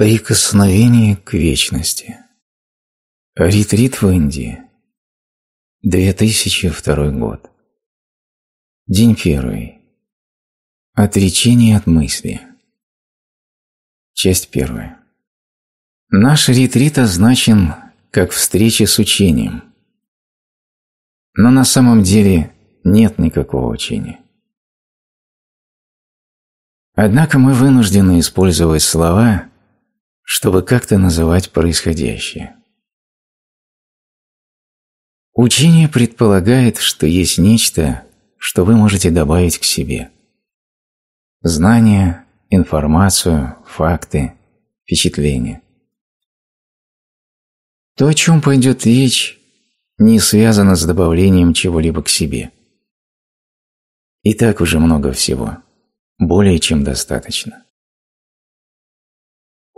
Прикосновение к вечности. Ретрит в Индии. 2002 год. День первый. Отречение от мысли. Часть первая. Наш ретрит означен как встреча с учением. Но на самом деле нет никакого учения. Однако мы вынуждены использовать слова – чтобы как-то называть происходящее. Учение предполагает, что есть нечто, что вы можете добавить к себе. Знания, информацию, факты, впечатления. То, о чем пойдет речь, не связано с добавлением чего-либо к себе. И так уже много всего, более чем достаточно.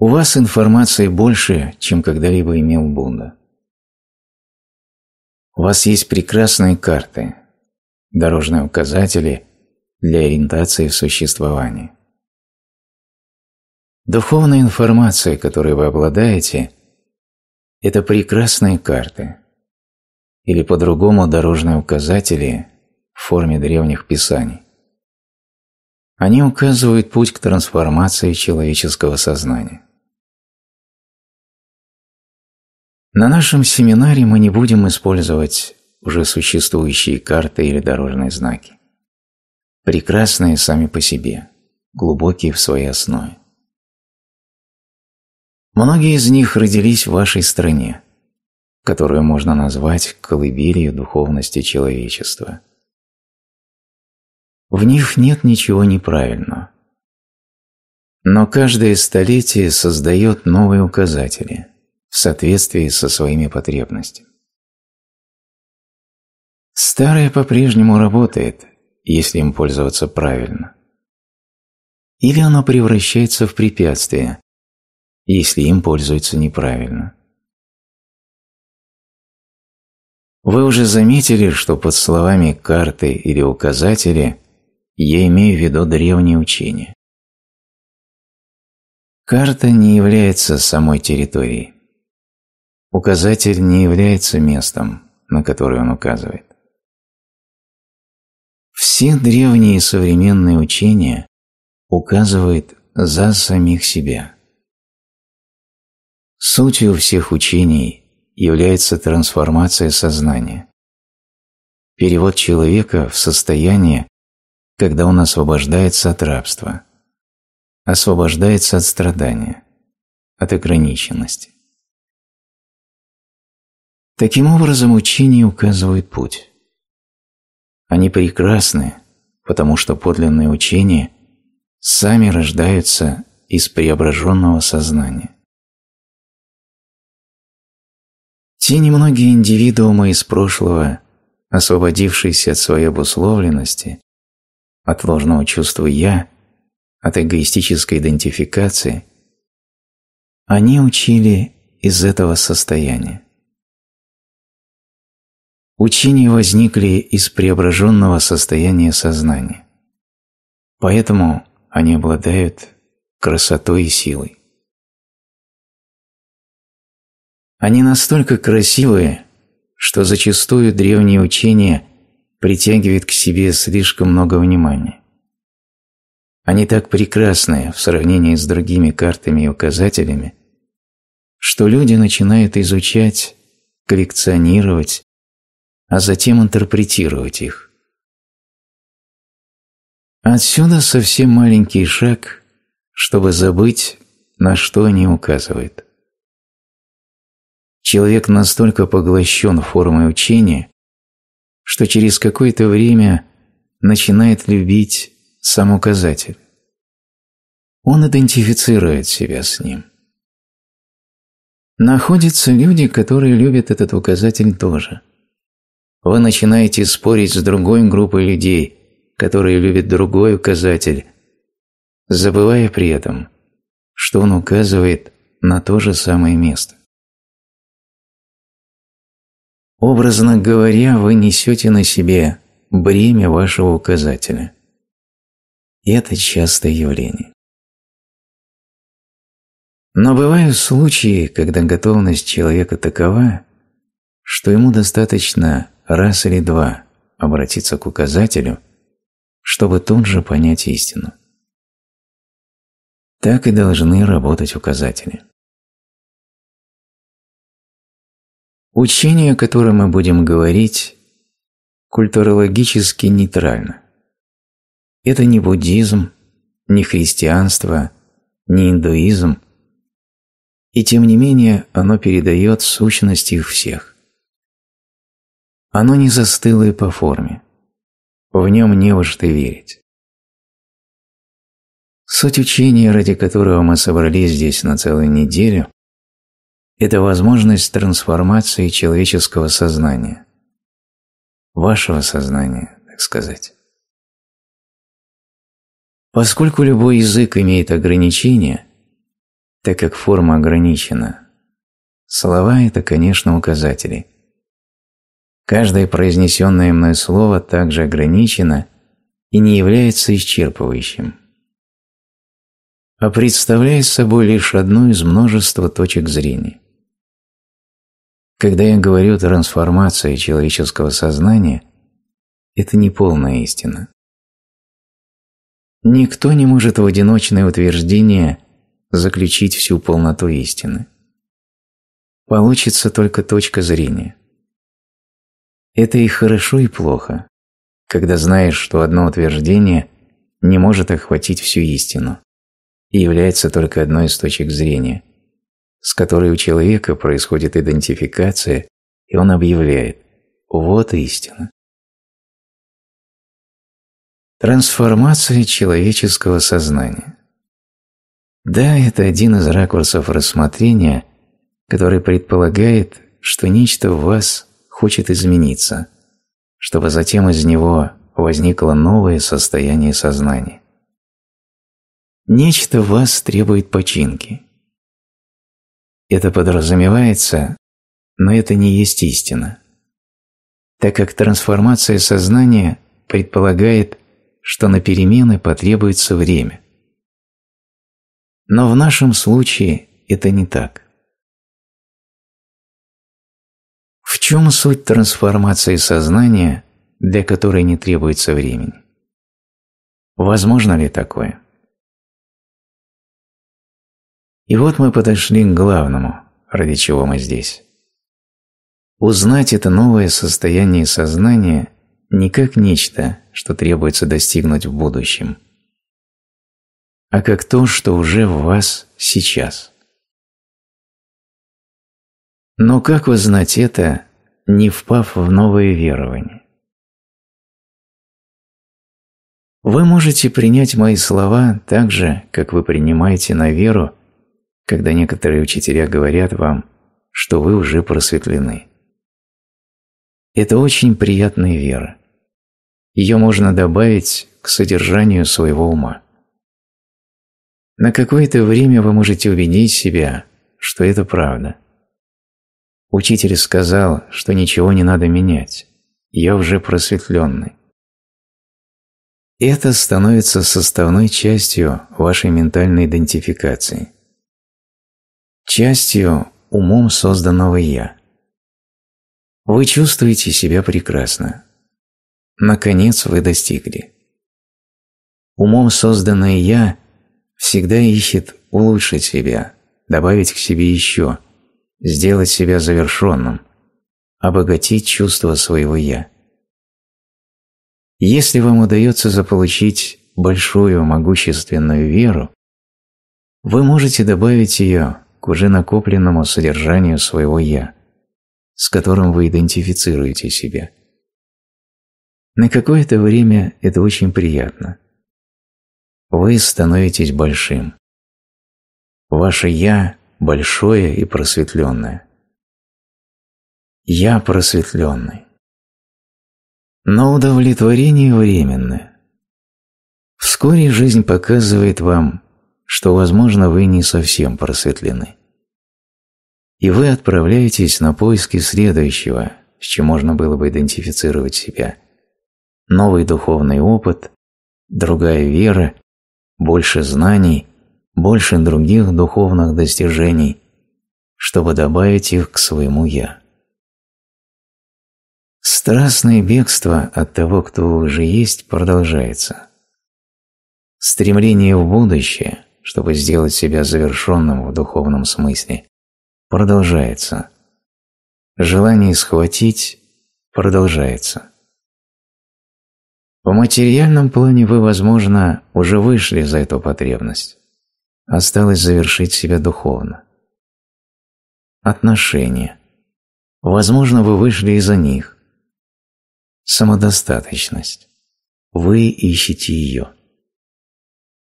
У вас информации больше, чем когда-либо имел Бунда. У вас есть прекрасные карты, дорожные указатели для ориентации в существовании. Духовная информация, которой вы обладаете, это прекрасные карты или по-другому дорожные указатели в форме древних писаний. Они указывают путь к трансформации человеческого сознания. На нашем семинаре мы не будем использовать уже существующие карты или дорожные знаки. Прекрасные сами по себе, глубокие в своей основе. Многие из них родились в вашей стране, которую можно назвать колыбелью духовности человечества. В них нет ничего неправильного. Но каждое столетие создает новые указатели – в соответствии со своими потребностями. Старое по-прежнему работает, если им пользоваться правильно. Или оно превращается в препятствие, если им пользуются неправильно. Вы уже заметили, что под словами «карты» или «указатели» я имею в виду древние учения. Карта не является самой территорией. Указатель не является местом, на которое он указывает. Все древние и современные учения указывают за самих себя. Сутью всех учений является трансформация сознания, перевод человека в состояние, когда он освобождается от рабства, освобождается от страдания, от ограниченности. Таким образом, учения указывают путь. Они прекрасны, потому что подлинные учения сами рождаются из преображенного сознания. Те немногие индивидуумы из прошлого, освободившиеся от своей обусловленности, от ложного чувства «я», от эгоистической идентификации, они учили из этого состояния. Учения возникли из преображенного состояния сознания. Поэтому они обладают красотой и силой. Они настолько красивые, что зачастую древние учения притягивают к себе слишком много внимания. Они так прекрасны в сравнении с другими картами и указателями, что люди начинают изучать, коллекционировать а затем интерпретировать их. Отсюда совсем маленький шаг, чтобы забыть, на что они указывают. Человек настолько поглощен формой учения, что через какое-то время начинает любить сам указатель. Он идентифицирует себя с ним. Находятся люди, которые любят этот указатель тоже – вы начинаете спорить с другой группой людей, которые любят другой указатель, забывая при этом, что он указывает на то же самое место. Образно говоря, вы несете на себе бремя вашего указателя. И это частое явление. Но бывают случаи, когда готовность человека такова, что ему достаточно раз или два обратиться к указателю, чтобы тут же понять истину. Так и должны работать указатели. Учение, о котором мы будем говорить, культурологически нейтрально. Это не буддизм, не христианство, не индуизм, и тем не менее оно передает сущность их всех. Оно не застыло и по форме. В нем не во что верить. Суть учения, ради которого мы собрались здесь на целую неделю, это возможность трансформации человеческого сознания. Вашего сознания, так сказать. Поскольку любой язык имеет ограничения, так как форма ограничена, слова – это, конечно, указатели, Каждое произнесенное мной слово также ограничено и не является исчерпывающим, а представляет собой лишь одну из множества точек зрения. Когда я говорю «трансформация человеческого сознания», это не полная истина. Никто не может в одиночное утверждение заключить всю полноту истины. Получится только точка зрения – это и хорошо, и плохо, когда знаешь, что одно утверждение не может охватить всю истину и является только одной из точек зрения, с которой у человека происходит идентификация, и он объявляет «вот истина». Трансформация человеческого сознания. Да, это один из ракурсов рассмотрения, который предполагает, что нечто в вас хочет измениться, чтобы затем из него возникло новое состояние сознания. Нечто в вас требует починки. Это подразумевается, но это не есть истина, так как трансформация сознания предполагает, что на перемены потребуется время. Но в нашем случае это не так. чем суть трансформации сознания, для которой не требуется времени? Возможно ли такое? И вот мы подошли к главному, ради чего мы здесь. Узнать это новое состояние сознания не как нечто, что требуется достигнуть в будущем, а как то, что уже в вас сейчас. Но как узнать это, не впав в новое верование. Вы можете принять мои слова так же, как вы принимаете на веру, когда некоторые учителя говорят вам, что вы уже просветлены. Это очень приятная вера. Ее можно добавить к содержанию своего ума. На какое-то время вы можете убедить себя, что это правда. Учитель сказал, что ничего не надо менять. Я уже просветленный. Это становится составной частью вашей ментальной идентификации. Частью умом созданного «я». Вы чувствуете себя прекрасно. Наконец вы достигли. Умом созданное «я» всегда ищет улучшить себя, добавить к себе еще – сделать себя завершенным, обогатить чувство своего «я». Если вам удается заполучить большую могущественную веру, вы можете добавить ее к уже накопленному содержанию своего «я», с которым вы идентифицируете себя. На какое-то время это очень приятно. Вы становитесь большим. Ваше «я» большое и просветленное. Я просветленный. Но удовлетворение временное. Вскоре жизнь показывает вам, что, возможно, вы не совсем просветлены. И вы отправляетесь на поиски следующего, с чем можно было бы идентифицировать себя. Новый духовный опыт, другая вера, больше знаний – больше других духовных достижений, чтобы добавить их к своему «я». Страстное бегство от того, кто уже есть, продолжается. Стремление в будущее, чтобы сделать себя завершенным в духовном смысле, продолжается. Желание схватить продолжается. В материальном плане вы, возможно, уже вышли за эту потребность осталось завершить себя духовно. Отношения. Возможно, вы вышли из-за них. Самодостаточность. Вы ищете ее.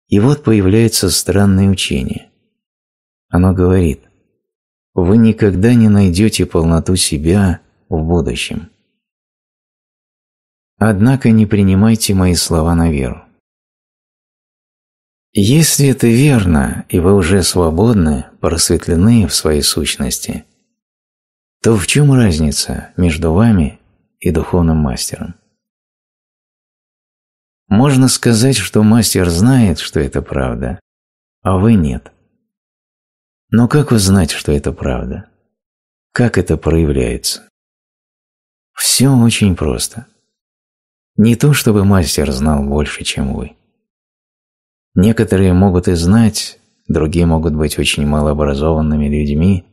И вот появляется странное учение. Оно говорит, вы никогда не найдете полноту себя в будущем. Однако не принимайте мои слова на веру. Если это верно, и вы уже свободны, просветлены в своей сущности, то в чем разница между вами и духовным мастером? Можно сказать, что мастер знает, что это правда, а вы нет. Но как узнать, что это правда? Как это проявляется? Все очень просто. Не то, чтобы мастер знал больше, чем вы. Некоторые могут и знать, другие могут быть очень малообразованными людьми,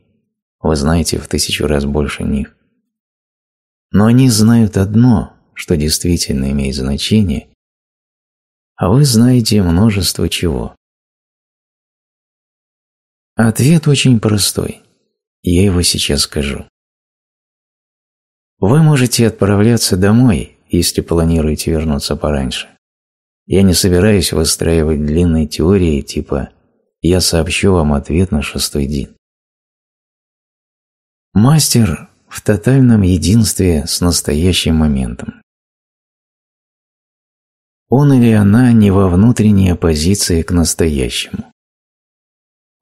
вы знаете в тысячу раз больше них. Но они знают одно, что действительно имеет значение, а вы знаете множество чего. Ответ очень простой, я его сейчас скажу. Вы можете отправляться домой, если планируете вернуться пораньше. Я не собираюсь выстраивать длинные теории типа «я сообщу вам ответ на шестой день». Мастер в тотальном единстве с настоящим моментом. Он или она не во внутренней оппозиции к настоящему.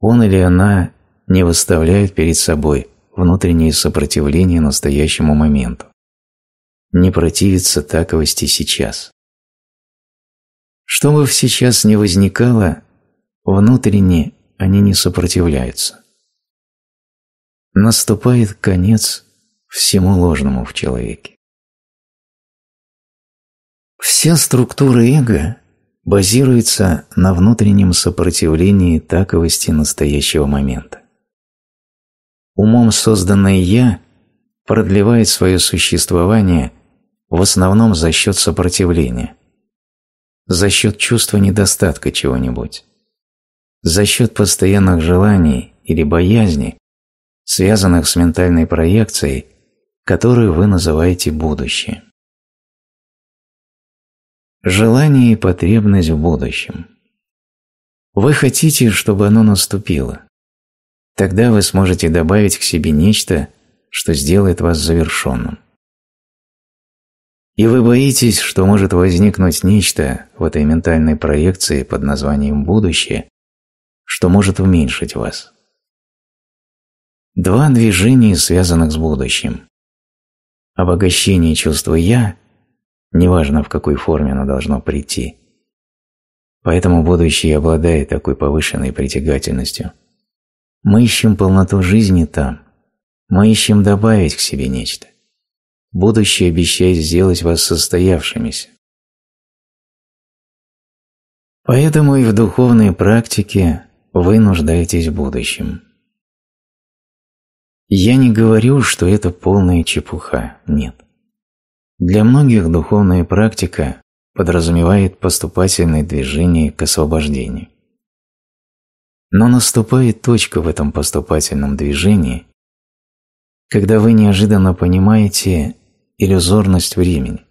Он или она не выставляет перед собой внутреннее сопротивление настоящему моменту. Не противится таковости сейчас. Что бы сейчас ни возникало, внутренне они не сопротивляются. Наступает конец всему ложному в человеке. Вся структура эго базируется на внутреннем сопротивлении таковости настоящего момента. Умом созданное «я» продлевает свое существование в основном за счет сопротивления, за счет чувства недостатка чего-нибудь, за счет постоянных желаний или боязни, связанных с ментальной проекцией, которую вы называете будущее. Желание и потребность в будущем. Вы хотите, чтобы оно наступило. Тогда вы сможете добавить к себе нечто, что сделает вас завершенным. И вы боитесь, что может возникнуть нечто в этой ментальной проекции под названием «будущее», что может уменьшить вас. Два движения, связанных с будущим. Обогащение чувства «я», неважно в какой форме оно должно прийти. Поэтому будущее обладает такой повышенной притягательностью. Мы ищем полноту жизни там. Мы ищем добавить к себе нечто будущее обещает сделать вас состоявшимися. Поэтому и в духовной практике вы нуждаетесь в будущем. Я не говорю, что это полная чепуха, нет. Для многих духовная практика подразумевает поступательное движение к освобождению. Но наступает точка в этом поступательном движении, когда вы неожиданно понимаете иллюзорность времени.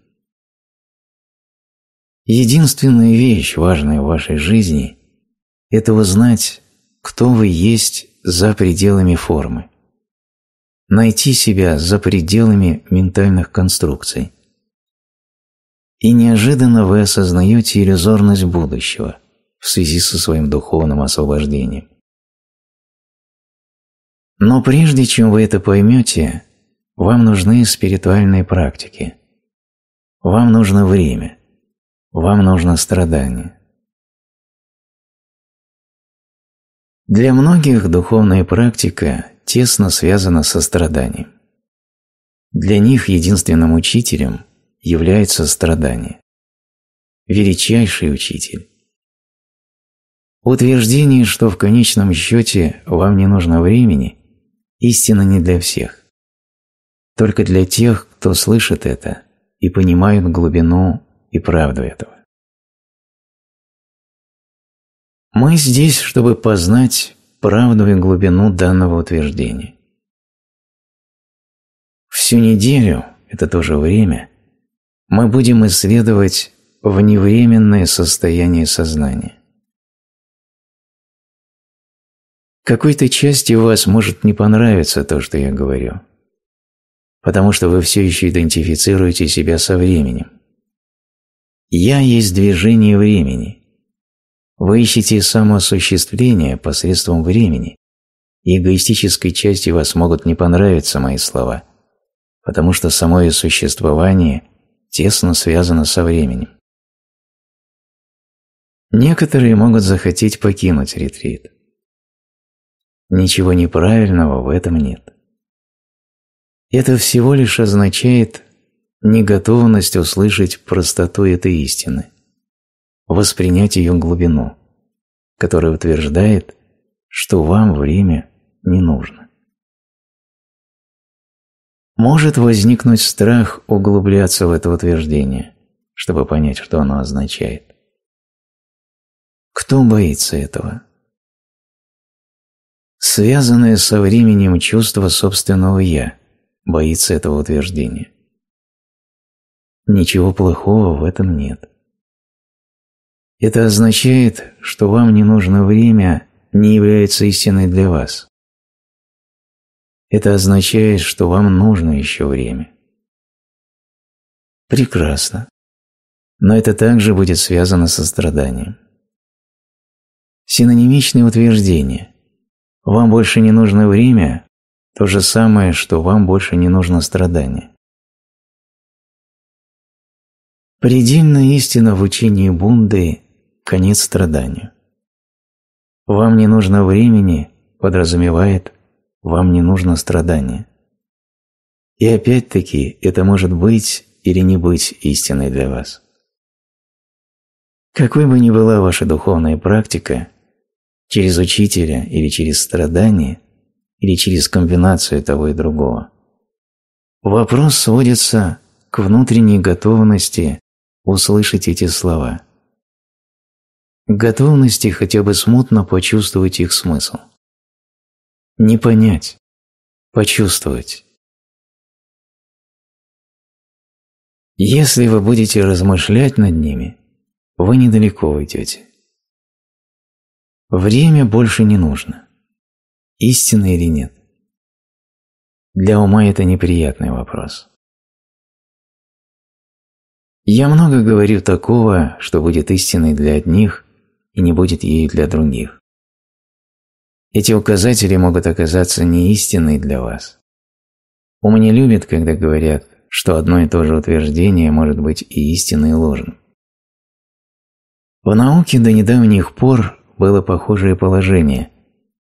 Единственная вещь, важная в вашей жизни, это узнать, кто вы есть за пределами формы. Найти себя за пределами ментальных конструкций. И неожиданно вы осознаете иллюзорность будущего в связи со своим духовным освобождением. Но прежде чем вы это поймете, вам нужны спиритуальные практики. Вам нужно время. Вам нужно страдание. Для многих духовная практика тесно связана со страданием. Для них единственным учителем является страдание. Величайший учитель. Утверждение, что в конечном счете вам не нужно времени – Истина не для всех. Только для тех, кто слышит это и понимает глубину и правду этого. Мы здесь, чтобы познать правду и глубину данного утверждения. Всю неделю, это тоже время, мы будем исследовать вневременное состояние сознания. Какой-то части у вас может не понравиться то, что я говорю, потому что вы все еще идентифицируете себя со временем. «Я» есть движение времени. Вы ищете самоосуществление посредством времени, и эгоистической части вас могут не понравиться мои слова, потому что самое существование тесно связано со временем. Некоторые могут захотеть покинуть ретрит. Ничего неправильного в этом нет. Это всего лишь означает неготовность услышать простоту этой истины, воспринять ее глубину, которая утверждает, что вам время не нужно. Может возникнуть страх углубляться в это утверждение, чтобы понять, что оно означает. Кто боится этого? связанное со временем чувство собственного «я», боится этого утверждения. Ничего плохого в этом нет. Это означает, что вам не нужно время, не является истиной для вас. Это означает, что вам нужно еще время. Прекрасно. Но это также будет связано со страданием. Синонимичные утверждения – вам больше не нужно время – то же самое, что вам больше не нужно страдания. Предельная истина в учении Бунды – конец страданию. «Вам не нужно времени» подразумевает «вам не нужно страдания». И опять-таки это может быть или не быть истиной для вас. Какой бы ни была ваша духовная практика – через учителя или через страдания, или через комбинацию того и другого. Вопрос сводится к внутренней готовности услышать эти слова. готовности хотя бы смутно почувствовать их смысл. Не понять, почувствовать. Если вы будете размышлять над ними, вы недалеко уйдете. Время больше не нужно. Истина или нет? Для ума это неприятный вопрос. Я много говорю такого, что будет истиной для одних и не будет ею для других. Эти указатели могут оказаться не истиной для вас. Ума не любит, когда говорят, что одно и то же утверждение может быть и истинной и ложным. В науке до недавних пор было похожее положение,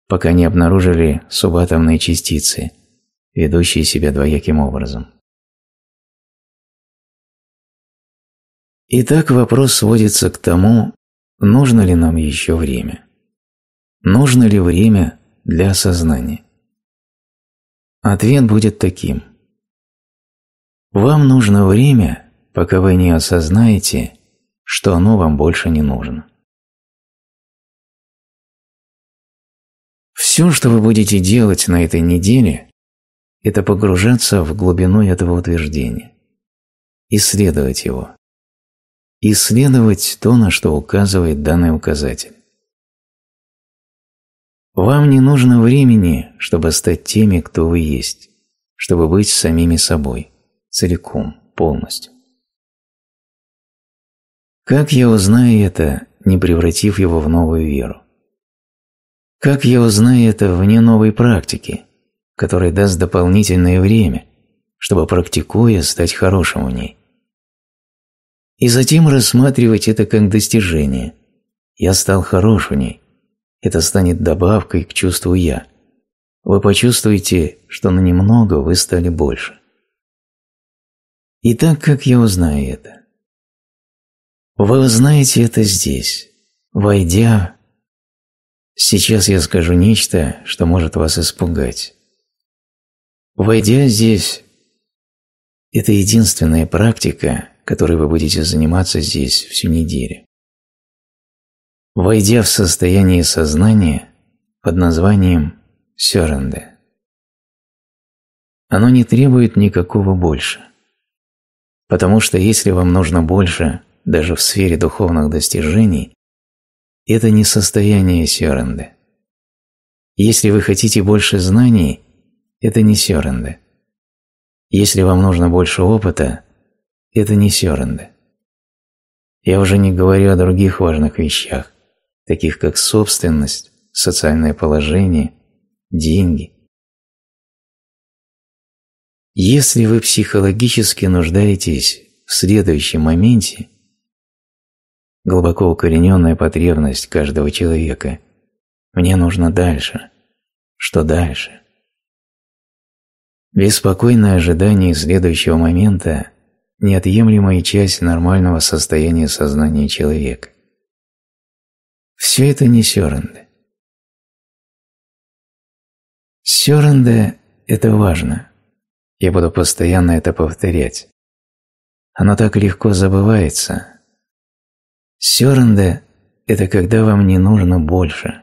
пока не обнаружили субатомные частицы, ведущие себя двояким образом. Итак, вопрос сводится к тому, нужно ли нам еще время. Нужно ли время для осознания? Ответ будет таким. Вам нужно время, пока вы не осознаете, что оно вам больше не нужно. Все, что вы будете делать на этой неделе, это погружаться в глубину этого утверждения, исследовать его, исследовать то, на что указывает данный указатель. Вам не нужно времени, чтобы стать теми, кто вы есть, чтобы быть самими собой, целиком, полностью. Как я узнаю это, не превратив его в новую веру? Как я узнаю это вне новой практики, которая даст дополнительное время, чтобы, практикуя, стать хорошим в ней? И затем рассматривать это как достижение. Я стал хорош в ней. Это станет добавкой к чувству «я». Вы почувствуете, что на немного вы стали больше. И так, как я узнаю это? Вы узнаете это здесь, войдя Сейчас я скажу нечто, что может вас испугать. Войдя здесь, это единственная практика, которой вы будете заниматься здесь всю неделю. Войдя в состояние сознания под названием «сёренде». Оно не требует никакого больше. Потому что если вам нужно больше даже в сфере духовных достижений, это не состояние Сёренда. Если вы хотите больше знаний, это не Сёренда. Если вам нужно больше опыта, это не Сёренда. Я уже не говорю о других важных вещах, таких как собственность, социальное положение, деньги. Если вы психологически нуждаетесь в следующем моменте, глубоко укорененная потребность каждого человека. Мне нужно дальше. Что дальше? Беспокойное ожидание следующего момента – неотъемлемая часть нормального состояния сознания человека. Все это не Сёренде. Сёренде – это важно. Я буду постоянно это повторять. Оно так легко забывается – Сёранда – это когда вам не нужно больше,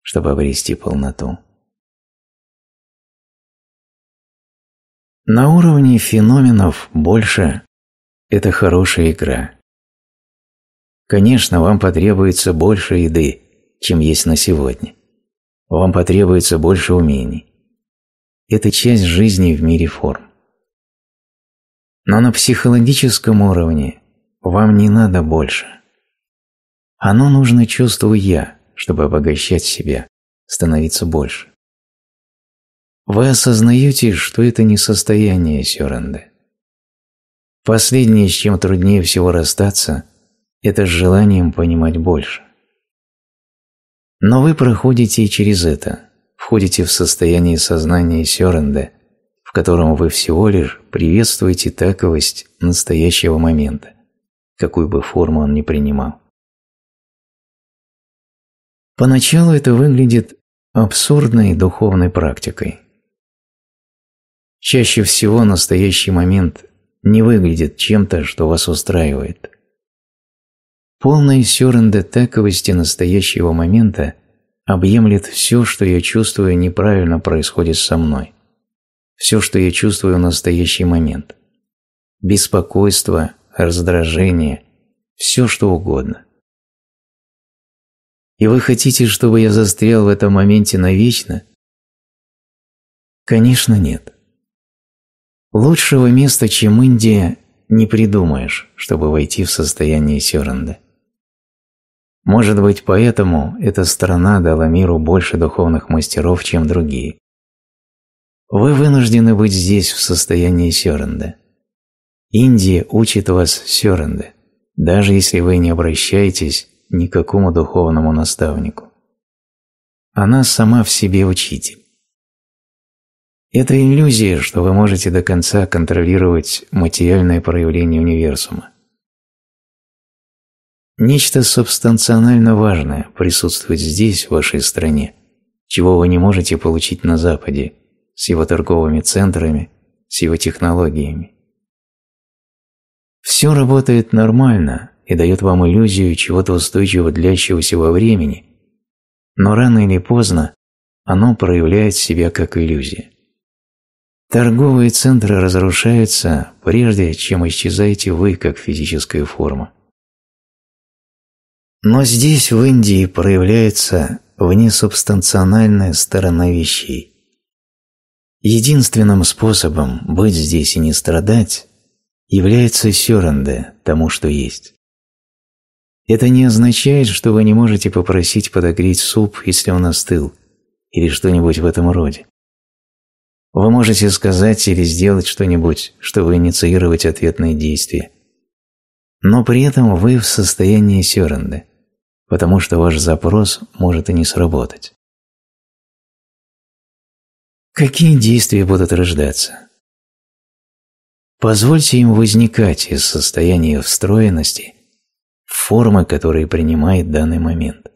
чтобы обрести полноту. На уровне феноменов «больше» – это хорошая игра. Конечно, вам потребуется больше еды, чем есть на сегодня. Вам потребуется больше умений. Это часть жизни в мире форм. Но на психологическом уровне вам не надо больше – оно нужно чувству «я», чтобы обогащать себя, становиться больше. Вы осознаете, что это не состояние Сёренда. Последнее, с чем труднее всего расстаться, это с желанием понимать больше. Но вы проходите и через это, входите в состояние сознания Сёренда, в котором вы всего лишь приветствуете таковость настоящего момента, какую бы форму он ни принимал. Поначалу это выглядит абсурдной духовной практикой. Чаще всего настоящий момент не выглядит чем-то, что вас устраивает. Полная сюрендетековости настоящего момента объемлет все, что я чувствую неправильно происходит со мной. Все, что я чувствую в настоящий момент. Беспокойство, раздражение, все что угодно. И вы хотите, чтобы я застрял в этом моменте навечно? Конечно, нет. Лучшего места, чем Индия, не придумаешь, чтобы войти в состояние Сёренда. Может быть, поэтому эта страна дала миру больше духовных мастеров, чем другие. Вы вынуждены быть здесь в состоянии Сёренда. Индия учит вас Сёренда, даже если вы не обращаетесь никакому духовному наставнику. Она сама в себе учитель. Это иллюзия, что вы можете до конца контролировать материальное проявление универсума. Нечто субстанционально важное присутствует здесь, в вашей стране, чего вы не можете получить на Западе, с его торговыми центрами, с его технологиями. Все работает нормально, и дает вам иллюзию чего-то устойчиво длящегося во времени, но рано или поздно оно проявляет себя как иллюзия. Торговые центры разрушаются, прежде чем исчезаете вы как физическая форма. Но здесь, в Индии, проявляется внесубстанциональная сторона вещей. Единственным способом быть здесь и не страдать является сёранде, тому, что есть. Это не означает, что вы не можете попросить подогреть суп, если он остыл, или что-нибудь в этом роде. Вы можете сказать или сделать что-нибудь, чтобы инициировать ответные действия. Но при этом вы в состоянии сёренда, потому что ваш запрос может и не сработать. Какие действия будут рождаться? Позвольте им возникать из состояния встроенности формы, которые принимает данный момент,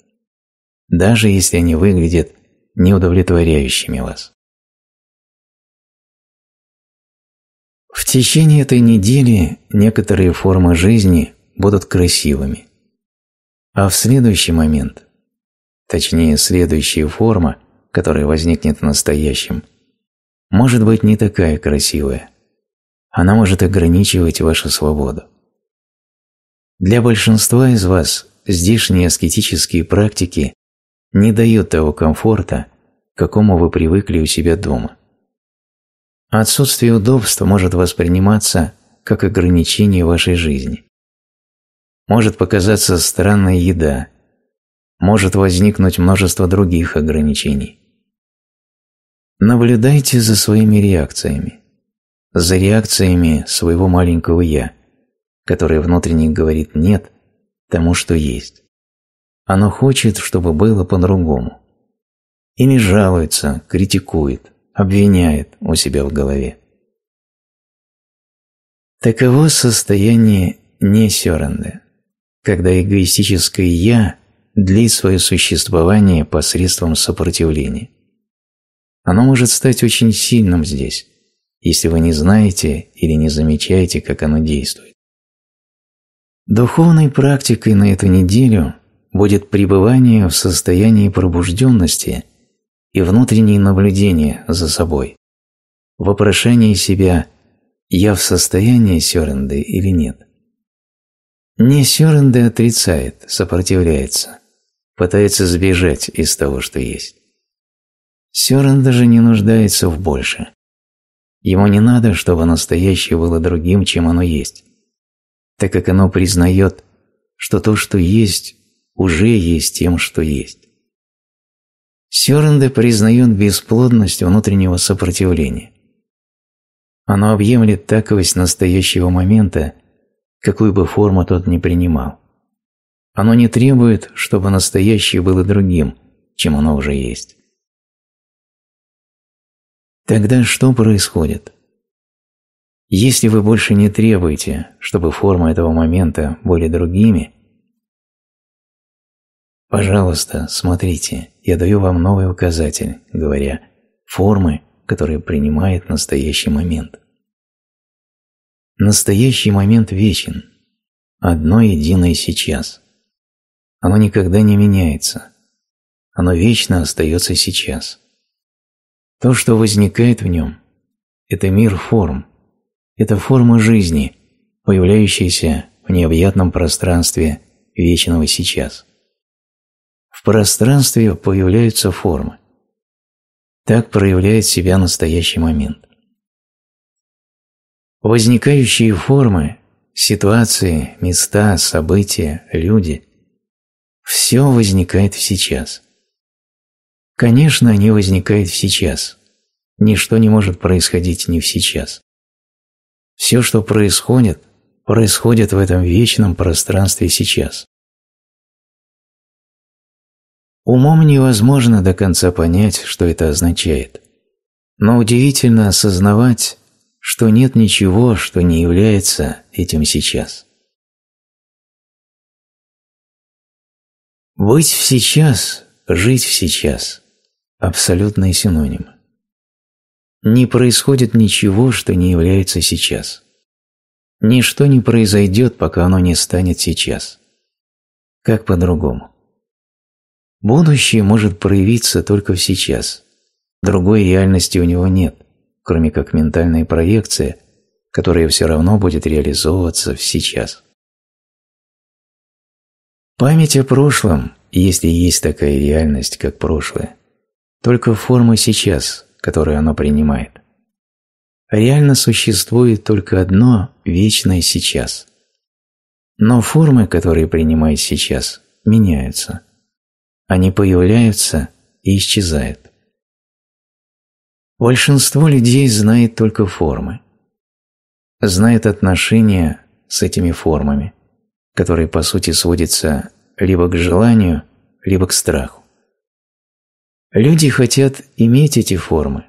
даже если они выглядят неудовлетворяющими вас. В течение этой недели некоторые формы жизни будут красивыми, а в следующий момент, точнее следующая форма, которая возникнет в настоящем, может быть не такая красивая. Она может ограничивать вашу свободу. Для большинства из вас здешние аскетические практики не дают того комфорта, к какому вы привыкли у себя дома. Отсутствие удобств может восприниматься как ограничение вашей жизни. Может показаться странная еда, может возникнуть множество других ограничений. Наблюдайте за своими реакциями, за реакциями своего маленького «я», которое внутренне говорит «нет» тому, что есть. Оно хочет, чтобы было по-другому. Или жалуется, критикует, обвиняет у себя в голове. Таково состояние несеренда, когда эгоистическое «я» длит свое существование посредством сопротивления. Оно может стать очень сильным здесь, если вы не знаете или не замечаете, как оно действует. Духовной практикой на эту неделю будет пребывание в состоянии пробужденности и внутреннее наблюдение за собой, вопрошение себя «я в состоянии Сёренды или нет?». Не Сёренды отрицает, сопротивляется, пытается сбежать из того, что есть. Сёренда же не нуждается в больше. Ему не надо, чтобы настоящее было другим, чем оно есть так как оно признает, что то, что есть, уже есть тем, что есть. Сёрнде признает бесплодность внутреннего сопротивления. Оно объемлет таковость настоящего момента, какую бы форму тот ни принимал. Оно не требует, чтобы настоящее было другим, чем оно уже есть. Тогда что происходит? Если вы больше не требуете, чтобы формы этого момента были другими, пожалуйста, смотрите, я даю вам новый указатель, говоря «формы, которые принимает настоящий момент». Настоящий момент вечен, одно единое сейчас. Оно никогда не меняется. Оно вечно остается сейчас. То, что возникает в нем, это мир форм, это форма жизни, появляющаяся в необъятном пространстве вечного сейчас. В пространстве появляются формы. Так проявляет себя настоящий момент. Возникающие формы, ситуации, места, события, люди – все возникает сейчас. Конечно, они возникают сейчас. Ничто не может происходить не в сейчас. Все, что происходит, происходит в этом вечном пространстве сейчас. Умом невозможно до конца понять, что это означает. Но удивительно осознавать, что нет ничего, что не является этим сейчас. Быть в сейчас, жить в сейчас – абсолютные синонимы не происходит ничего, что не является сейчас. Ничто не произойдет, пока оно не станет сейчас. Как по-другому? Будущее может проявиться только в сейчас. Другой реальности у него нет, кроме как ментальной проекции, которая все равно будет реализовываться в сейчас. Память о прошлом, если есть такая реальность, как прошлое, только форма сейчас – которую оно принимает. Реально существует только одно вечное сейчас. Но формы, которые принимает сейчас, меняются. Они появляются и исчезают. Большинство людей знает только формы. Знает отношения с этими формами, которые по сути сводятся либо к желанию, либо к страху. Люди хотят иметь эти формы,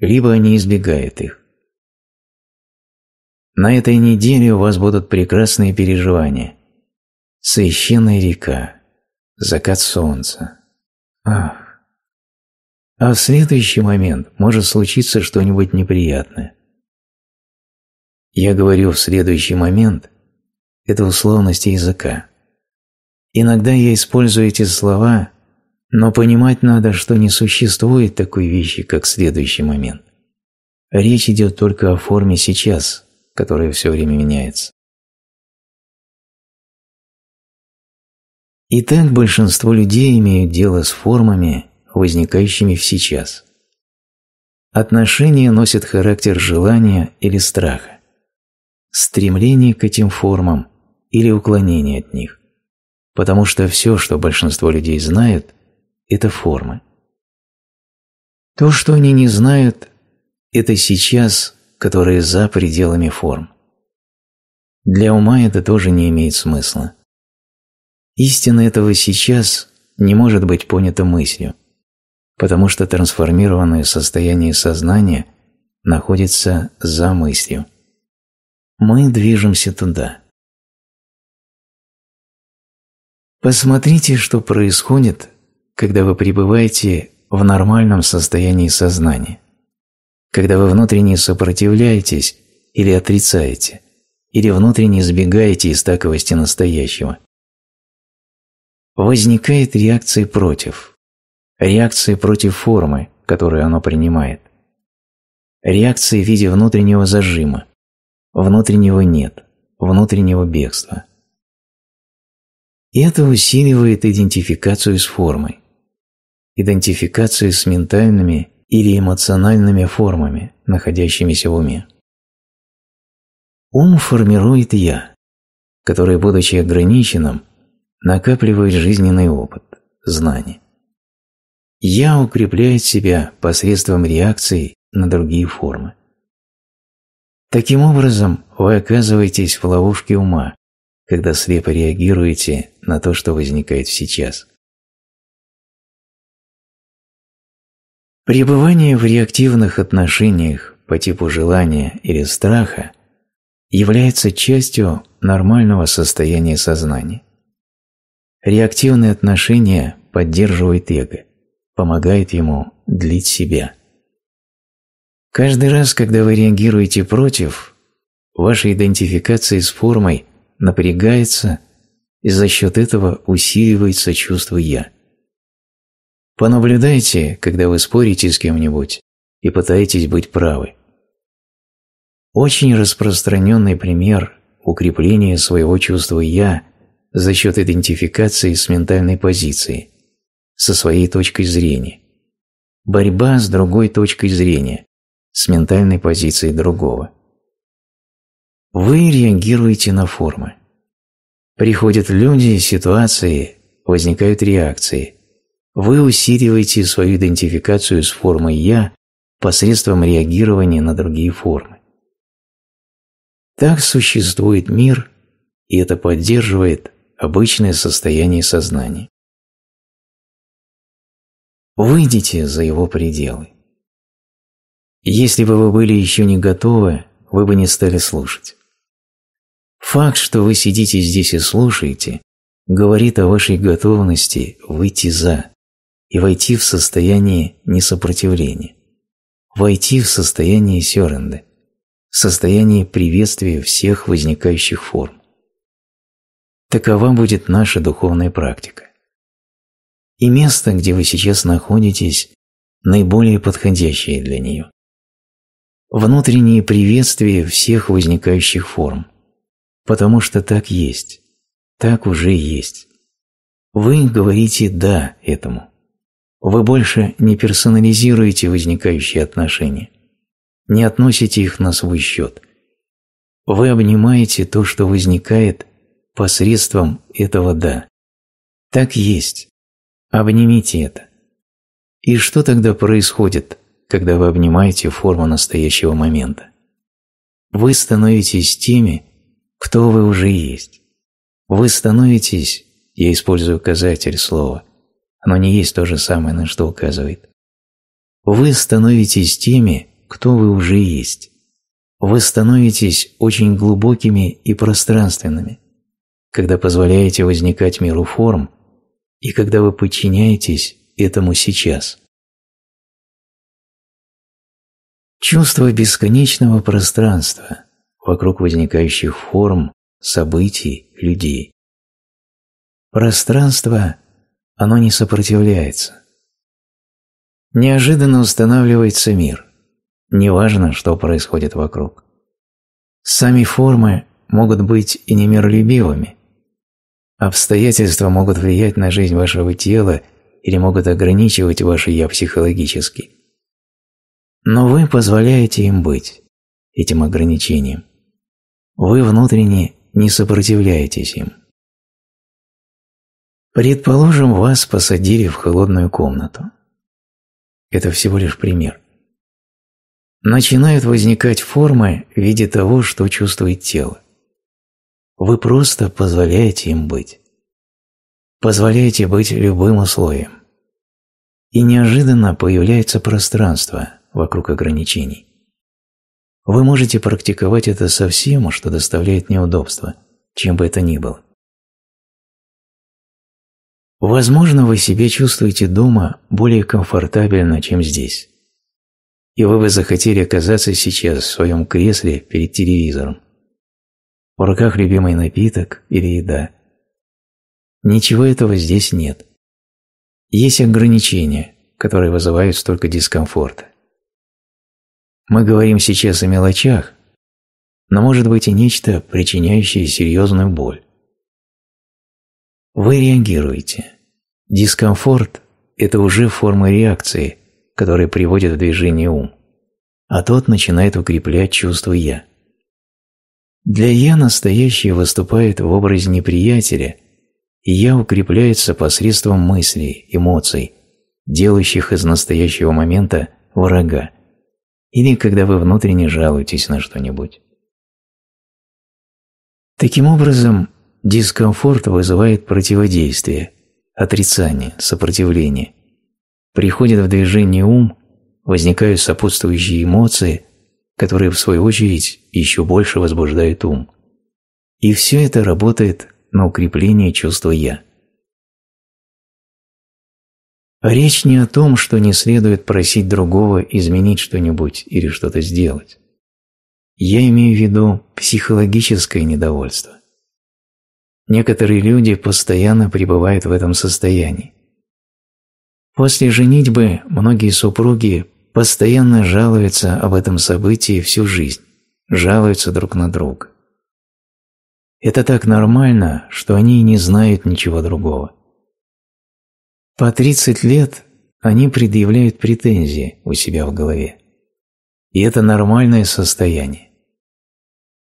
либо они избегают их. На этой неделе у вас будут прекрасные переживания. Священная река, закат солнца. Ах! А в следующий момент может случиться что-нибудь неприятное. Я говорю «в следующий момент» – это условности языка. Иногда я использую эти слова – но понимать надо, что не существует такой вещи, как следующий момент. Речь идет только о форме сейчас, которая все время меняется. Итак, большинство людей имеют дело с формами, возникающими в сейчас. Отношения носят характер желания или страха, стремление к этим формам или уклонение от них, потому что все, что большинство людей знает, – это формы. То, что они не знают, это сейчас, которое за пределами форм. Для ума это тоже не имеет смысла. Истина этого сейчас не может быть понята мыслью, потому что трансформированное состояние сознания находится за мыслью. Мы движемся туда. Посмотрите, что происходит, когда вы пребываете в нормальном состоянии сознания, когда вы внутренне сопротивляетесь или отрицаете, или внутренне избегаете истаковости настоящего. Возникает реакция против, реакция против формы, которую оно принимает, реакция в виде внутреннего зажима, внутреннего нет, внутреннего бегства. И это усиливает идентификацию с формой идентификации с ментальными или эмоциональными формами, находящимися в уме. Ум формирует «я», который, будучи ограниченным, накапливает жизненный опыт, знания. «Я» укрепляет себя посредством реакций на другие формы. Таким образом, вы оказываетесь в ловушке ума, когда слепо реагируете на то, что возникает сейчас. Пребывание в реактивных отношениях по типу желания или страха является частью нормального состояния сознания. Реактивные отношения поддерживают эго, помогает ему длить себя. Каждый раз, когда вы реагируете против, ваша идентификация с формой напрягается и за счет этого усиливается чувство «я». Понаблюдайте, когда вы спорите с кем-нибудь и пытаетесь быть правы. Очень распространенный пример укрепления своего чувства «я» за счет идентификации с ментальной позицией, со своей точкой зрения. Борьба с другой точкой зрения, с ментальной позицией другого. Вы реагируете на формы. Приходят люди, ситуации, возникают реакции – вы усиливаете свою идентификацию с формой «я» посредством реагирования на другие формы. Так существует мир, и это поддерживает обычное состояние сознания. Выйдите за его пределы. Если бы вы были еще не готовы, вы бы не стали слушать. Факт, что вы сидите здесь и слушаете, говорит о вашей готовности выйти за, и войти в состояние несопротивления, войти в состояние серенды, в состояние приветствия всех возникающих форм. Такова будет наша духовная практика. И место, где вы сейчас находитесь, наиболее подходящее для нее. Внутреннее приветствие всех возникающих форм, потому что так есть, так уже есть. Вы говорите «да» этому. Вы больше не персонализируете возникающие отношения, не относите их на свой счет. Вы обнимаете то, что возникает посредством этого «да». Так есть. Обнимите это. И что тогда происходит, когда вы обнимаете форму настоящего момента? Вы становитесь теми, кто вы уже есть. Вы становитесь, я использую указатель слова – но не есть то же самое, на что указывает. Вы становитесь теми, кто вы уже есть. Вы становитесь очень глубокими и пространственными, когда позволяете возникать миру форм и когда вы подчиняетесь этому сейчас. Чувство бесконечного пространства вокруг возникающих форм, событий, людей. Пространство оно не сопротивляется. Неожиданно устанавливается мир. Неважно, что происходит вокруг. Сами формы могут быть и немиролюбивыми. Обстоятельства могут влиять на жизнь вашего тела или могут ограничивать ваше «я» психологически. Но вы позволяете им быть, этим ограничениям. Вы внутренне не сопротивляетесь им. Предположим, вас посадили в холодную комнату. Это всего лишь пример. Начинают возникать формы в виде того, что чувствует тело. Вы просто позволяете им быть. Позволяете быть любым условием. И неожиданно появляется пространство вокруг ограничений. Вы можете практиковать это со всем, что доставляет неудобства, чем бы это ни было. Возможно, вы себя чувствуете дома более комфортабельно, чем здесь. И вы бы захотели оказаться сейчас в своем кресле перед телевизором. В руках любимый напиток или еда. Ничего этого здесь нет. Есть ограничения, которые вызывают столько дискомфорта. Мы говорим сейчас о мелочах, но может быть и нечто, причиняющее серьезную боль. Вы реагируете. Дискомфорт – это уже форма реакции, которая приводит в движение ум, а тот начинает укреплять чувство «я». Для «я» настоящее выступает в образе неприятеля, и «я» укрепляется посредством мыслей, эмоций, делающих из настоящего момента врага, или когда вы внутренне жалуетесь на что-нибудь. Таким образом, Дискомфорт вызывает противодействие, отрицание, сопротивление. Приходит в движение ум, возникают сопутствующие эмоции, которые в свою очередь еще больше возбуждают ум. И все это работает на укрепление чувства «я». Речь не о том, что не следует просить другого изменить что-нибудь или что-то сделать. Я имею в виду психологическое недовольство. Некоторые люди постоянно пребывают в этом состоянии. После женитьбы многие супруги постоянно жалуются об этом событии всю жизнь, жалуются друг на друга. Это так нормально, что они не знают ничего другого. По 30 лет они предъявляют претензии у себя в голове. И это нормальное состояние.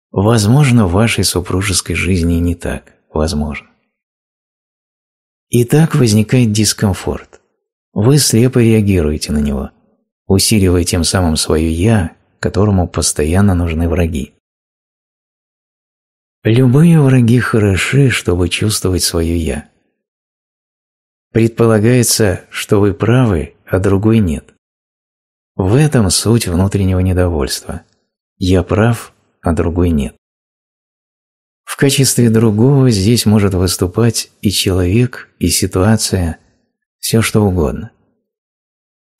Возможно, в вашей супружеской жизни не так возможно. И так возникает дискомфорт. Вы слепо реагируете на него, усиливая тем самым свое «я», которому постоянно нужны враги. Любые враги хороши, чтобы чувствовать свое «я». Предполагается, что вы правы, а другой нет. В этом суть внутреннего недовольства. Я прав, а другой нет. В качестве другого здесь может выступать и человек, и ситуация, все что угодно.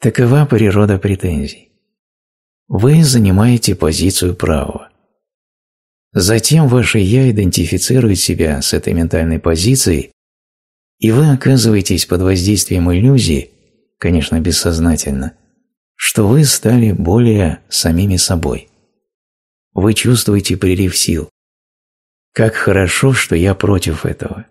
Такова природа претензий. Вы занимаете позицию правого. Затем ваше «я» идентифицирует себя с этой ментальной позицией, и вы оказываетесь под воздействием иллюзии, конечно, бессознательно, что вы стали более самими собой. Вы чувствуете прилив сил, как хорошо, что я против этого.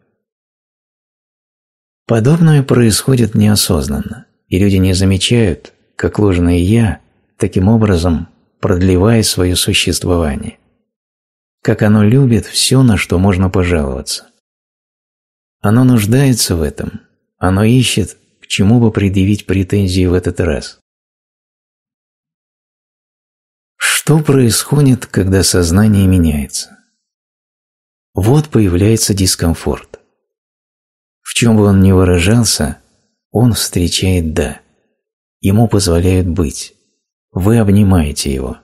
Подобное происходит неосознанно, и люди не замечают, как ложное «я» таким образом продлевает свое существование. Как оно любит все, на что можно пожаловаться. Оно нуждается в этом, оно ищет, к чему бы предъявить претензии в этот раз. Что происходит, когда сознание меняется? Вот появляется дискомфорт. В чем бы он ни выражался, он встречает «да». Ему позволяют быть. Вы обнимаете его.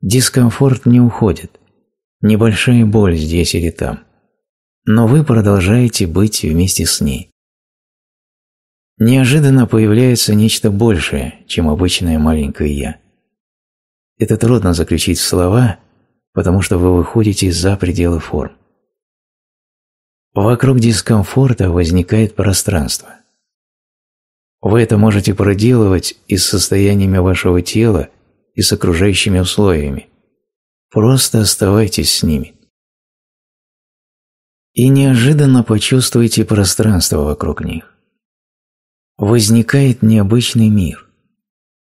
Дискомфорт не уходит. Небольшая боль здесь или там. Но вы продолжаете быть вместе с ней. Неожиданно появляется нечто большее, чем обычное маленькое «я». Это трудно заключить в слова – потому что вы выходите за пределы форм. Вокруг дискомфорта возникает пространство. Вы это можете проделывать и с состояниями вашего тела, и с окружающими условиями. Просто оставайтесь с ними. И неожиданно почувствуйте пространство вокруг них. Возникает необычный мир,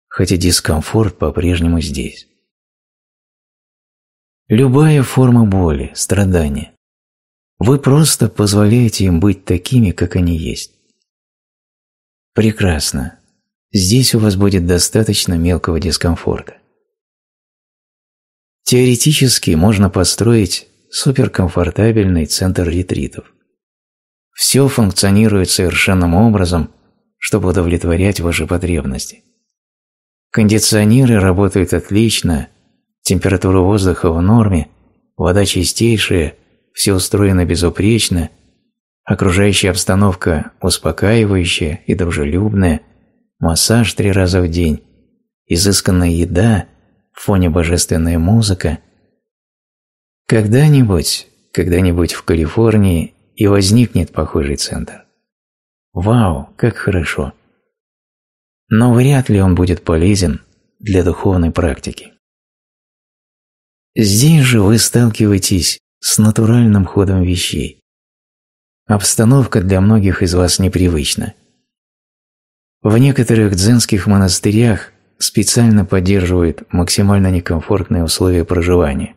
хотя дискомфорт по-прежнему здесь. Любая форма боли, страдания. Вы просто позволяете им быть такими, как они есть. Прекрасно. Здесь у вас будет достаточно мелкого дискомфорта. Теоретически можно построить суперкомфортабельный центр ретритов. Все функционирует совершенным образом, чтобы удовлетворять ваши потребности. Кондиционеры работают отлично – температура воздуха в норме, вода чистейшая, все устроено безупречно, окружающая обстановка успокаивающая и дружелюбная, массаж три раза в день, изысканная еда, в фоне божественная музыка. Когда-нибудь, когда-нибудь в Калифорнии и возникнет похожий центр. Вау, как хорошо! Но вряд ли он будет полезен для духовной практики. Здесь же вы сталкиваетесь с натуральным ходом вещей. Обстановка для многих из вас непривычна. В некоторых дзенских монастырях специально поддерживают максимально некомфортные условия проживания.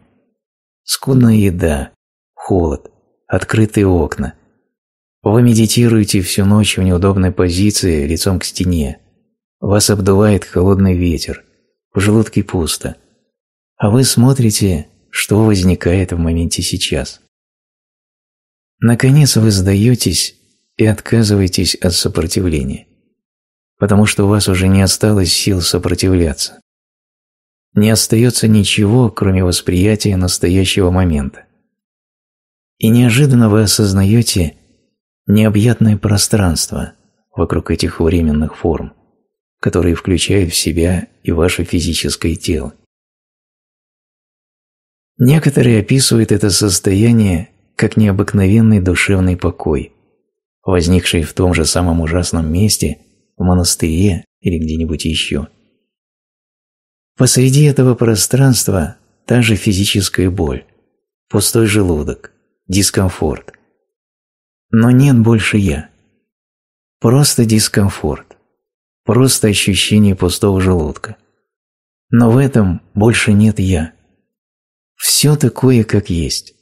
Скудная еда, холод, открытые окна. Вы медитируете всю ночь в неудобной позиции лицом к стене. Вас обдувает холодный ветер, в желудке пусто – а вы смотрите, что возникает в моменте сейчас. Наконец вы сдаетесь и отказываетесь от сопротивления, потому что у вас уже не осталось сил сопротивляться. Не остается ничего, кроме восприятия настоящего момента. И неожиданно вы осознаете необъятное пространство вокруг этих временных форм, которые включают в себя и ваше физическое тело. Некоторые описывают это состояние как необыкновенный душевный покой, возникший в том же самом ужасном месте, в монастыре или где-нибудь еще. Посреди этого пространства та же физическая боль, пустой желудок, дискомфорт. Но нет больше «я». Просто дискомфорт, просто ощущение пустого желудка. Но в этом больше нет «я», все такое, как есть.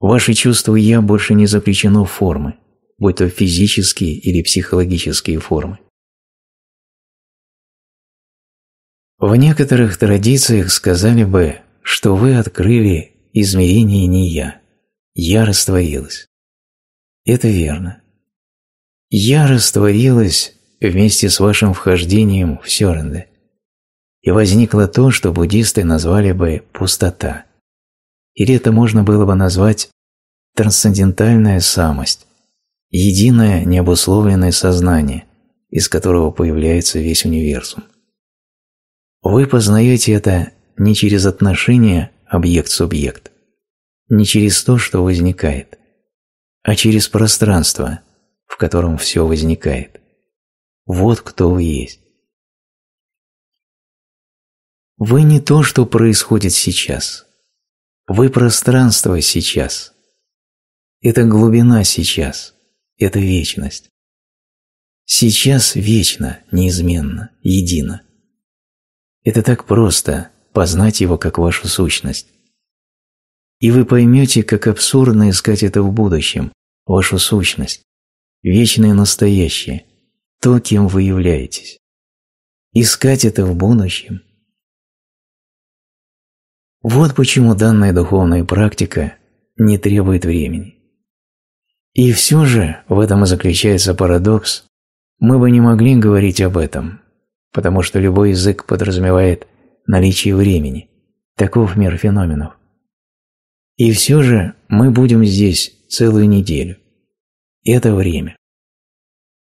Ваше чувство «я» больше не запрещено формы, будь то физические или психологические формы. В некоторых традициях сказали бы, что вы открыли измерение не «я». «Я» растворилось. Это верно. «Я» растворилось вместе с вашим вхождением в Сёренде и возникло то, что буддисты назвали бы «пустота». Или это можно было бы назвать «трансцендентальная самость», единое необусловленное сознание, из которого появляется весь универсум. Вы познаете это не через отношения объект-субъект, не через то, что возникает, а через пространство, в котором все возникает. Вот кто вы есть. Вы не то, что происходит сейчас. Вы пространство сейчас. Это глубина сейчас. Это вечность. Сейчас вечно, неизменно, едино. Это так просто – познать его как вашу сущность. И вы поймете, как абсурдно искать это в будущем, вашу сущность, вечное настоящее, то, кем вы являетесь. Искать это в будущем – вот почему данная духовная практика не требует времени. И все же в этом и заключается парадокс. Мы бы не могли говорить об этом, потому что любой язык подразумевает наличие времени. Таков мир феноменов. И все же мы будем здесь целую неделю. Это время.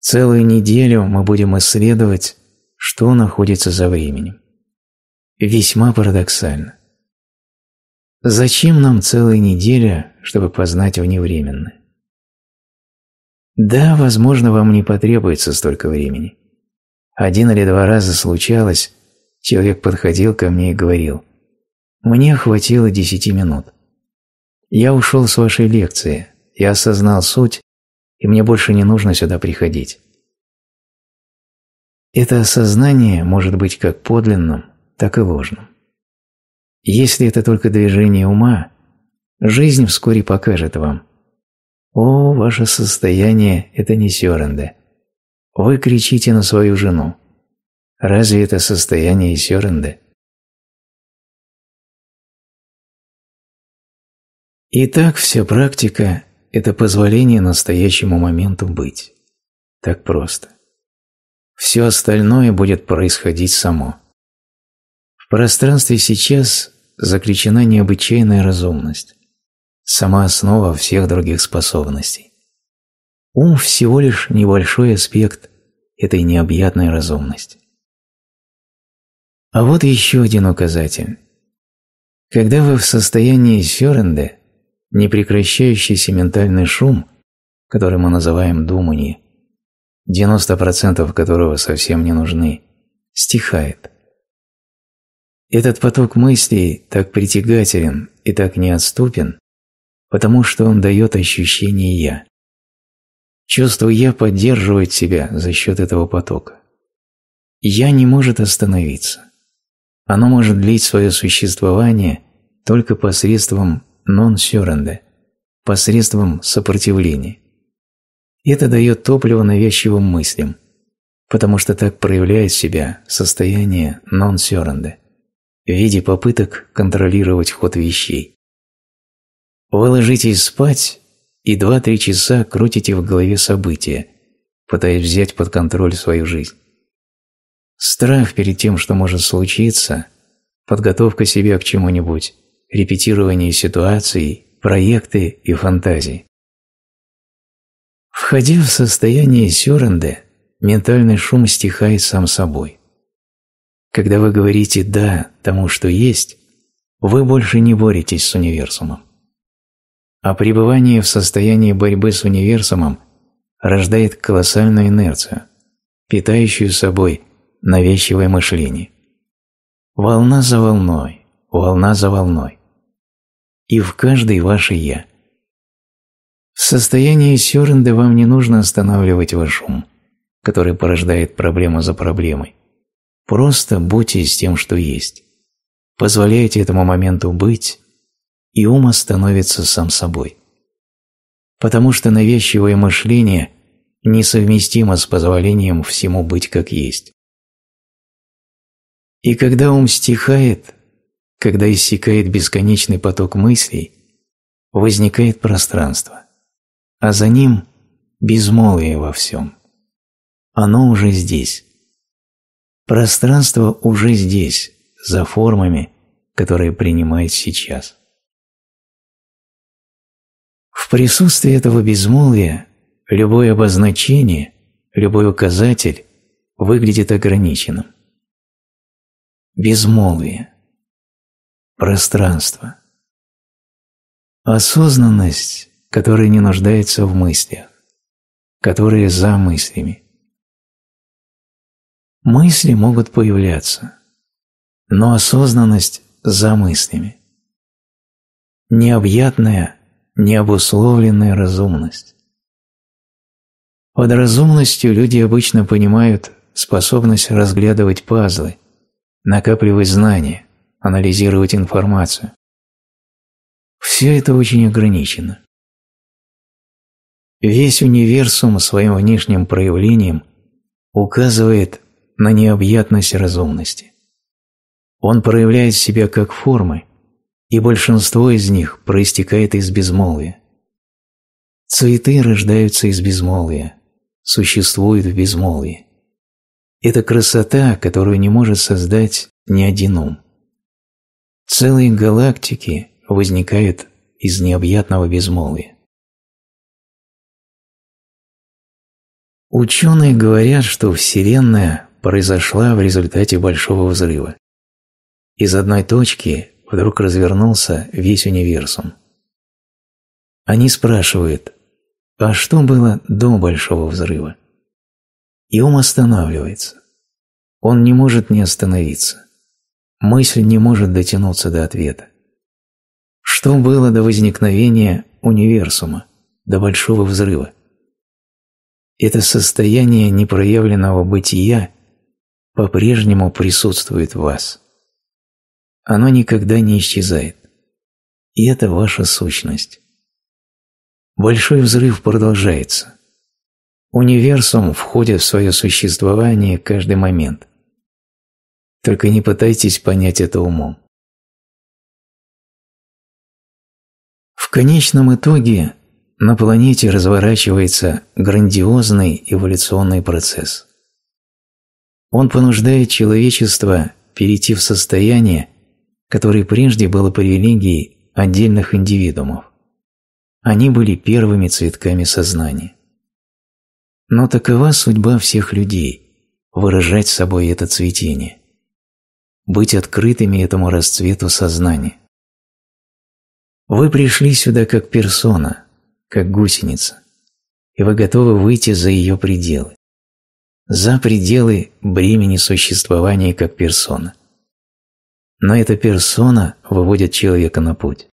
Целую неделю мы будем исследовать, что находится за временем. Весьма парадоксально. Зачем нам целая неделя, чтобы познать вневременно? Да, возможно, вам не потребуется столько времени. Один или два раза случалось, человек подходил ко мне и говорил, «Мне хватило десяти минут. Я ушел с вашей лекции, я осознал суть, и мне больше не нужно сюда приходить». Это осознание может быть как подлинным, так и ложным. Если это только движение ума, жизнь вскоре покажет вам. О, ваше состояние – это не Сёренда. Вы кричите на свою жену. Разве это состояние Сёренда? Итак, вся практика – это позволение настоящему моменту быть. Так просто. Все остальное будет происходить само пространстве сейчас заключена необычайная разумность, сама основа всех других способностей. Ум всего лишь небольшой аспект этой необъятной разумности. А вот еще один указатель. Когда вы в состоянии сёренде, непрекращающийся ментальный шум, который мы называем думание, 90% которого совсем не нужны, стихает. Этот поток мыслей так притягателен и так неотступен, потому что он дает ощущение «я». Чувство «я» поддерживает себя за счет этого потока. «Я» не может остановиться. Оно может длить свое существование только посредством нон-сёренда, посредством сопротивления. Это дает топливо навязчивым мыслям, потому что так проявляет себя состояние нон-сёренда в виде попыток контролировать ход вещей. Вы ложитесь спать и 2-3 часа крутите в голове события, пытаясь взять под контроль свою жизнь. Страх перед тем, что может случиться, подготовка себя к чему-нибудь, репетирование ситуаций, проекты и фантазии. Входя в состояние сёренде, ментальный шум стихает сам собой. Когда вы говорите «да» тому, что есть, вы больше не боретесь с универсумом. А пребывание в состоянии борьбы с универсумом рождает колоссальную инерцию, питающую собой навязчивое мышление. Волна за волной, волна за волной. И в каждой ваше «я». В состоянии сёренда вам не нужно останавливать ваш ум, который порождает проблему за проблемой, Просто будьте с тем, что есть. Позволяйте этому моменту быть, и ум становится сам собой. Потому что навязчивое мышление несовместимо с позволением всему быть как есть. И когда ум стихает, когда иссякает бесконечный поток мыслей, возникает пространство, а за ним безмолвие во всем. Оно уже здесь. Пространство уже здесь, за формами, которые принимает сейчас. В присутствии этого безмолвия любое обозначение, любой указатель выглядит ограниченным. Безмолвие. Пространство. Осознанность, которая не нуждается в мыслях, которая за мыслями, Мысли могут появляться, но осознанность за мыслями. Необъятная, необусловленная разумность. Под разумностью люди обычно понимают способность разглядывать пазлы, накапливать знания, анализировать информацию. Все это очень ограничено. Весь универсум своим внешним проявлением указывает на необъятность разумности. Он проявляет себя как формы, и большинство из них проистекает из безмолвия. Цветы рождаются из безмолвия, существуют в безмолвии. Это красота, которую не может создать ни один ум. Целые галактики возникают из необъятного безмолвия. Ученые говорят, что Вселенная произошла в результате Большого Взрыва. Из одной точки вдруг развернулся весь универсум. Они спрашивают, а что было до Большого Взрыва? И ум останавливается. Он не может не остановиться. Мысль не может дотянуться до ответа. Что было до возникновения универсума, до Большого Взрыва? Это состояние непроявленного бытия по-прежнему присутствует в вас. Оно никогда не исчезает. И это ваша сущность. Большой взрыв продолжается. Универсум входит в свое существование каждый момент. Только не пытайтесь понять это умом. В конечном итоге на планете разворачивается грандиозный эволюционный процесс. Он понуждает человечество перейти в состояние, которое прежде было по религии отдельных индивидуумов. Они были первыми цветками сознания. Но такова судьба всех людей – выражать собой это цветение, быть открытыми этому расцвету сознания. Вы пришли сюда как персона, как гусеница, и вы готовы выйти за ее пределы за пределы бремени существования как персона. Но эта персона выводит человека на путь.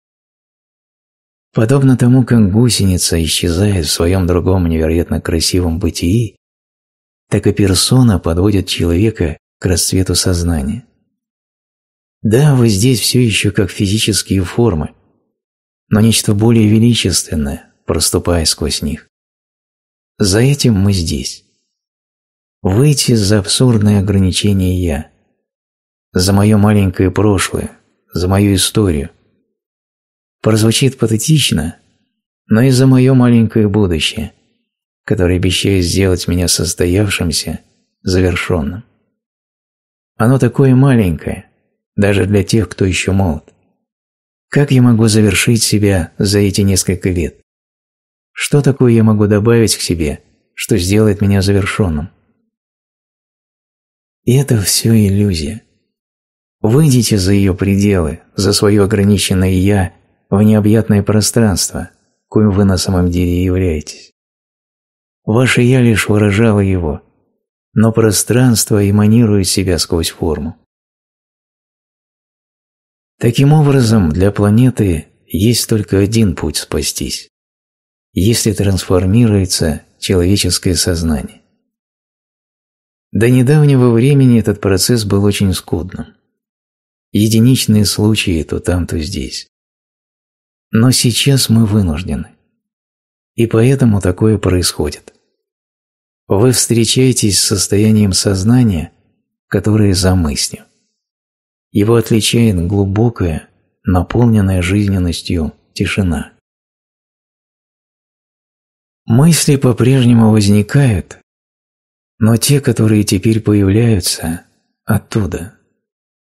Подобно тому, как гусеница исчезает в своем другом невероятно красивом бытии, так и персона подводит человека к расцвету сознания. Да, вы здесь все еще как физические формы, но нечто более величественное, проступая сквозь них. За этим мы здесь выйти за абсурдные ограничения «я», за мое маленькое прошлое, за мою историю. Прозвучит патетично, но и за мое маленькое будущее, которое обещает сделать меня состоявшимся, завершенным. Оно такое маленькое, даже для тех, кто еще молод. Как я могу завершить себя за эти несколько лет? Что такое я могу добавить к себе, что сделает меня завершенным? И это все иллюзия. Выйдите за ее пределы, за свое ограниченное «я» в необъятное пространство, коим вы на самом деле являетесь. Ваше «я» лишь выражало его, но пространство эманирует себя сквозь форму. Таким образом, для планеты есть только один путь спастись, если трансформируется человеческое сознание. До недавнего времени этот процесс был очень скудным. Единичные случаи то там, то здесь. Но сейчас мы вынуждены. И поэтому такое происходит. Вы встречаетесь с состоянием сознания, которое за мыслью. Его отличает глубокая, наполненная жизненностью тишина. Мысли по-прежнему возникают, но те, которые теперь появляются, оттуда.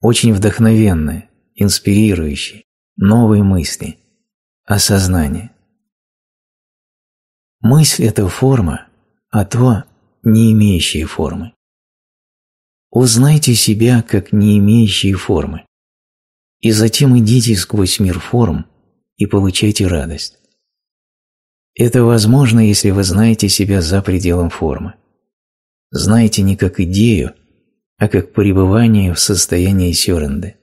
Очень вдохновенные, инспирирующие, новые мысли, осознание. Мысль – это форма, а то – не имеющие формы. Узнайте себя как не имеющие формы, и затем идите сквозь мир форм и получайте радость. Это возможно, если вы знаете себя за пределом формы знаете не как идею, а как пребывание в состоянии сёренды.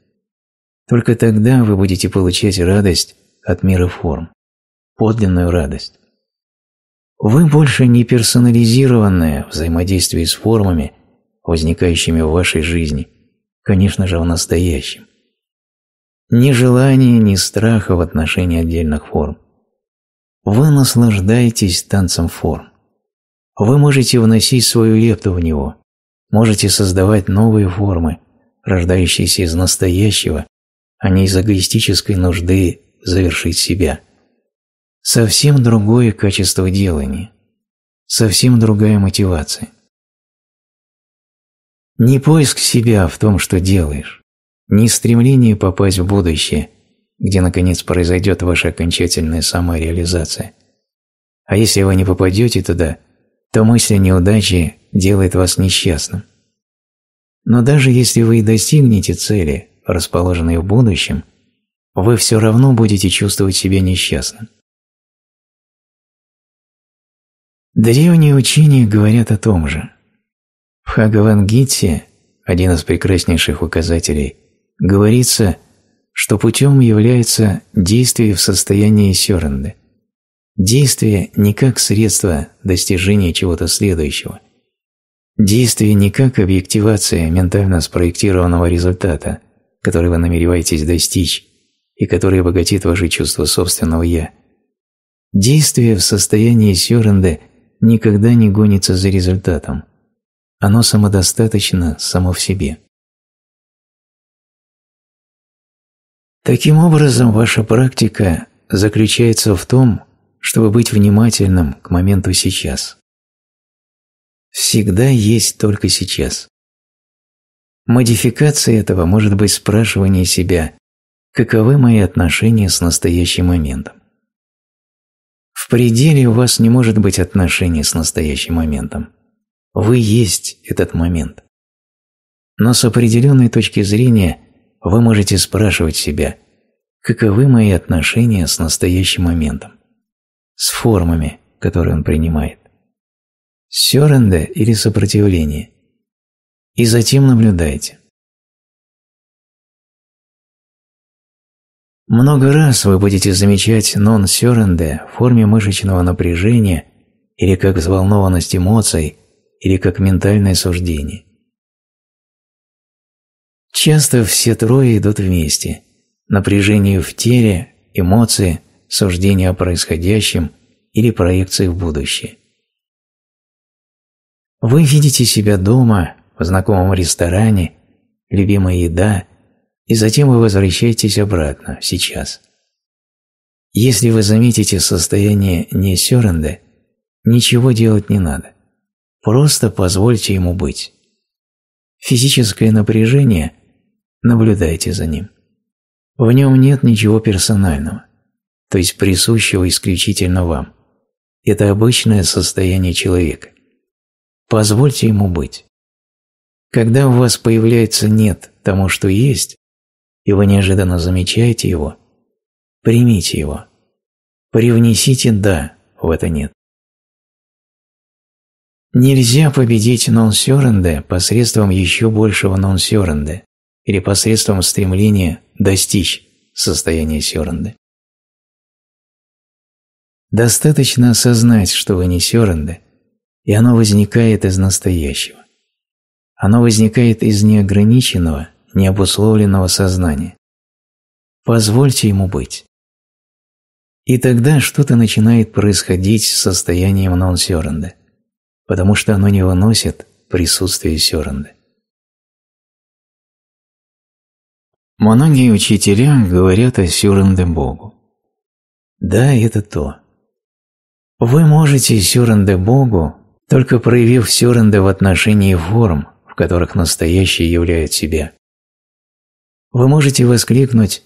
Только тогда вы будете получать радость от мира форм, подлинную радость. Вы больше не персонализированное взаимодействие с формами, возникающими в вашей жизни, конечно же, в настоящем. Ни желания, ни страха в отношении отдельных форм. Вы наслаждаетесь танцем форм. Вы можете вносить свою лепту в него, можете создавать новые формы, рождающиеся из настоящего, а не из эгоистической нужды завершить себя. Совсем другое качество делания, совсем другая мотивация. Не поиск себя в том, что делаешь, не стремление попасть в будущее, где наконец произойдет ваша окончательная самореализация. А если вы не попадете туда, то мысль о неудаче делает вас несчастным. Но даже если вы и достигнете цели, расположенной в будущем, вы все равно будете чувствовать себя несчастным. Древние учения говорят о том же. В Хагавангите, один из прекраснейших указателей, говорится, что путем является действие в состоянии серанды – Действие не как средство достижения чего-то следующего. Действие не как объективация ментально спроектированного результата, который вы намереваетесь достичь и который обогатит ваше чувство собственного «я». Действие в состоянии сёренды никогда не гонится за результатом. Оно самодостаточно само в себе. Таким образом, ваша практика заключается в том, чтобы быть внимательным к моменту сейчас. Всегда есть только сейчас. Модификацией этого может быть спрашивание себя, каковы мои отношения с настоящим моментом. В пределе у вас не может быть отношений с настоящим моментом. Вы есть этот момент. Но с определенной точки зрения вы можете спрашивать себя, каковы мои отношения с настоящим моментом с формами, которые он принимает. Сёренда или сопротивление. И затем наблюдайте. Много раз вы будете замечать нон-сёренде в форме мышечного напряжения или как взволнованность эмоций, или как ментальное суждение. Часто все трое идут вместе. Напряжение в теле, эмоции – суждения о происходящем или проекции в будущее. Вы видите себя дома, в знакомом ресторане, любимая еда, и затем вы возвращаетесь обратно, сейчас. Если вы заметите состояние несеренда, ничего делать не надо. Просто позвольте ему быть. Физическое напряжение – наблюдайте за ним. В нем нет ничего персонального – то есть присущего исключительно вам. Это обычное состояние человека. Позвольте ему быть. Когда у вас появляется «нет» тому, что есть, и вы неожиданно замечаете его, примите его. Привнесите «да» в это «нет». Нельзя победить нонсеренде посредством еще большего нонсеренде или посредством стремления достичь состояния серенды. Достаточно осознать, что вы не Сёренде, и оно возникает из настоящего. Оно возникает из неограниченного, необусловленного сознания. Позвольте ему быть. И тогда что-то начинает происходить с состоянием нон-сёренда, потому что оно не выносит присутствие сёренда. Многие учителя говорят о сюренде Богу. Да, это то. Вы можете сюранде Богу, только проявив сюранде в отношении форм, в которых настоящее являет себя. Вы можете воскликнуть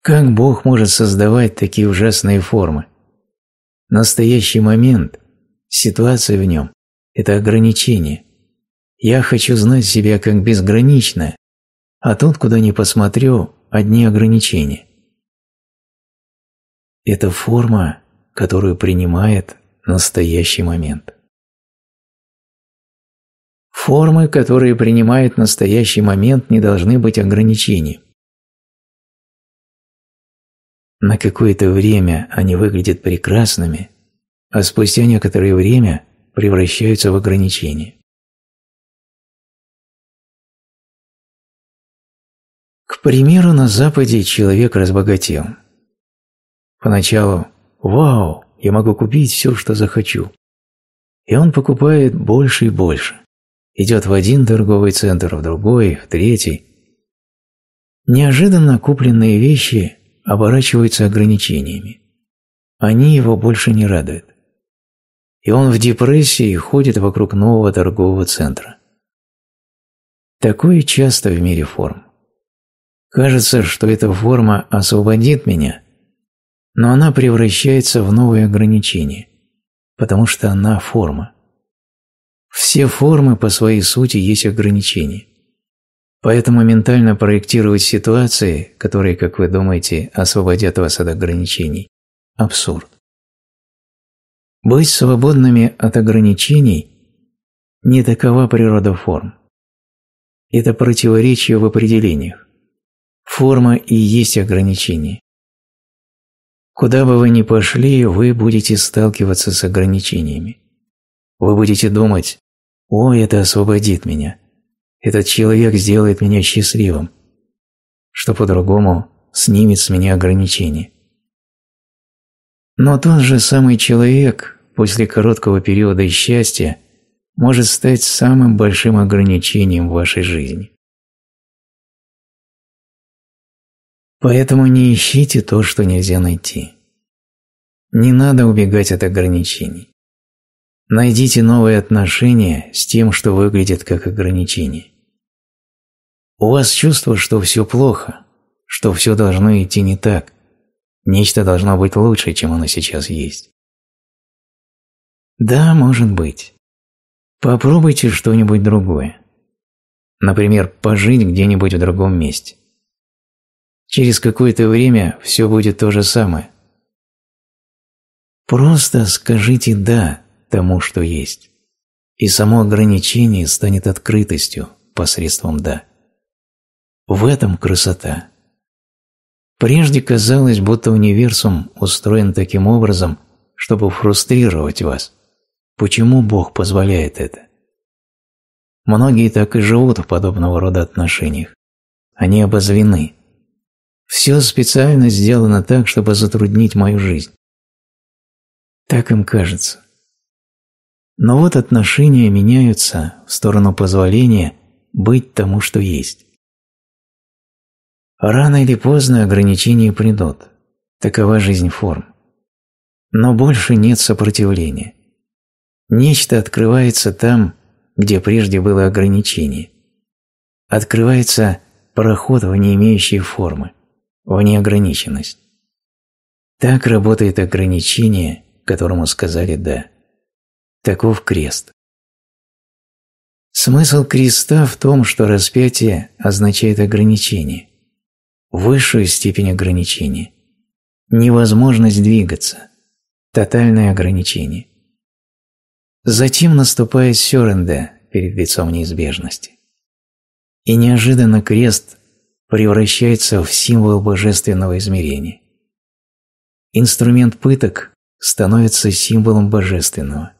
«Как Бог может создавать такие ужасные формы?» Настоящий момент, ситуация в нем – это ограничение. Я хочу знать себя как безграничное, а тут, куда ни посмотрю, одни ограничения. Эта форма которую принимает настоящий момент. Формы, которые принимает настоящий момент, не должны быть ограничением. На какое-то время они выглядят прекрасными, а спустя некоторое время превращаются в ограничения. К примеру, на Западе человек разбогател. Поначалу «Вау, я могу купить все, что захочу». И он покупает больше и больше. Идет в один торговый центр, в другой, в третий. Неожиданно купленные вещи оборачиваются ограничениями. Они его больше не радуют. И он в депрессии ходит вокруг нового торгового центра. Такое часто в мире форм. Кажется, что эта форма освободит меня, но она превращается в новые ограничения, потому что она – форма. Все формы по своей сути есть ограничения. Поэтому ментально проектировать ситуации, которые, как вы думаете, освободят вас от ограничений – абсурд. Быть свободными от ограничений – не такова природа форм. Это противоречие в определениях. Форма и есть ограничение. Куда бы вы ни пошли, вы будете сталкиваться с ограничениями. Вы будете думать «О, это освободит меня», «Этот человек сделает меня счастливым», что по-другому снимет с меня ограничения. Но тот же самый человек после короткого периода счастья может стать самым большим ограничением в вашей жизни. Поэтому не ищите то, что нельзя найти. Не надо убегать от ограничений. Найдите новые отношения с тем, что выглядит как ограничение. У вас чувство, что все плохо, что все должно идти не так, нечто должно быть лучше, чем оно сейчас есть. Да, может быть. Попробуйте что-нибудь другое. Например, пожить где-нибудь в другом месте. Через какое-то время все будет то же самое. Просто скажите «да» тому, что есть, и само ограничение станет открытостью посредством «да». В этом красота. Прежде казалось, будто универсум устроен таким образом, чтобы фрустрировать вас. Почему Бог позволяет это? Многие так и живут в подобного рода отношениях. Они обозвены. Все специально сделано так, чтобы затруднить мою жизнь. Так им кажется. Но вот отношения меняются в сторону позволения быть тому, что есть. Рано или поздно ограничения придут. Такова жизнь форм. Но больше нет сопротивления. Нечто открывается там, где прежде было ограничение. Открывается проход в не имеющие формы в неограниченность. Так работает ограничение, которому сказали «да». Таков крест. Смысл креста в том, что распятие означает ограничение, высшую степень ограничения, невозможность двигаться, тотальное ограничение. Затем наступает сёренда перед лицом неизбежности. И неожиданно крест превращается в символ божественного измерения. Инструмент пыток становится символом божественного.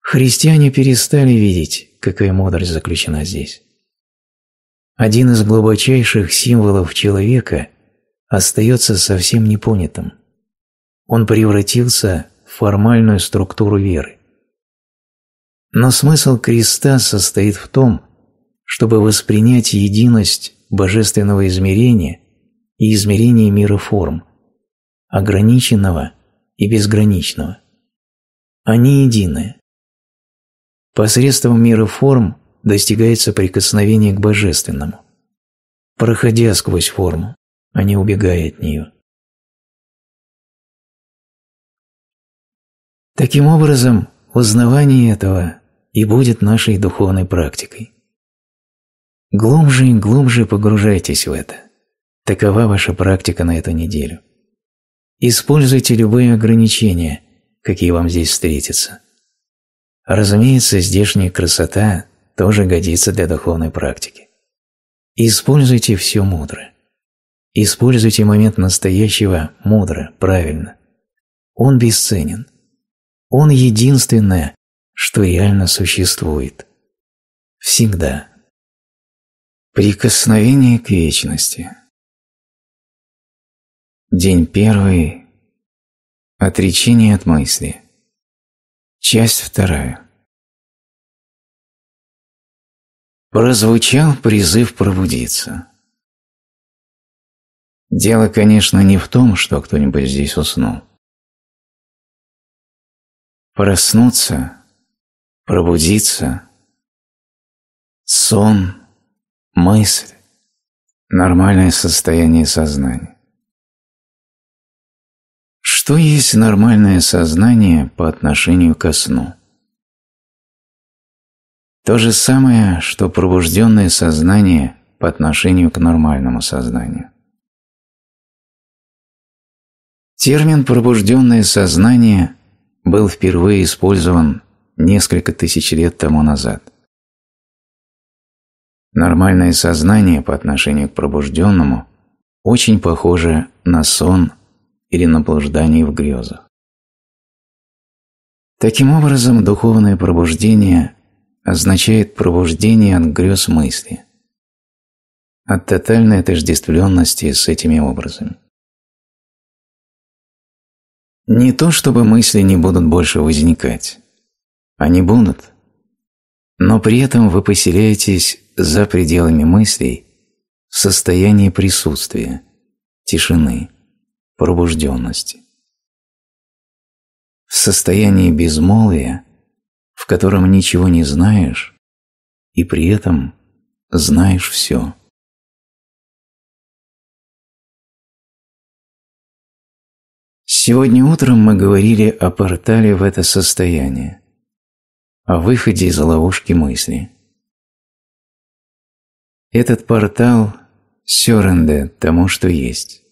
Христиане перестали видеть, какая мудрость заключена здесь. Один из глубочайших символов человека остается совсем непонятым. Он превратился в формальную структуру веры. Но смысл креста состоит в том, чтобы воспринять единость божественного измерения и измерения мира форм, ограниченного и безграничного. Они едины. Посредством мира форм достигается прикосновение к божественному, проходя сквозь форму, а не убегая от нее. Таким образом, узнавание этого и будет нашей духовной практикой. Глубже и глубже погружайтесь в это. Такова ваша практика на эту неделю. Используйте любые ограничения, какие вам здесь встретятся. Разумеется, здешняя красота тоже годится для духовной практики. Используйте все мудро. Используйте момент настоящего мудро, правильно. Он бесценен. Он единственное, что реально существует. Всегда. Прикосновение к вечности. День первый. Отречение от мысли. Часть вторая. Прозвучал призыв пробудиться. Дело, конечно, не в том, что кто-нибудь здесь уснул. Проснуться, пробудиться, сон – Мысль – нормальное состояние сознания. Что есть нормальное сознание по отношению ко сну? То же самое, что пробужденное сознание по отношению к нормальному сознанию. Термин «пробужденное сознание» был впервые использован несколько тысяч лет тому назад. Нормальное сознание по отношению к пробужденному очень похоже на сон или на блуждание в грезах. Таким образом, духовное пробуждение означает пробуждение от грез мысли, от тотальной отождествленности с этими образами. Не то, чтобы мысли не будут больше возникать. Они будут. Но при этом вы поселяетесь за пределами мыслей в состоянии присутствия, тишины, пробужденности. В состоянии безмолвия, в котором ничего не знаешь и при этом знаешь все. Сегодня утром мы говорили о портале в это состояние, о выходе из ловушки мысли. Этот портал – Сёренде тому, что есть.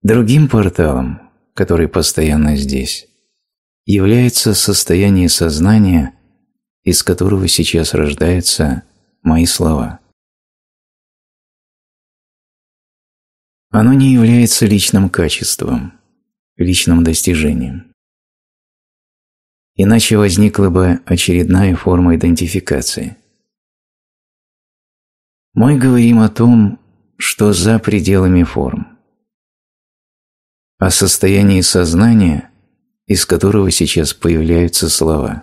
Другим порталом, который постоянно здесь, является состояние сознания, из которого сейчас рождаются мои слова. Оно не является личным качеством, личным достижением. Иначе возникла бы очередная форма идентификации – мы говорим о том, что за пределами форм. О состоянии сознания, из которого сейчас появляются слова.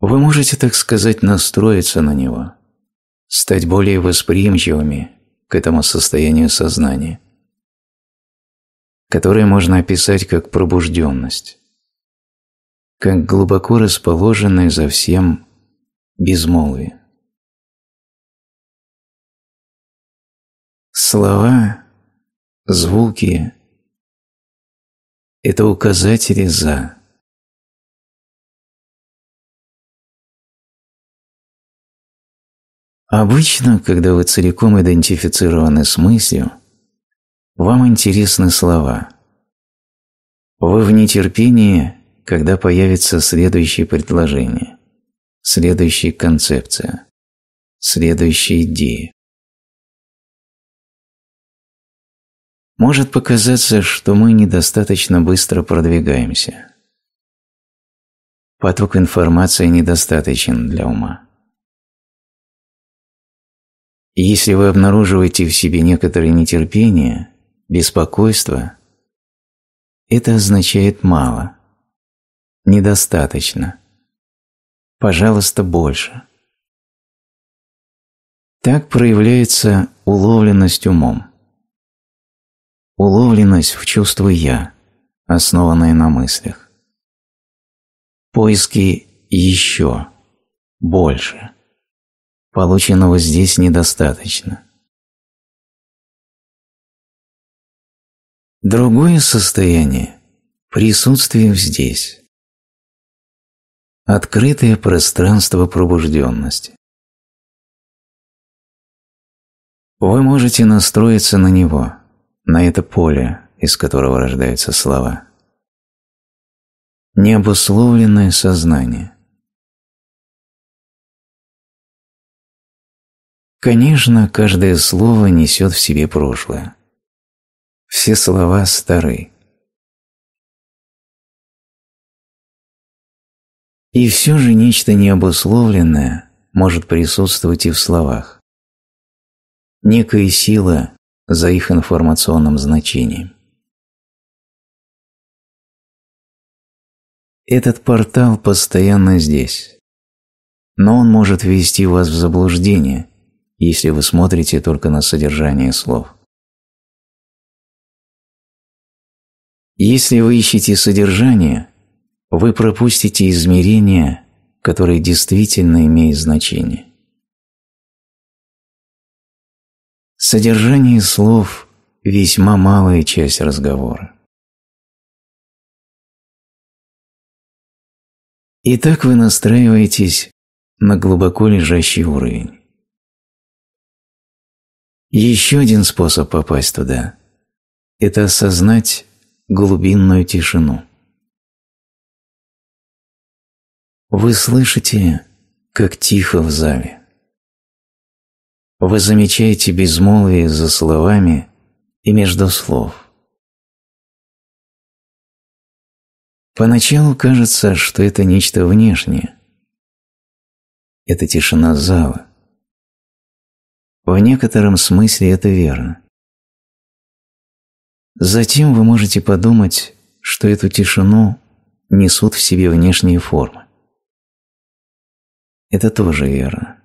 Вы можете, так сказать, настроиться на него, стать более восприимчивыми к этому состоянию сознания, которое можно описать как пробужденность как глубоко расположенное за всем безмолвие. Слова, звуки – это указатели «за». Обычно, когда вы целиком идентифицированы с мыслью, вам интересны слова. Вы в нетерпении когда появится следующее предложение, следующая концепция, следующая идея. Может показаться, что мы недостаточно быстро продвигаемся. Поток информации недостаточен для ума. если вы обнаруживаете в себе некоторое нетерпение, беспокойство, это означает мало – недостаточно. Пожалуйста, больше. Так проявляется уловленность умом. Уловленность в чувство «я», основанное на мыслях. Поиски «еще», «больше». Полученного здесь недостаточно. Другое состояние – присутствие здесь. Открытое пространство пробужденности. Вы можете настроиться на него, на это поле, из которого рождаются слова. Необусловленное сознание. Конечно, каждое слово несет в себе прошлое. Все слова старые. И все же нечто необусловленное может присутствовать и в словах. Некая сила за их информационным значением. Этот портал постоянно здесь, но он может ввести вас в заблуждение, если вы смотрите только на содержание слов. Если вы ищете содержание – вы пропустите измерения, которые действительно имеют значение. Содержание слов – весьма малая часть разговора. Итак, вы настраиваетесь на глубоко лежащий уровень. Еще один способ попасть туда – это осознать глубинную тишину. Вы слышите, как тихо в зале. Вы замечаете безмолвие за словами и между слов. Поначалу кажется, что это нечто внешнее. Это тишина зала. В некотором смысле это верно. Затем вы можете подумать, что эту тишину несут в себе внешние формы. Это тоже верно.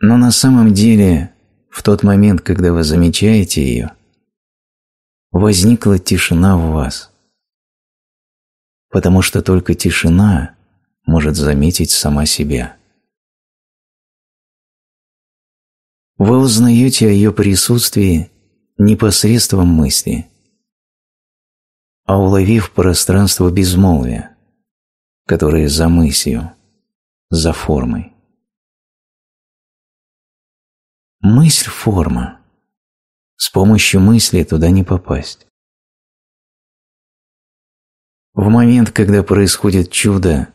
Но на самом деле, в тот момент, когда вы замечаете ее, возникла тишина в вас. Потому что только тишина может заметить сама себя. Вы узнаете о ее присутствии не посредством мысли, а уловив пространство безмолвия – которые за мысью, за формой. Мысль – форма. С помощью мысли туда не попасть. В момент, когда происходит чудо,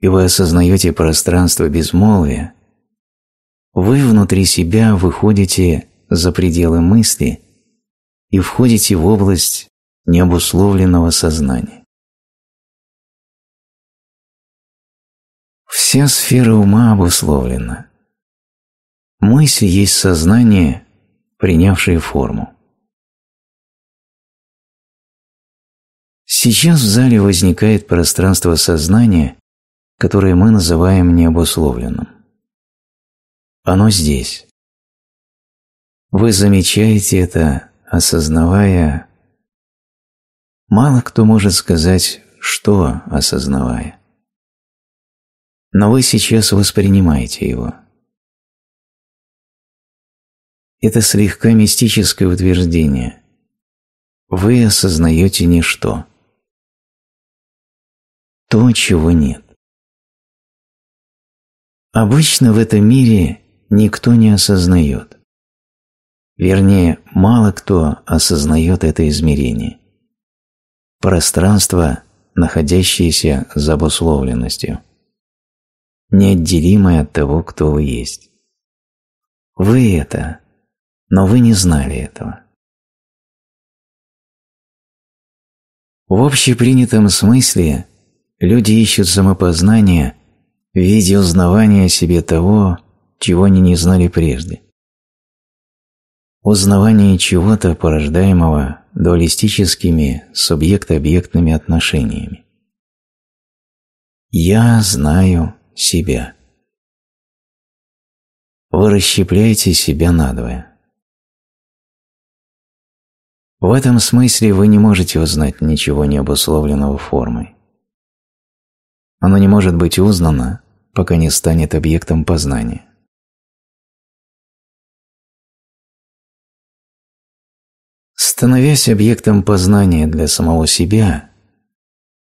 и вы осознаете пространство безмолвия, вы внутри себя выходите за пределы мысли и входите в область необусловленного сознания. Вся сфера ума обусловлена. Мысль есть сознание, принявшее форму. Сейчас в зале возникает пространство сознания, которое мы называем необусловленным. Оно здесь. Вы замечаете это, осознавая... Мало кто может сказать, что осознавая но вы сейчас воспринимаете его. Это слегка мистическое утверждение. Вы осознаете ничто. То, чего нет. Обычно в этом мире никто не осознает. Вернее, мало кто осознает это измерение. Пространство, находящееся за обусловленностью – неотделимое от того, кто вы есть. Вы это, но вы не знали этого. В общепринятом смысле люди ищут самопознание в виде узнавания о себе того, чего они не знали прежде. Узнавание чего-то, порождаемого дуалистическими субъект-объектными отношениями. «Я знаю себя. Вы расщепляете себя надвое. В этом смысле вы не можете узнать ничего необусловленного формой. Оно не может быть узнано, пока не станет объектом познания. Становясь объектом познания для самого себя,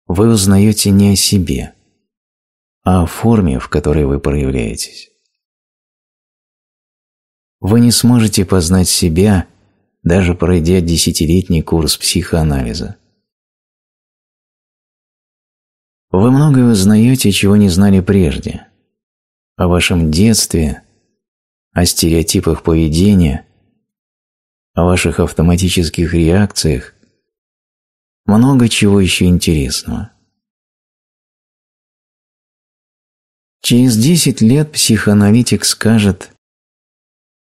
вы узнаете не о себе, а о форме, в которой вы проявляетесь. Вы не сможете познать себя, даже пройдя десятилетний курс психоанализа. Вы многое узнаете, чего не знали прежде. О вашем детстве, о стереотипах поведения, о ваших автоматических реакциях. Много чего еще интересного. Через 10 лет психоаналитик скажет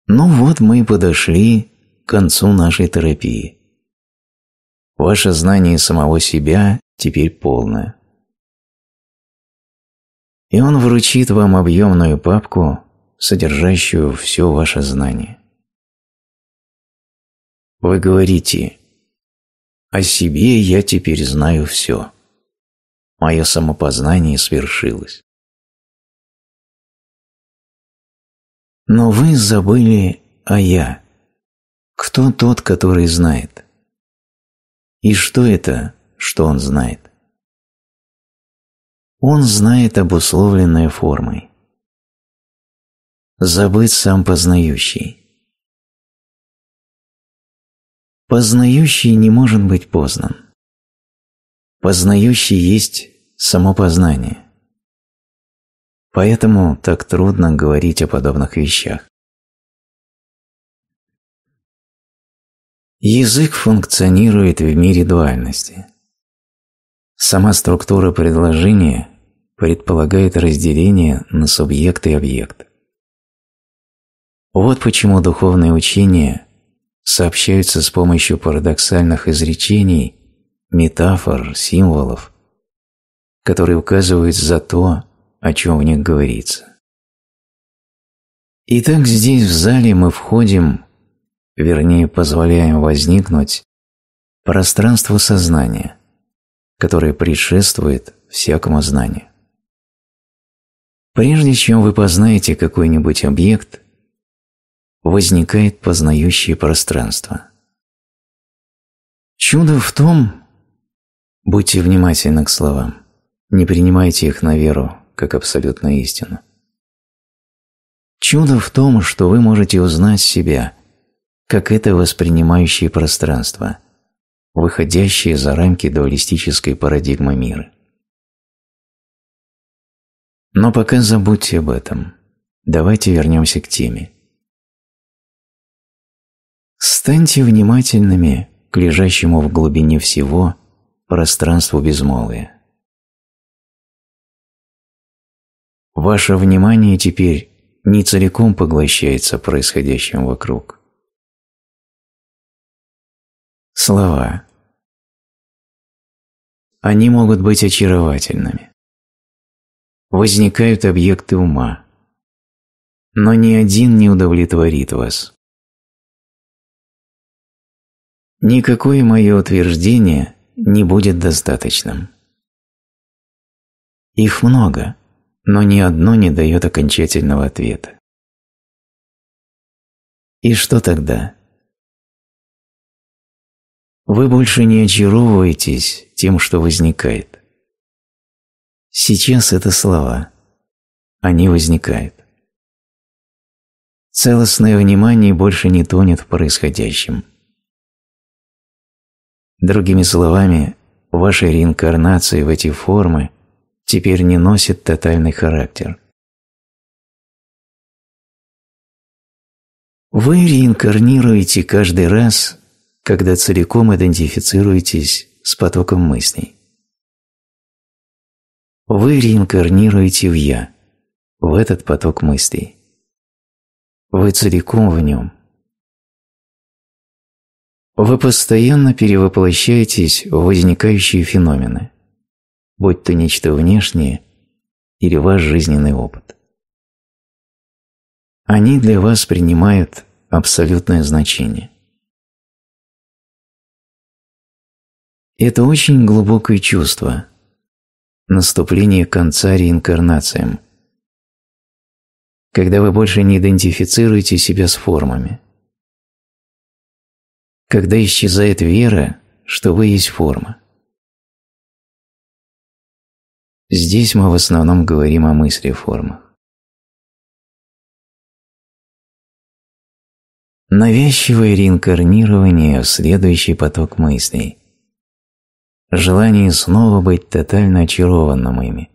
«Ну вот мы и подошли к концу нашей терапии. Ваше знание самого себя теперь полное». И он вручит вам объемную папку, содержащую все ваше знание. Вы говорите «О себе я теперь знаю все. Мое самопознание свершилось». Но вы забыли о а «я». Кто тот, который знает? И что это, что он знает? Он знает обусловленное формой. Забыть сам познающий. Познающий не может быть познан. Познающий есть самопознание. Поэтому так трудно говорить о подобных вещах. Язык функционирует в мире дуальности. Сама структура предложения предполагает разделение на субъект и объект. Вот почему духовные учения сообщаются с помощью парадоксальных изречений, метафор, символов, которые указывают за то, о чем в них говорится. Итак, здесь в зале мы входим, вернее, позволяем возникнуть пространство сознания, которое предшествует всякому знанию. Прежде чем вы познаете какой-нибудь объект, возникает познающее пространство. Чудо в том, будьте внимательны к словам, не принимайте их на веру, как абсолютную истину. Чудо в том, что вы можете узнать себя, как это воспринимающее пространство, выходящее за рамки дуалистической парадигмы мира. Но пока забудьте об этом. Давайте вернемся к теме. Станьте внимательными к лежащему в глубине всего пространству безмолвия. Ваше внимание теперь не целиком поглощается происходящим вокруг. Слова. Они могут быть очаровательными. Возникают объекты ума. Но ни один не удовлетворит вас. Никакое мое утверждение не будет достаточным. Их много но ни одно не дает окончательного ответа. И что тогда? Вы больше не очаровываетесь тем, что возникает. Сейчас это слова. Они возникают. Целостное внимание больше не тонет в происходящем. Другими словами, ваша реинкарнация в эти формы – теперь не носит тотальный характер. Вы реинкарнируете каждый раз, когда целиком идентифицируетесь с потоком мыслей. Вы реинкарнируете в «я», в этот поток мыслей. Вы целиком в нем. Вы постоянно перевоплощаетесь в возникающие феномены – будь то нечто внешнее или ваш жизненный опыт. Они для вас принимают абсолютное значение. Это очень глубокое чувство – наступление конца реинкарнациям, когда вы больше не идентифицируете себя с формами. Когда исчезает вера, что вы есть форма – Здесь мы в основном говорим о мысли-формах. Навязчивое реинкарнирование в следующий поток мыслей. Желание снова быть тотально очарованным ими.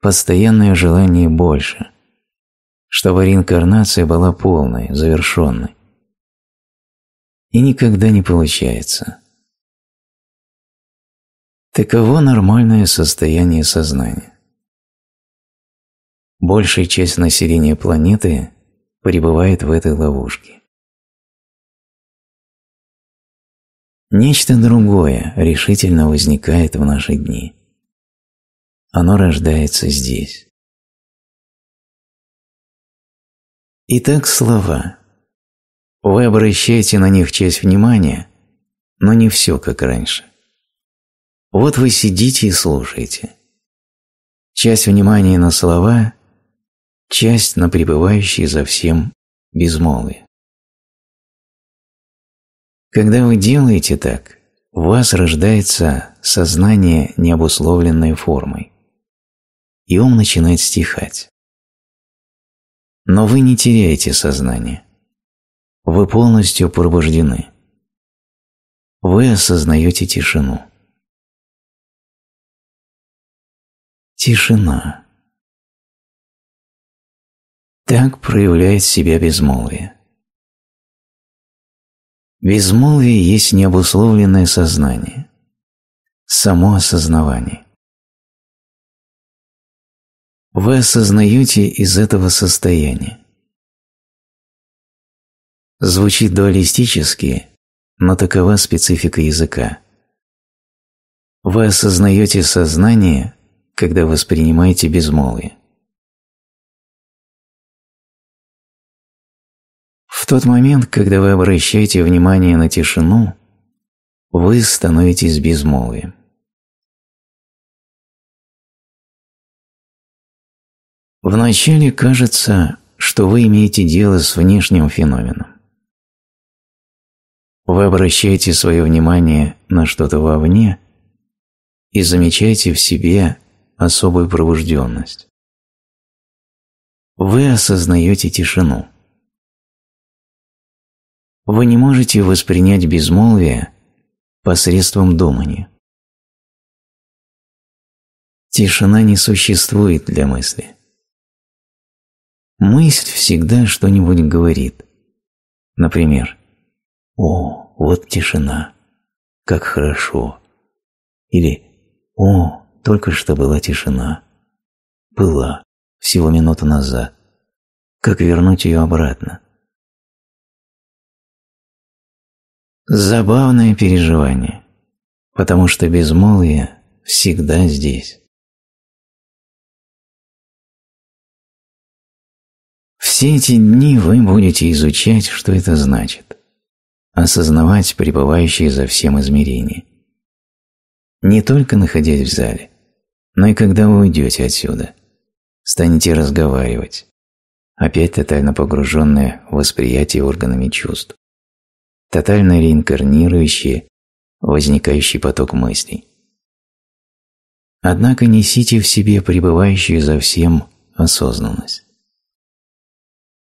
Постоянное желание больше. Чтобы реинкарнация была полной, завершенной. И никогда не получается. Таково нормальное состояние сознания. Большая часть населения планеты пребывает в этой ловушке. Нечто другое решительно возникает в наши дни. Оно рождается здесь. Итак, слова. Вы обращаете на них часть внимания, но не все, как раньше. Вот вы сидите и слушаете. Часть внимания на слова, часть на пребывающие за всем безмолвие. Когда вы делаете так, у вас рождается сознание необусловленной формой, и ум начинает стихать. Но вы не теряете сознание. Вы полностью пробуждены. Вы осознаете тишину. Тишина. Так проявляет себя безмолвие. Безмолвие есть необусловленное сознание, само Вы осознаете из этого состояния. Звучит дуалистически, но такова специфика языка. Вы осознаете сознание когда воспринимаете безмолвие. В тот момент, когда вы обращаете внимание на тишину, вы становитесь безмолвием. Вначале кажется, что вы имеете дело с внешним феноменом. Вы обращаете свое внимание на что-то вовне и замечаете в себе особую пробужденность. Вы осознаете тишину. Вы не можете воспринять безмолвие посредством думания. Тишина не существует для мысли. Мысль всегда что-нибудь говорит. Например, «О, вот тишина, как хорошо!» или «О, только что была тишина. Была. Всего минуту назад. Как вернуть ее обратно? Забавное переживание, потому что безмолвие всегда здесь. Все эти дни вы будете изучать, что это значит, осознавать пребывающие за всем измерения. Не только находясь в зале, но и когда вы уйдете отсюда. Станете разговаривать. Опять тотально погруженное в восприятие органами чувств. Тотально реинкарнирующие возникающий поток мыслей. Однако несите в себе пребывающую за всем осознанность.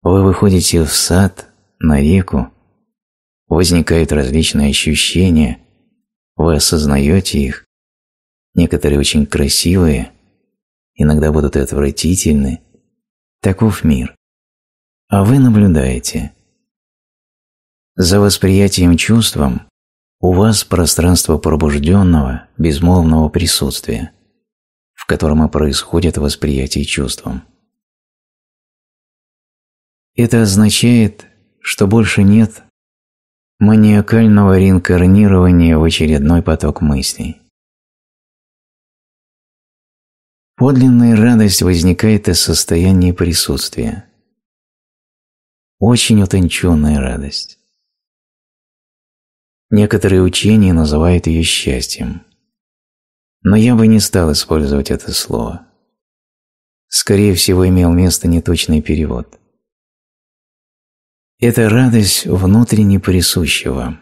Вы выходите в сад, на реку, возникают различные ощущения, вы осознаете их. Некоторые очень красивые, иногда будут и отвратительны. Таков мир. А вы наблюдаете. За восприятием чувством у вас пространство пробужденного, безмолвного присутствия, в котором и происходит восприятие чувством. Это означает, что больше нет маниакального реинкарнирования в очередной поток мыслей. Подлинная радость возникает из состояния присутствия. Очень утонченная радость. Некоторые учения называют ее счастьем. Но я бы не стал использовать это слово. Скорее всего, имел место неточный перевод. Это радость внутренне присуща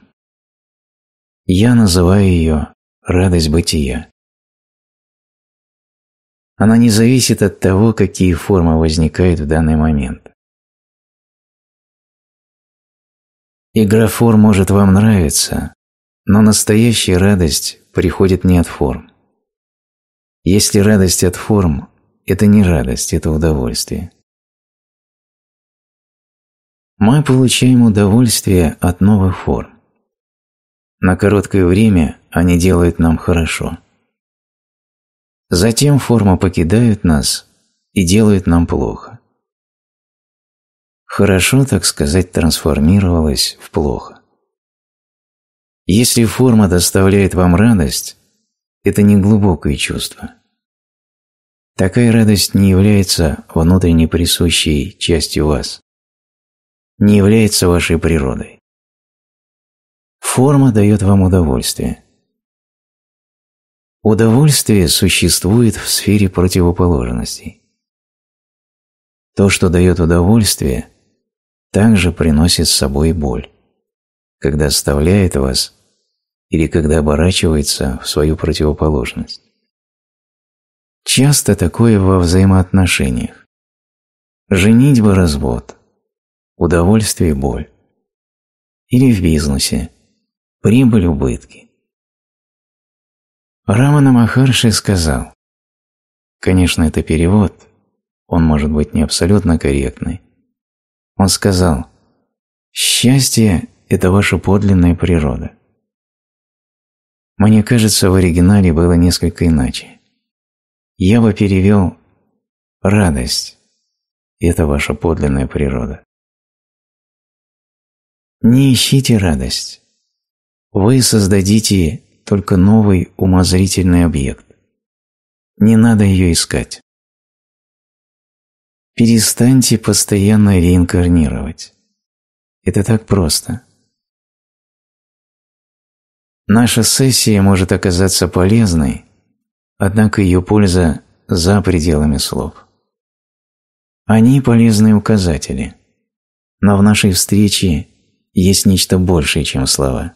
Я называю ее радость бытия. Она не зависит от того, какие формы возникают в данный момент. Игра форм может вам нравиться, но настоящая радость приходит не от форм. Если радость от форм, это не радость, это удовольствие мы получаем удовольствие от новых форм. На короткое время они делают нам хорошо. Затем форма покидает нас и делает нам плохо. Хорошо, так сказать, трансформировалось в плохо. Если форма доставляет вам радость, это не глубокое чувство. Такая радость не является внутренне присущей частью вас не является вашей природой. Форма дает вам удовольствие. Удовольствие существует в сфере противоположностей. То, что дает удовольствие, также приносит с собой боль, когда оставляет вас или когда оборачивается в свою противоположность. Часто такое во взаимоотношениях. Женитьба, развод, удовольствие и боль. Или в бизнесе – прибыль, убытки. Рамана Махарши сказал, конечно, это перевод, он может быть не абсолютно корректный. Он сказал, счастье – это ваша подлинная природа. Мне кажется, в оригинале было несколько иначе. Я бы перевел «радость» – это ваша подлинная природа. Не ищите радость. Вы создадите только новый умозрительный объект. Не надо ее искать. Перестаньте постоянно реинкарнировать. Это так просто. Наша сессия может оказаться полезной, однако ее польза за пределами слов. Они полезные указатели, но в нашей встрече есть нечто большее, чем слова.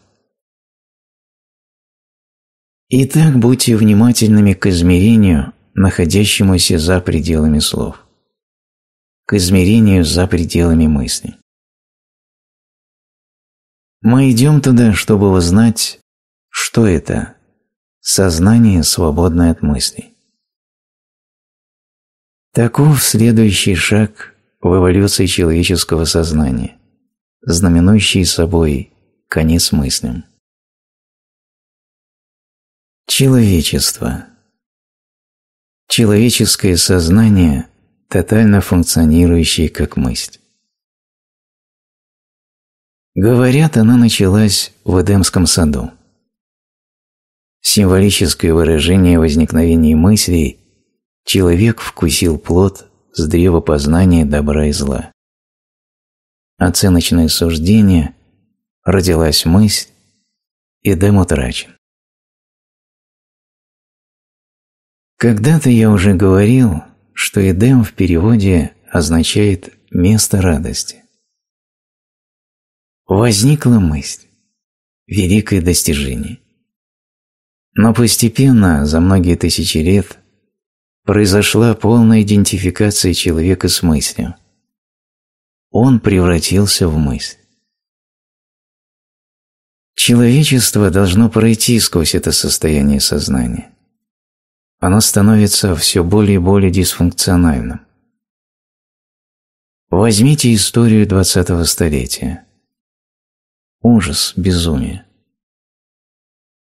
Итак, будьте внимательными к измерению, находящемуся за пределами слов, к измерению за пределами мысли. Мы идем туда, чтобы узнать, что это сознание, свободное от мыслей. Таков следующий шаг в эволюции человеческого сознания – знаменующие собой конец мыслям. Человечество. Человеческое сознание, тотально функционирующее как мысль. Говорят, она началась в Эдемском саду. Символическое выражение возникновения мыслей «человек вкусил плод с древа познания добра и зла» оценочные суждения, родилась мысль, и дым утрачен. Когда-то я уже говорил, что Эдем в переводе означает «место радости». Возникла мысль – великое достижение. Но постепенно, за многие тысячи лет, произошла полная идентификация человека с мыслью – он превратился в мысль. Человечество должно пройти сквозь это состояние сознания. Оно становится все более и более дисфункциональным. Возьмите историю 20-го столетия. Ужас, безумие.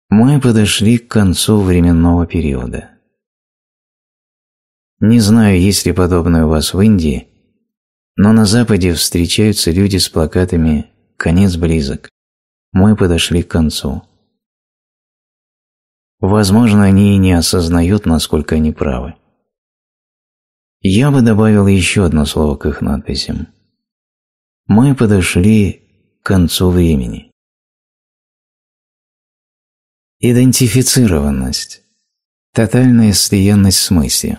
Мы подошли к концу временного периода. Не знаю, есть ли подобное у вас в Индии – но на Западе встречаются люди с плакатами «Конец близок», «Мы подошли к концу». Возможно, они и не осознают, насколько они правы. Я бы добавил еще одно слово к их надписям. Мы подошли к концу времени. Идентифицированность. Тотальная слиянность с мыслью.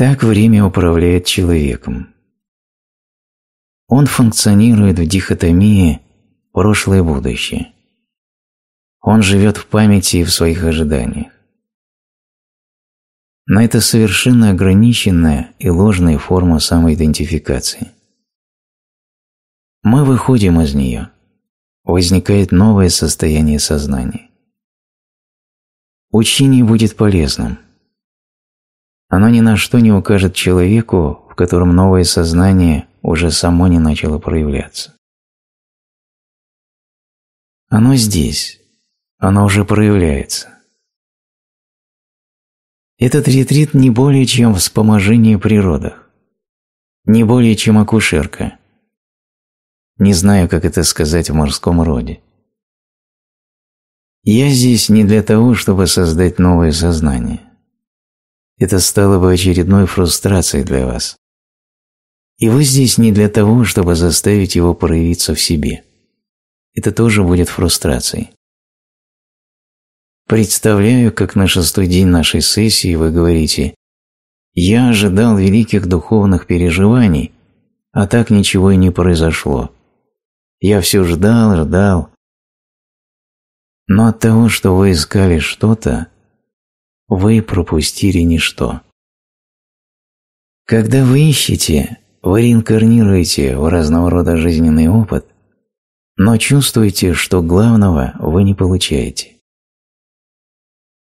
Так время управляет человеком. Он функционирует в дихотомии прошлое-будущее. Он живет в памяти и в своих ожиданиях. Но это совершенно ограниченная и ложная форма самоидентификации. Мы выходим из нее. Возникает новое состояние сознания. Учение будет полезным – оно ни на что не укажет человеку, в котором новое сознание уже само не начало проявляться. Оно здесь, оно уже проявляется. Этот ретрит не более чем вспоможение при не более чем акушерка. Не знаю, как это сказать в морском роде. Я здесь не для того, чтобы создать новое сознание это стало бы очередной фрустрацией для вас. И вы здесь не для того, чтобы заставить его проявиться в себе. Это тоже будет фрустрацией. Представляю, как на шестой день нашей сессии вы говорите «Я ожидал великих духовных переживаний, а так ничего и не произошло. Я все ждал, ждал». Но от того, что вы искали что-то, вы пропустили ничто. Когда вы ищете, вы реинкарнируете в разного рода жизненный опыт, но чувствуете, что главного вы не получаете.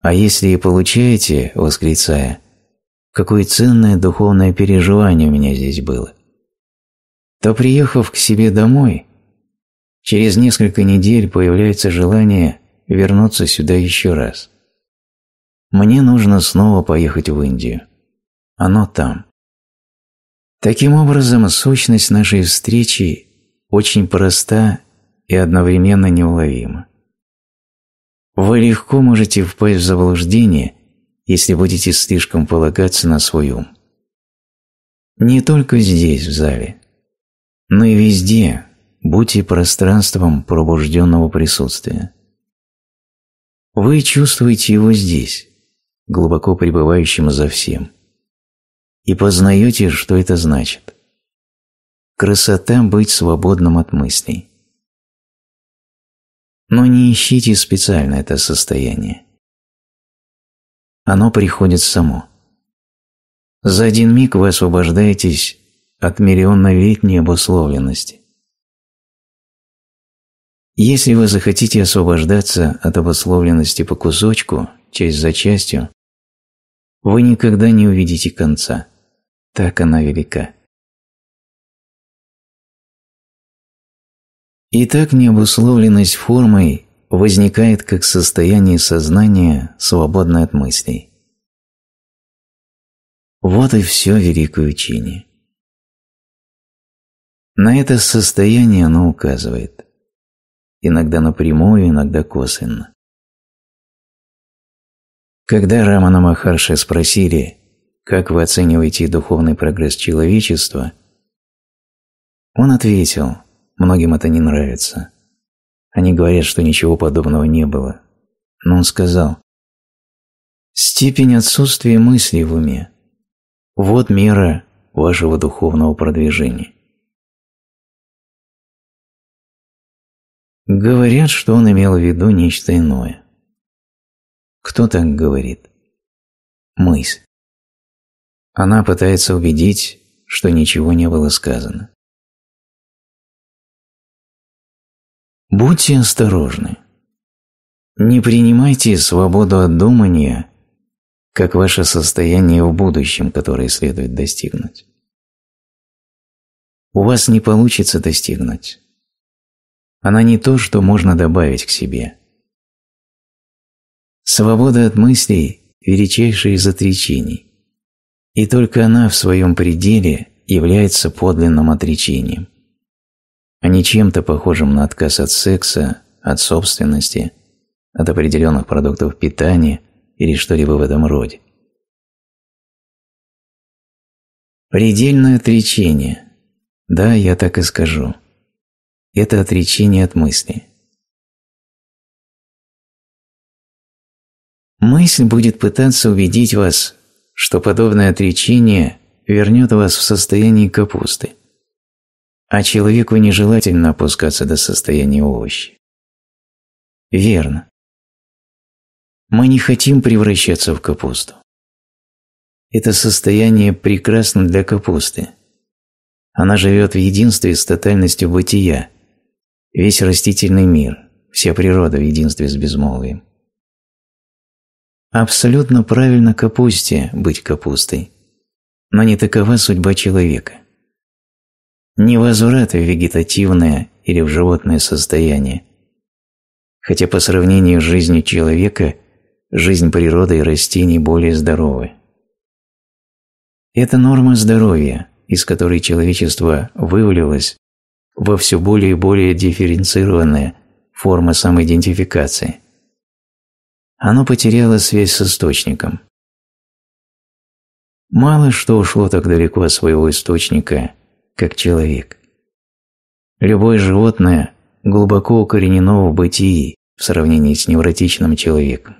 А если и получаете, восклицая, какое ценное духовное переживание у меня здесь было, то, приехав к себе домой, через несколько недель появляется желание вернуться сюда еще раз. Мне нужно снова поехать в Индию. Оно там. Таким образом, сущность нашей встречи очень проста и одновременно неуловима. Вы легко можете впасть в заблуждение, если будете слишком полагаться на свой ум. Не только здесь, в зале, но и везде будьте пространством пробужденного присутствия. Вы чувствуете его здесь, глубоко пребывающим за всем. И познаете, что это значит. Красота быть свободным от мыслей. Но не ищите специально это состояние. Оно приходит само. За один миг вы освобождаетесь от миллионнолетней обусловленности. Если вы захотите освобождаться от обусловленности по кусочку, часть за частью, вы никогда не увидите конца. Так она велика. Итак, необусловленность формой возникает как состояние сознания, свободное от мыслей. Вот и все великое учение. На это состояние оно указывает иногда напрямую, иногда косвенно. Когда Рамана Махарши спросили, как вы оцениваете духовный прогресс человечества, он ответил, многим это не нравится. Они говорят, что ничего подобного не было. Но он сказал, степень отсутствия мысли в уме – вот мера вашего духовного продвижения. Говорят, что он имел в виду нечто иное. Кто так говорит? Мысль. Она пытается убедить, что ничего не было сказано. Будьте осторожны. Не принимайте свободу от думания как ваше состояние в будущем, которое следует достигнуть. У вас не получится достигнуть, она не то, что можно добавить к себе. Свобода от мыслей – величайшая из отречений. И только она в своем пределе является подлинным отречением, а не чем-то похожим на отказ от секса, от собственности, от определенных продуктов питания или что-либо в этом роде. Предельное отречение. Да, я так и скажу. – это отречение от мысли. Мысль будет пытаться убедить вас, что подобное отречение вернет вас в состояние капусты, а человеку нежелательно опускаться до состояния овощи. Верно. Мы не хотим превращаться в капусту. Это состояние прекрасно для капусты. Она живет в единстве с тотальностью бытия, весь растительный мир, вся природа в единстве с безмолвием. Абсолютно правильно капусте быть капустой, но не такова судьба человека. Невозврат в вегетативное или в животное состояние, хотя по сравнению с жизнью человека жизнь природы и растений более здоровы. Это норма здоровья, из которой человечество вывалилось во все более и более дифференцированные формы самоидентификации. Оно потеряло связь с источником. Мало что ушло так далеко от своего источника, как человек. Любое животное глубоко укоренено в бытии в сравнении с невротичным человеком.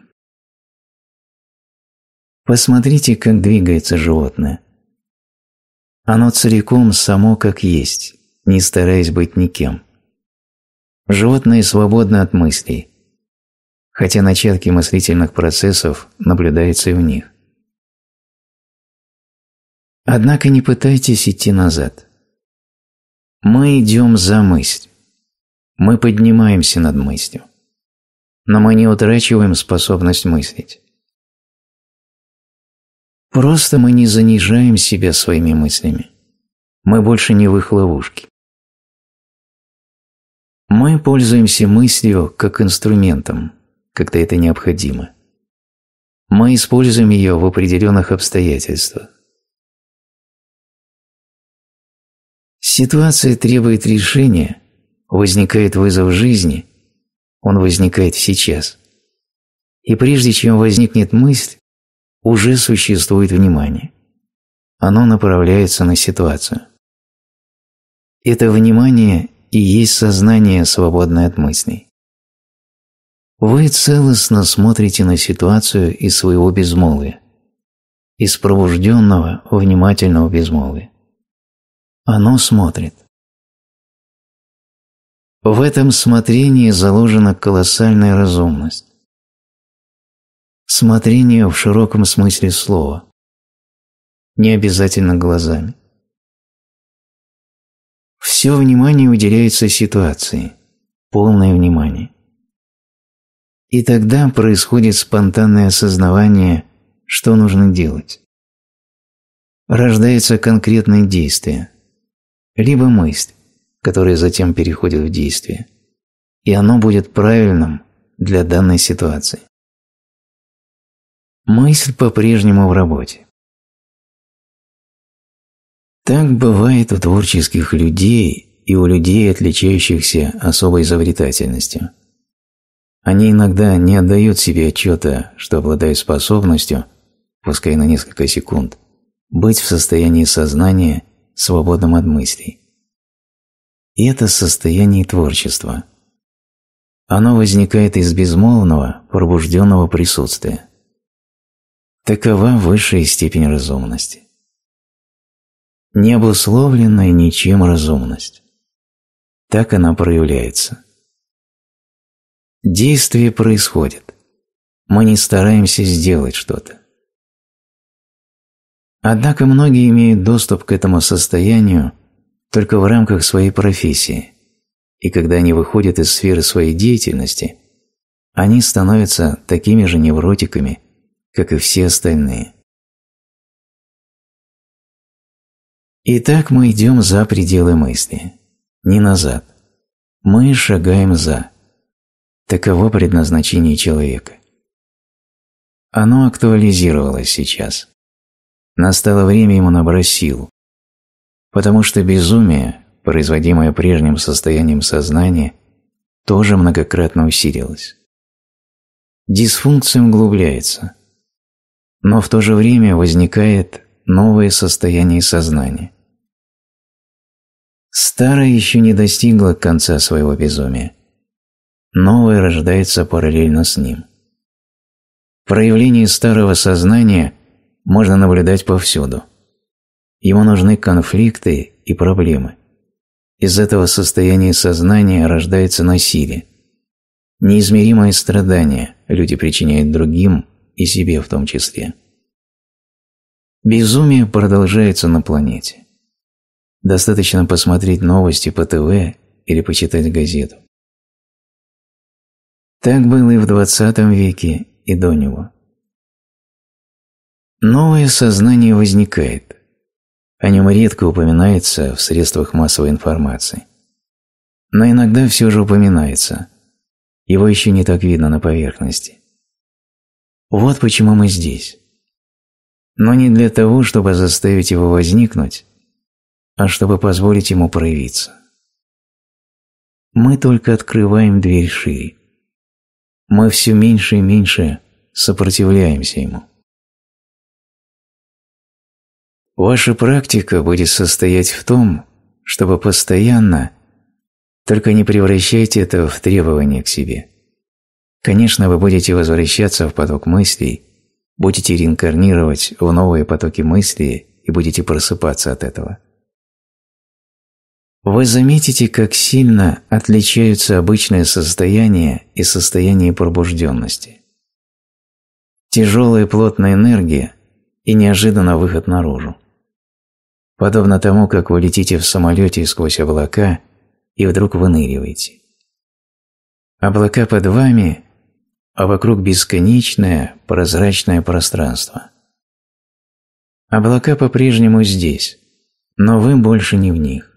Посмотрите, как двигается животное. Оно целиком само как есть не стараясь быть никем. Животные свободны от мыслей, хотя начатки мыслительных процессов наблюдаются и в них. Однако не пытайтесь идти назад. Мы идем за мысль. Мы поднимаемся над мыслью. Но мы не утрачиваем способность мыслить. Просто мы не занижаем себя своими мыслями. Мы больше не в их ловушке. Мы пользуемся мыслью как инструментом, когда это необходимо. Мы используем ее в определенных обстоятельствах. Ситуация требует решения, возникает вызов жизни, он возникает сейчас. И прежде чем возникнет мысль, уже существует внимание. Оно направляется на ситуацию. Это внимание и есть сознание, свободное от мыслей. Вы целостно смотрите на ситуацию из своего безмолвия, из пробужденного, внимательного безмолвия. Оно смотрит. В этом смотрении заложена колоссальная разумность. Смотрение в широком смысле слова. Не обязательно глазами. Все внимание уделяется ситуации, полное внимание. И тогда происходит спонтанное осознавание, что нужно делать. Рождается конкретное действие, либо мысль, которая затем переходит в действие, и оно будет правильным для данной ситуации. Мысль по-прежнему в работе. Так бывает у творческих людей и у людей, отличающихся особой изобретательностью. Они иногда не отдают себе отчета, что обладают способностью, пускай на несколько секунд, быть в состоянии сознания, свободным от мыслей. И это состояние творчества. Оно возникает из безмолвного, пробужденного присутствия. Такова высшая степень разумности не обусловленная ничем разумность. Так она проявляется. Действие происходит. Мы не стараемся сделать что-то. Однако многие имеют доступ к этому состоянию только в рамках своей профессии, и когда они выходят из сферы своей деятельности, они становятся такими же невротиками, как и все остальные. Итак, мы идем за пределы мысли, не назад. Мы шагаем за. Таково предназначение человека. Оно актуализировалось сейчас. Настало время ему набрать сил, потому что безумие, производимое прежним состоянием сознания, тоже многократно усилилось. Дисфункция углубляется, но в то же время возникает новое состояние сознания. Старое еще не достигло конца своего безумия. Новое рождается параллельно с ним. Проявление старого сознания можно наблюдать повсюду. Ему нужны конфликты и проблемы. Из этого состояния сознания рождается насилие. Неизмеримое страдание люди причиняют другим и себе в том числе. Безумие продолжается на планете. Достаточно посмотреть новости по ТВ или почитать газету. Так было и в XX веке, и до него. Новое сознание возникает. О нем редко упоминается в средствах массовой информации. Но иногда все же упоминается. Его еще не так видно на поверхности. Вот почему мы здесь. Но не для того, чтобы заставить его возникнуть, а чтобы позволить ему проявиться. Мы только открываем дверь шире. Мы все меньше и меньше сопротивляемся ему. Ваша практика будет состоять в том, чтобы постоянно, только не превращайте это в требование к себе. Конечно, вы будете возвращаться в поток мыслей, будете реинкарнировать в новые потоки мысли и будете просыпаться от этого. Вы заметите, как сильно отличаются обычное состояние и состояние пробужденности. Тяжелая плотная энергия и неожиданно выход наружу. Подобно тому, как вы летите в самолете сквозь облака и вдруг выныриваете. Облака под вами, а вокруг бесконечное прозрачное пространство. Облака по-прежнему здесь, но вы больше не в них.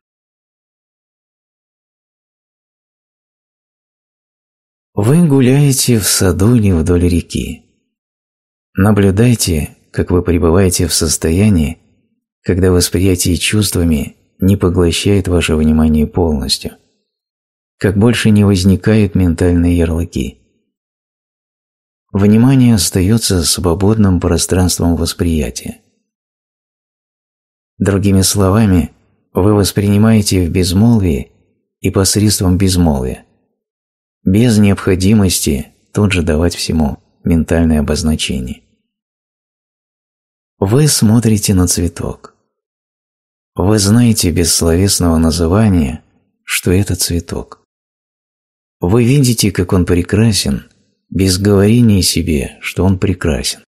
Вы гуляете в саду или вдоль реки. Наблюдайте, как вы пребываете в состоянии, когда восприятие чувствами не поглощает ваше внимание полностью, как больше не возникают ментальные ярлыки. Внимание остается свободным пространством восприятия. Другими словами, вы воспринимаете в безмолвии и посредством безмолвия, без необходимости тут же давать всему ментальное обозначение. Вы смотрите на цветок. Вы знаете без словесного называния, что это цветок. Вы видите, как он прекрасен, без говорения себе, что он прекрасен.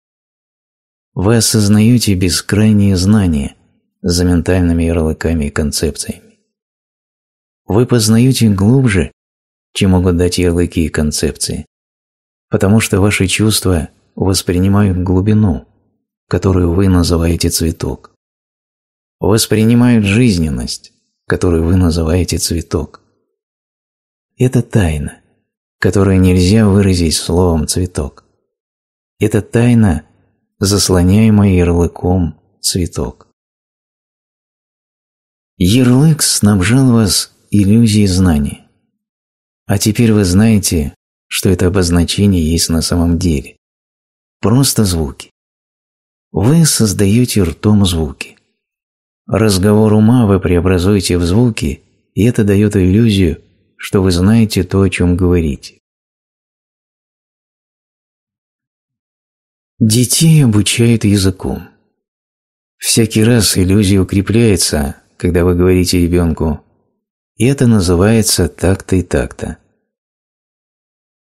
Вы осознаете бескрайние знания за ментальными ярлыками и концепциями. Вы познаете глубже чем могут дать ярлыки и концепции, потому что ваши чувства воспринимают глубину, которую вы называете цветок. Воспринимают жизненность, которую вы называете цветок. Это тайна, которую нельзя выразить словом «цветок». Это тайна, заслоняемая ярлыком «цветок». Ярлык снабжал вас иллюзией знаний. А теперь вы знаете, что это обозначение есть на самом деле. Просто звуки. Вы создаете ртом звуки. Разговор ума вы преобразуете в звуки, и это дает иллюзию, что вы знаете то, о чем говорите. Детей обучают языку. Всякий раз иллюзия укрепляется, когда вы говорите ребенку и это называется так-то и так-то.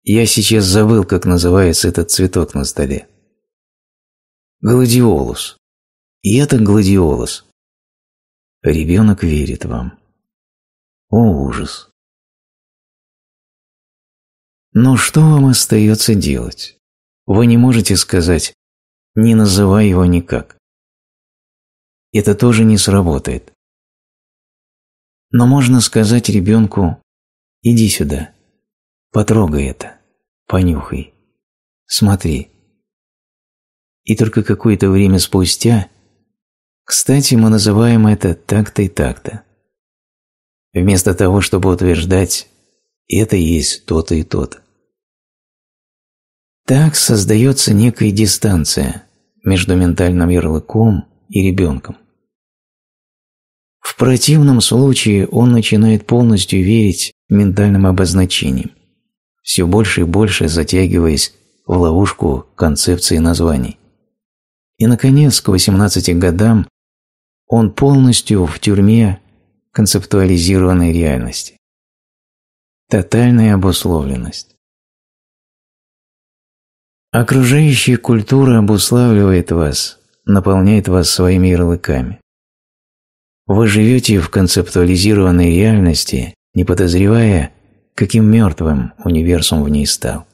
Я сейчас забыл, как называется этот цветок на столе. Гладиолус. И это гладиолус. Ребенок верит вам. О, ужас! Но что вам остается делать? Вы не можете сказать «не называй его никак». Это тоже не сработает. Но можно сказать ребенку «иди сюда, потрогай это, понюхай, смотри». И только какое-то время спустя, кстати, мы называем это так-то и так-то. Вместо того, чтобы утверждать «это есть то-то и то-то». Так создается некая дистанция между ментальным ярлыком и ребенком. В противном случае он начинает полностью верить ментальным обозначениям, все больше и больше затягиваясь в ловушку концепции названий. И, наконец, к 18 годам он полностью в тюрьме концептуализированной реальности. Тотальная обусловленность. Окружающая культура обуславливает вас, наполняет вас своими ярлыками. Вы живете в концептуализированной реальности, не подозревая, каким мертвым универсум в ней стал.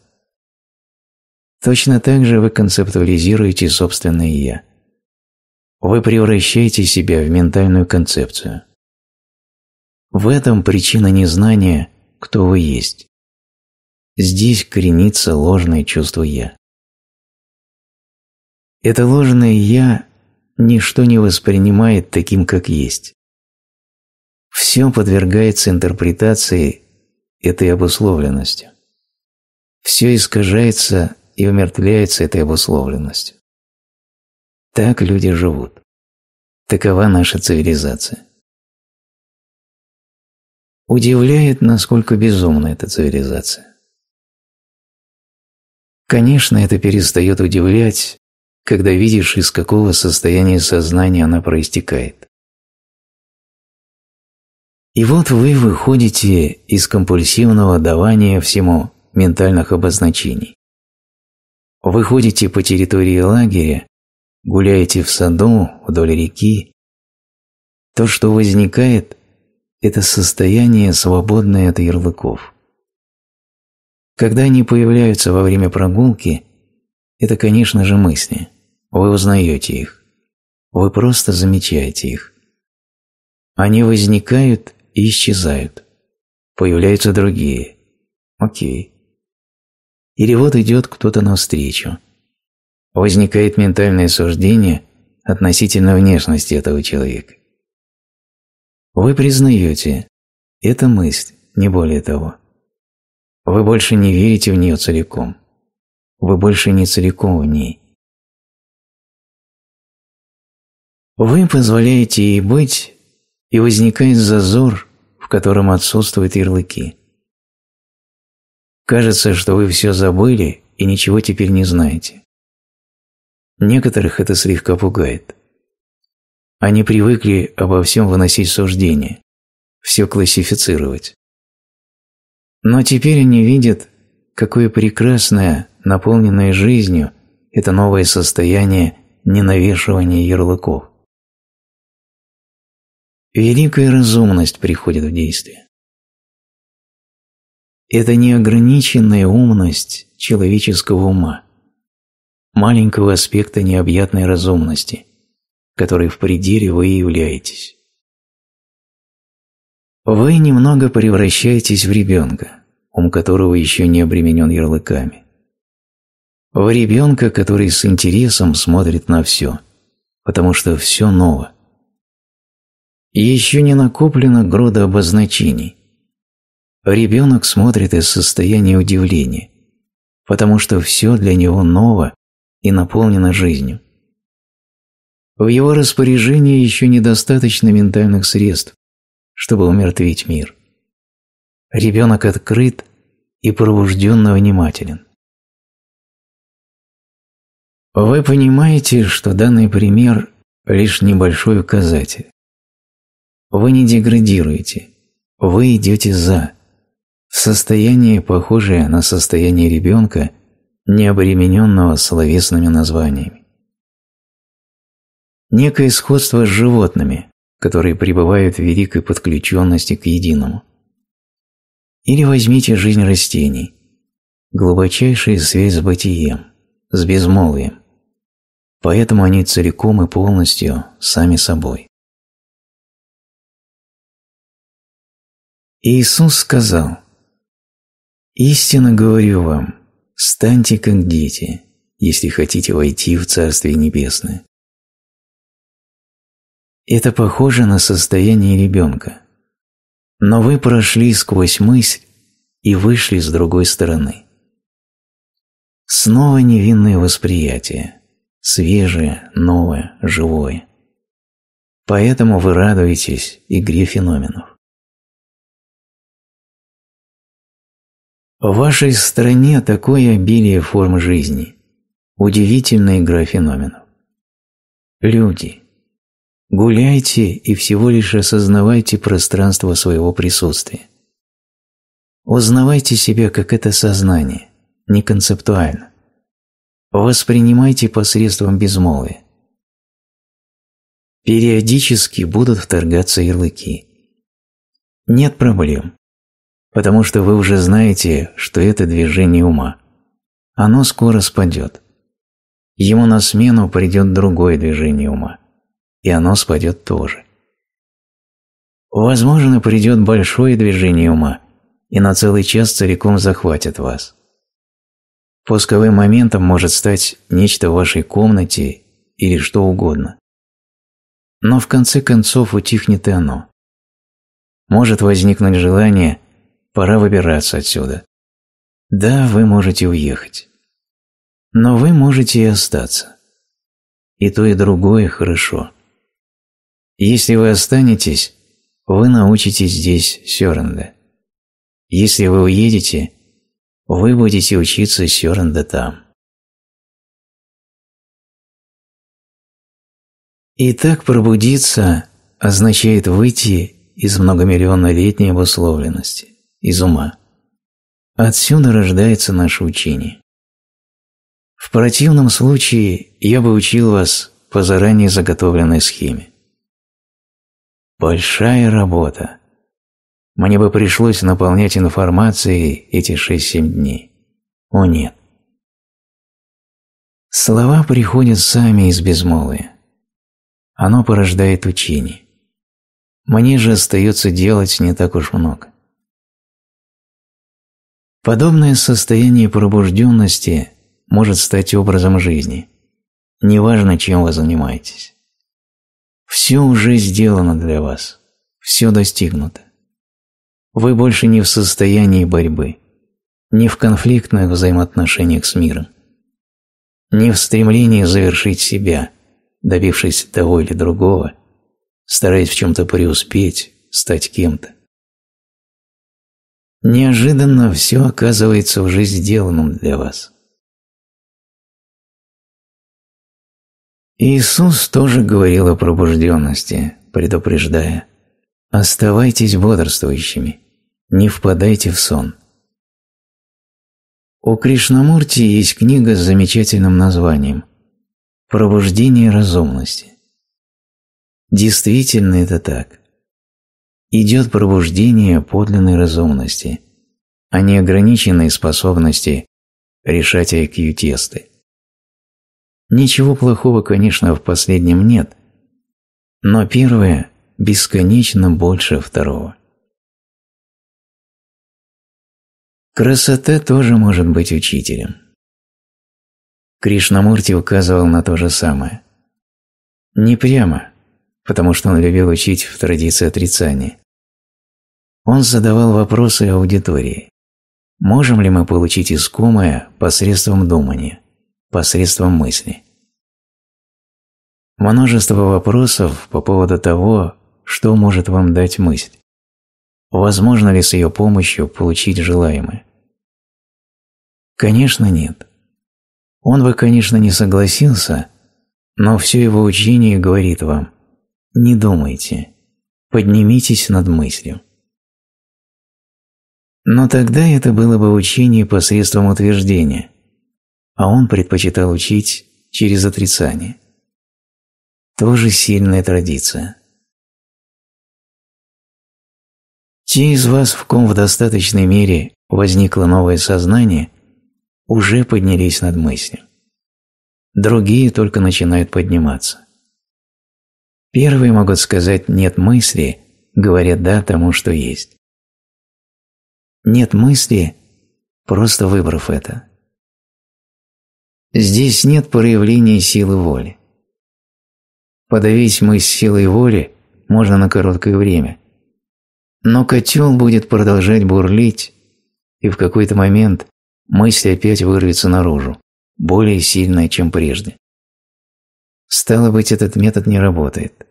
Точно так же вы концептуализируете собственное «я». Вы превращаете себя в ментальную концепцию. В этом причина незнания, кто вы есть. Здесь коренится ложное чувство «я». Это ложное «я» ничто не воспринимает таким, как есть. Все подвергается интерпретации этой обусловленности. Все искажается и умертвляется этой обусловленностью. Так люди живут. Такова наша цивилизация. Удивляет, насколько безумна эта цивилизация. Конечно, это перестает удивлять, когда видишь, из какого состояния сознания она проистекает. И вот вы выходите из компульсивного давания всему ментальных обозначений. Выходите по территории лагеря, гуляете в саду, вдоль реки. То, что возникает, это состояние, свободное от ярлыков. Когда они появляются во время прогулки, это, конечно же, мысли – вы узнаете их. Вы просто замечаете их. Они возникают и исчезают. Появляются другие. Окей. Или вот идет кто-то навстречу. Возникает ментальное суждение относительно внешности этого человека. Вы признаете, это мысль, не более того. Вы больше не верите в нее целиком. Вы больше не целиком в ней. Вы позволяете ей быть, и возникает зазор, в котором отсутствуют ярлыки. Кажется, что вы все забыли и ничего теперь не знаете. Некоторых это слегка пугает. Они привыкли обо всем выносить суждения, все классифицировать. Но теперь они видят, какое прекрасное, наполненное жизнью, это новое состояние ненавешивания ярлыков. Великая разумность приходит в действие. Это неограниченная умность человеческого ума, маленького аспекта необъятной разумности, которой в пределе вы являетесь. Вы немного превращаетесь в ребенка, ум которого еще не обременен ярлыками. в ребенка, который с интересом смотрит на все, потому что все ново, еще не накоплена груда обозначений. Ребенок смотрит из состояния удивления, потому что все для него ново и наполнено жизнью. В его распоряжении еще недостаточно ментальных средств, чтобы умертвить мир. Ребенок открыт и пробужденно внимателен. Вы понимаете, что данный пример – лишь небольшой указатель. Вы не деградируете, вы идете за. Состояние, похожее на состояние ребенка, не обремененного словесными названиями. Некое сходство с животными, которые пребывают в великой подключенности к единому. Или возьмите жизнь растений, глубочайшая связь с бытием, с безмолвием. Поэтому они целиком и полностью сами собой. Иисус сказал, «Истинно говорю вам, станьте как дети, если хотите войти в Царствие Небесное». Это похоже на состояние ребенка. Но вы прошли сквозь мысль и вышли с другой стороны. Снова невинное восприятие, свежее, новое, живое. Поэтому вы радуетесь игре феноменов. В вашей стране такое обилие форм жизни, удивительная игра феноменов. Люди, гуляйте и всего лишь осознавайте пространство своего присутствия. Узнавайте себя как это сознание, не концептуально. Воспринимайте посредством безмолвия. Периодически будут вторгаться ярлыки. Нет проблем потому что вы уже знаете, что это движение ума. Оно скоро спадет. Ему на смену придет другое движение ума, и оно спадет тоже. Возможно, придет большое движение ума, и на целый час целиком захватит вас. Пусковым моментом может стать нечто в вашей комнате или что угодно. Но в конце концов утихнет и оно. Может возникнуть желание – Пора выбираться отсюда. Да, вы можете уехать. Но вы можете и остаться. И то, и другое хорошо. Если вы останетесь, вы научитесь здесь Сёренда. Если вы уедете, вы будете учиться Сёренда там. И так пробудиться означает выйти из многомиллионнолетней обусловленности из ума. Отсюда рождается наше учение. В противном случае я бы учил вас по заранее заготовленной схеме. Большая работа. Мне бы пришлось наполнять информацией эти 6-7 дней. О нет. Слова приходят сами из безмолвия. Оно порождает учение. Мне же остается делать не так уж много. Подобное состояние пробужденности может стать образом жизни. Неважно, чем вы занимаетесь. Все уже сделано для вас. Все достигнуто. Вы больше не в состоянии борьбы, не в конфликтных взаимоотношениях с миром, не в стремлении завершить себя, добившись того или другого, стараясь в чем-то преуспеть, стать кем-то. Неожиданно все оказывается уже сделанным для вас. Иисус тоже говорил о пробужденности, предупреждая «Оставайтесь бодрствующими, не впадайте в сон». У Кришнамурти есть книга с замечательным названием «Пробуждение разумности». Действительно это так идет пробуждение подлинной разумности, а не ограниченной способности решать IQ-тесты. Ничего плохого, конечно, в последнем нет, но первое бесконечно больше второго. Красота тоже может быть учителем. Кришнамурти указывал на то же самое. Не прямо, потому что он любил учить в традиции отрицания. Он задавал вопросы аудитории. Можем ли мы получить искомое посредством думания, посредством мысли? Множество вопросов по поводу того, что может вам дать мысль. Возможно ли с ее помощью получить желаемое? Конечно, нет. Он бы, конечно, не согласился, но все его учение говорит вам, не думайте. Поднимитесь над мыслью. Но тогда это было бы учение посредством утверждения, а он предпочитал учить через отрицание. Тоже сильная традиция. Те из вас, в ком в достаточной мере возникло новое сознание, уже поднялись над мыслью. Другие только начинают подниматься. Первые могут сказать «нет мысли», говоря «да» тому, что есть. Нет мысли, просто выбрав это. Здесь нет проявления силы воли. Подавить мысль силой воли можно на короткое время, но котел будет продолжать бурлить, и в какой-то момент мысль опять вырвется наружу, более сильная, чем прежде. Стало быть, этот метод не работает.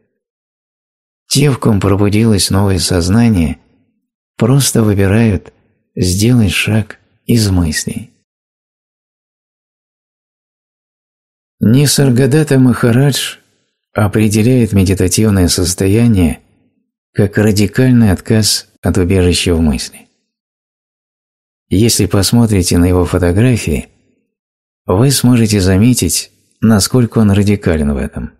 Те, в ком пробудилось новое сознание, просто выбирают сделать шаг из мыслей. Нисаргадата Махарадж определяет медитативное состояние как радикальный отказ от убежища в мысли. Если посмотрите на его фотографии, вы сможете заметить, насколько он радикален в этом.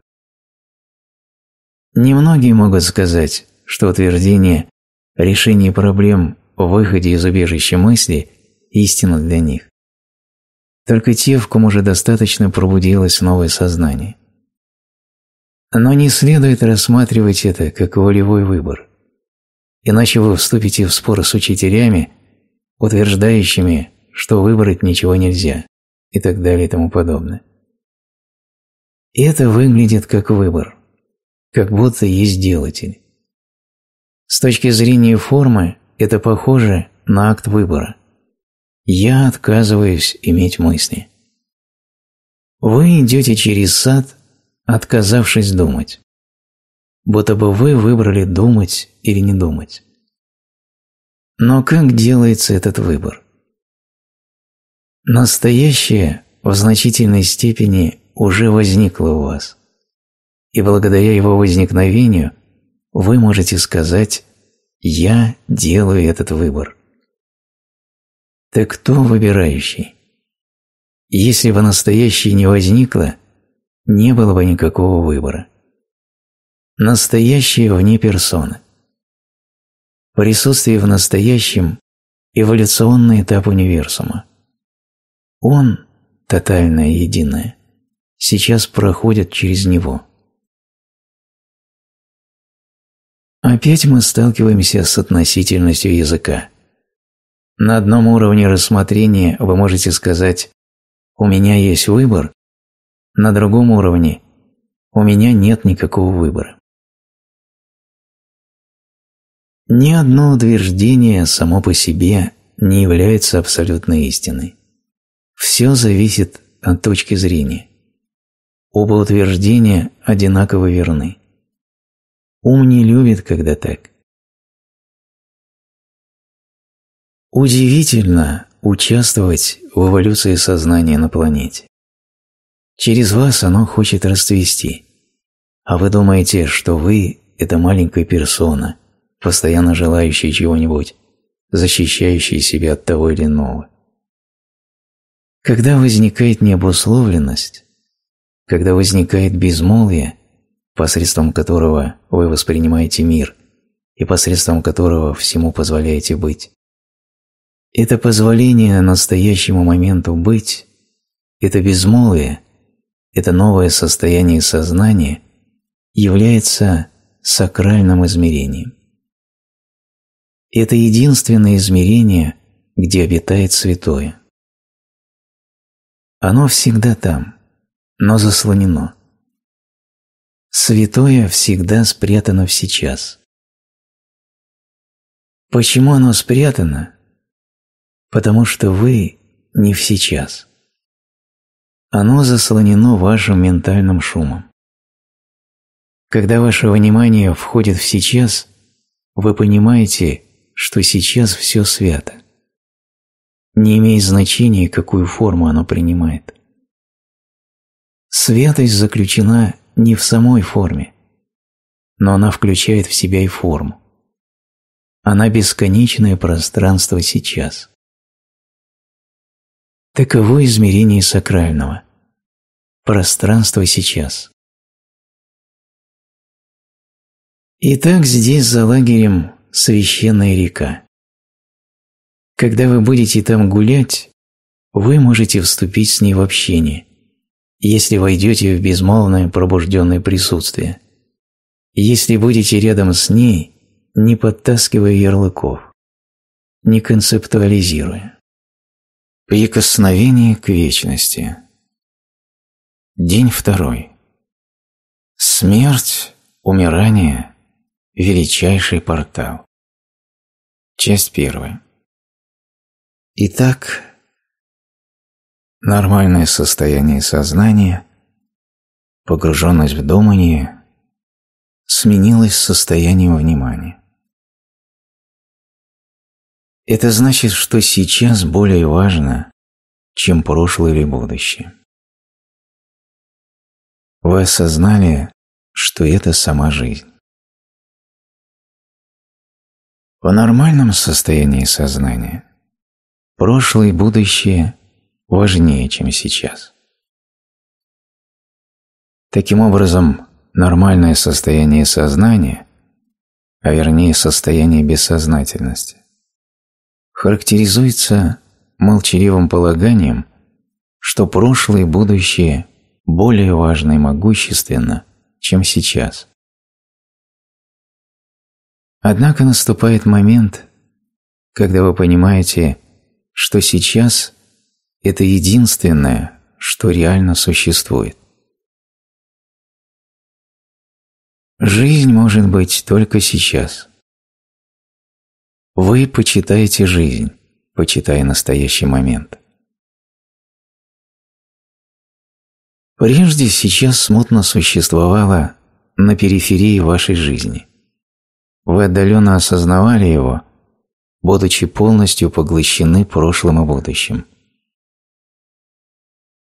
Немногие могут сказать, что утверждение «решение проблем в выходе из убежища мысли» истинно для них. Только те, в ком уже достаточно пробудилось новое сознание. Но не следует рассматривать это как волевой выбор, иначе вы вступите в спор с учителями, утверждающими, что выбрать ничего нельзя и так далее и тому подобное это выглядит как выбор, как будто есть делатель. С точки зрения формы это похоже на акт выбора. Я отказываюсь иметь мысли. Вы идете через сад, отказавшись думать. Будто бы вы выбрали думать или не думать. Но как делается этот выбор? Настоящее в значительной степени уже возникло у вас. И благодаря его возникновению вы можете сказать «Я делаю этот выбор». Так кто выбирающий? Если бы настоящее не возникло, не было бы никакого выбора. Настоящее вне персоны. Присутствие в настоящем – эволюционный этап универсума. Он – тотальное единое – сейчас проходят через него. Опять мы сталкиваемся с относительностью языка. На одном уровне рассмотрения вы можете сказать «у меня есть выбор», на другом уровне «у меня нет никакого выбора». Ни одно утверждение само по себе не является абсолютной истиной. Все зависит от точки зрения. Оба утверждения одинаково верны. Ум не любит, когда так. Удивительно участвовать в эволюции сознания на планете. Через вас оно хочет расцвести. А вы думаете, что вы – это маленькая персона, постоянно желающая чего-нибудь, защищающая себя от того или иного. Когда возникает необусловленность, когда возникает безмолвие, посредством которого вы воспринимаете мир и посредством которого всему позволяете быть. Это позволение настоящему моменту быть, это безмолвие, это новое состояние сознания является сакральным измерением. Это единственное измерение, где обитает святое. Оно всегда там но заслонено. Святое всегда спрятано в сейчас. Почему оно спрятано? Потому что вы не в сейчас. Оно заслонено вашим ментальным шумом. Когда ваше внимание входит в сейчас, вы понимаете, что сейчас все свято. Не имеет значения, какую форму оно принимает. Святость заключена не в самой форме, но она включает в себя и форму. Она бесконечное пространство сейчас. Таково измерение сакрального. Пространство сейчас. Итак, здесь за лагерем священная река. Когда вы будете там гулять, вы можете вступить с ней в общение – если войдете в безмолвное пробужденное присутствие, если будете рядом с ней, не подтаскивая ярлыков, не концептуализируя. Прикосновение к вечности. День второй. Смерть, умирание, величайший портал. Часть первая. Итак, нормальное состояние сознания, погруженность в думание сменилось состоянием внимания. Это значит, что сейчас более важно, чем прошлое или будущее. Вы осознали, что это сама жизнь. В нормальном состоянии сознания прошлое и будущее важнее, чем сейчас. Таким образом, нормальное состояние сознания, а вернее состояние бессознательности, характеризуется молчаливым полаганием, что прошлое и будущее более важны и могущественно, чем сейчас. Однако наступает момент, когда вы понимаете, что сейчас это единственное, что реально существует. Жизнь может быть только сейчас. Вы почитаете жизнь, почитая настоящий момент. Прежде сейчас смутно существовало на периферии вашей жизни. Вы отдаленно осознавали его, будучи полностью поглощены прошлым и будущим.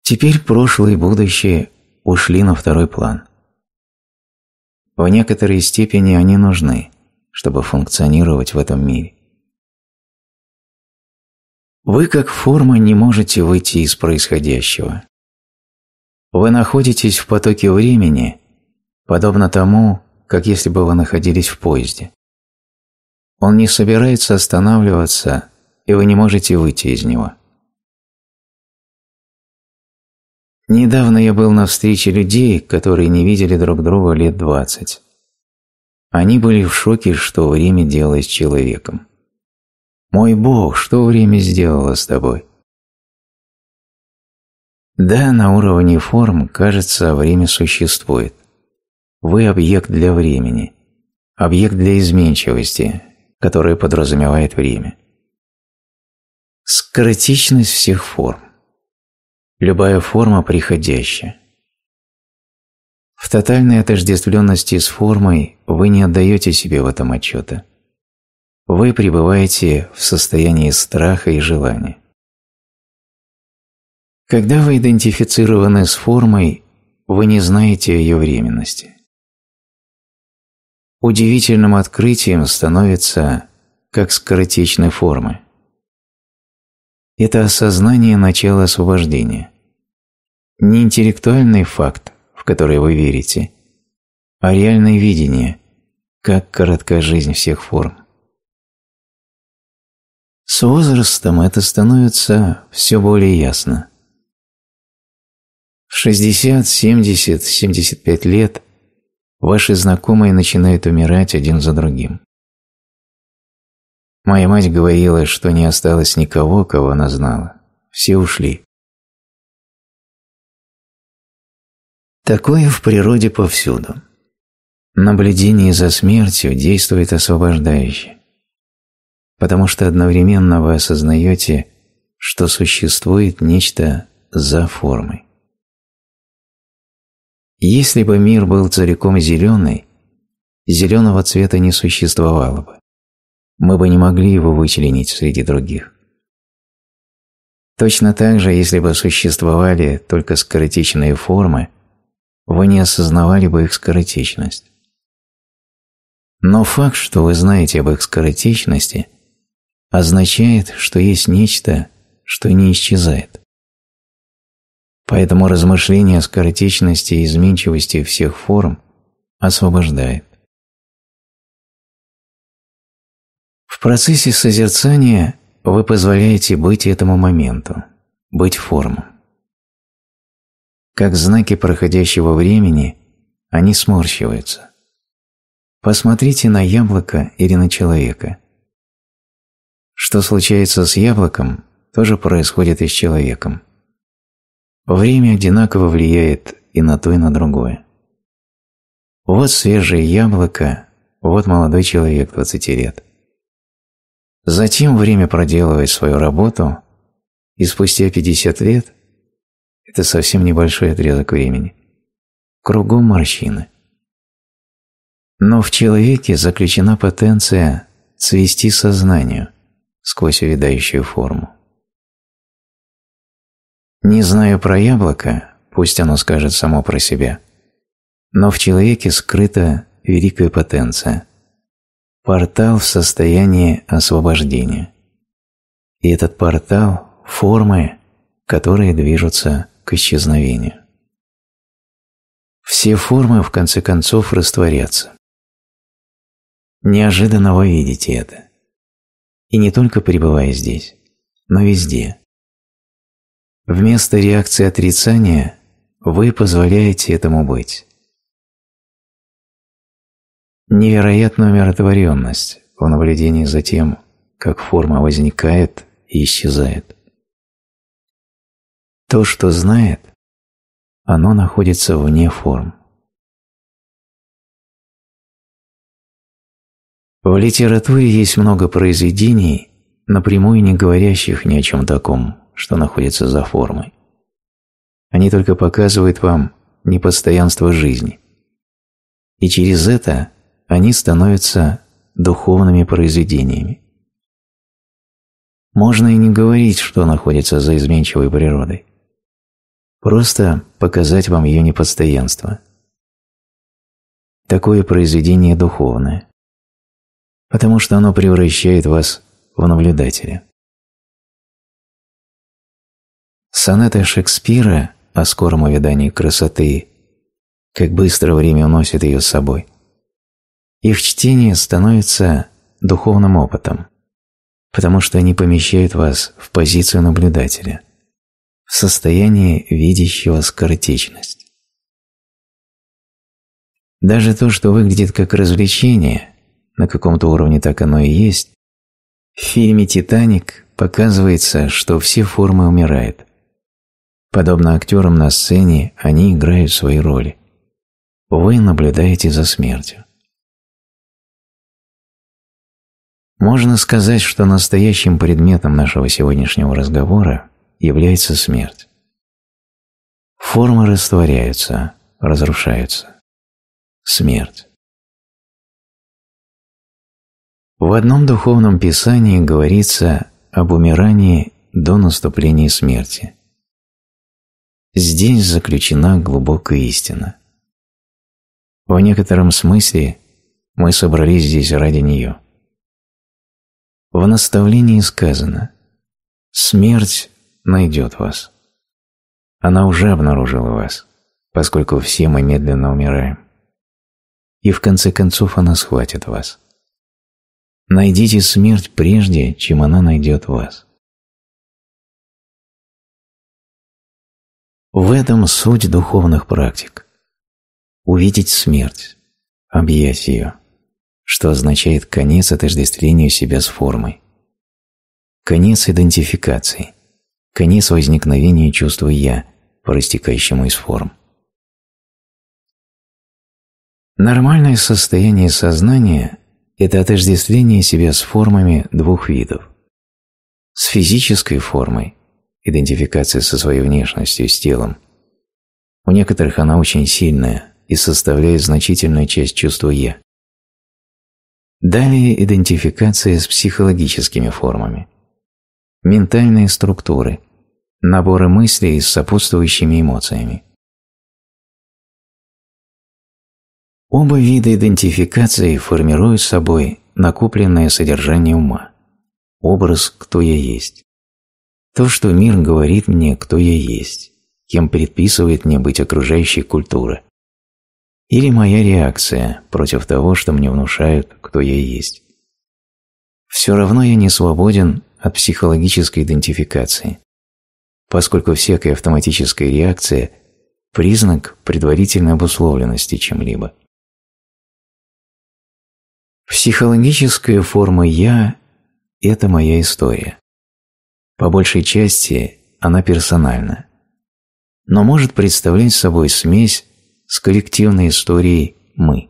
Теперь прошлое и будущее ушли на второй план. В некоторой степени они нужны, чтобы функционировать в этом мире. Вы как форма не можете выйти из происходящего. Вы находитесь в потоке времени, подобно тому, как если бы вы находились в поезде. Он не собирается останавливаться, и вы не можете выйти из него. Недавно я был на встрече людей, которые не видели друг друга лет двадцать. Они были в шоке, что время делает человеком. «Мой Бог, что время сделало с тобой?» Да, на уровне форм, кажется, время существует. Вы – объект для времени, объект для изменчивости, который подразумевает время. Скоротечность всех форм любая форма приходящая. В тотальной отождествленности с формой вы не отдаете себе в этом отчета. Вы пребываете в состоянии страха и желания. Когда вы идентифицированы с формой, вы не знаете ее временности. Удивительным открытием становится, как скоротечны формы. Это осознание начала освобождения не интеллектуальный факт, в который вы верите, а реальное видение, как короткая жизнь всех форм. С возрастом это становится все более ясно. В 60, 70, 75 лет ваши знакомые начинают умирать один за другим. Моя мать говорила, что не осталось никого, кого она знала. Все ушли. Такое в природе повсюду. Наблюдение за смертью действует освобождающе, потому что одновременно вы осознаете, что существует нечто за формой. Если бы мир был целиком зеленый, зеленого цвета не существовало бы. Мы бы не могли его вычленить среди других. Точно так же, если бы существовали только скоротечные формы – вы не осознавали бы их скоротечность. Но факт, что вы знаете об их скоротечности, означает, что есть нечто, что не исчезает. Поэтому размышление о скоротечности и изменчивости всех форм освобождает. В процессе созерцания вы позволяете быть этому моменту, быть формой. Как знаки проходящего времени, они сморщиваются. Посмотрите на яблоко или на человека. Что случается с яблоком, тоже происходит и с человеком. Время одинаково влияет и на то, и на другое. Вот свежее яблоко, вот молодой человек 20 лет. Затем время проделывает свою работу, и спустя 50 лет это совсем небольшой отрезок времени. Кругом морщины. Но в человеке заключена потенция свести сознанию сквозь увядающую форму. Не знаю про яблоко, пусть оно скажет само про себя, но в человеке скрыта великая потенция. Портал в состоянии освобождения. И этот портал – формы, которые движутся к исчезновению. Все формы, в конце концов, растворятся. Неожиданно вы видите это. И не только пребывая здесь, но везде. Вместо реакции отрицания вы позволяете этому быть. Невероятную умиротворенность в наблюдении за тем, как форма возникает и исчезает. То, что знает, оно находится вне форм. В литературе есть много произведений, напрямую не говорящих ни о чем таком, что находится за формой. Они только показывают вам непостоянство жизни. И через это они становятся духовными произведениями. Можно и не говорить, что находится за изменчивой природой. Просто показать вам ее непостоянство. Такое произведение духовное, потому что оно превращает вас в наблюдателя. Сонеты Шекспира о скором увядании красоты, как быстро время уносит ее с собой, их чтение становится духовным опытом, потому что они помещают вас в позицию наблюдателя – в состоянии видящего скоротечность. Даже то, что выглядит как развлечение, на каком-то уровне так оно и есть, в фильме «Титаник» показывается, что все формы умирают. Подобно актерам на сцене, они играют свои роли. Вы наблюдаете за смертью. Можно сказать, что настоящим предметом нашего сегодняшнего разговора является смерть. Формы растворяются, разрушаются. Смерть. В одном духовном писании говорится об умирании до наступления смерти. Здесь заключена глубокая истина. В некотором смысле мы собрались здесь ради нее. В наставлении сказано «Смерть найдет вас. Она уже обнаружила вас, поскольку все мы медленно умираем. И в конце концов она схватит вас. Найдите смерть прежде, чем она найдет вас. В этом суть духовных практик. Увидеть смерть, объять ее, что означает конец отождествлению себя с формой. Конец идентификации – конец возникновения чувства «я» по из форм. Нормальное состояние сознания – это отождествление себя с формами двух видов. С физической формой, идентификация со своей внешностью, с телом. У некоторых она очень сильная и составляет значительную часть чувства «я». Далее идентификация с психологическими формами – Ментальные структуры. Наборы мыслей с сопутствующими эмоциями. Оба вида идентификации формируют собой накопленное содержание ума. Образ «кто я есть». То, что мир говорит мне, кто я есть, кем предписывает мне быть окружающей культура. Или моя реакция против того, что мне внушают, кто я есть. Все равно я не свободен от психологической идентификации, поскольку всякая автоматическая реакция – признак предварительной обусловленности чем-либо. Психологическая форма «я» – это моя история. По большей части она персональна, но может представлять собой смесь с коллективной историей «мы».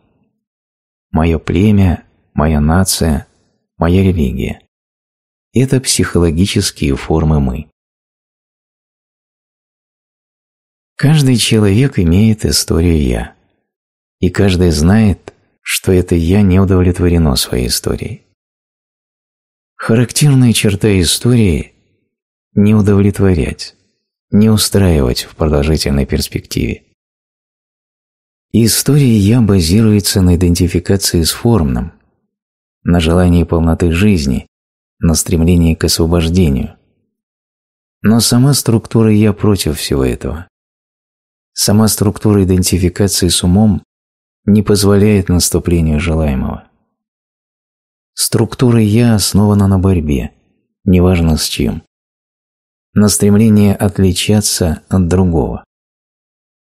Мое племя, моя нация, моя религия. – это психологические формы «мы». Каждый человек имеет историю «я», и каждый знает, что это «я» не удовлетворено своей историей. Характерная черта истории – не удовлетворять, не устраивать в продолжительной перспективе. история «я» базируется на идентификации с формным, на желании полноты жизни, на стремлении к освобождению. Но сама структура «я» против всего этого. Сама структура идентификации с умом не позволяет наступлению желаемого. Структура «я» основана на борьбе, неважно с чем. На стремление отличаться от другого.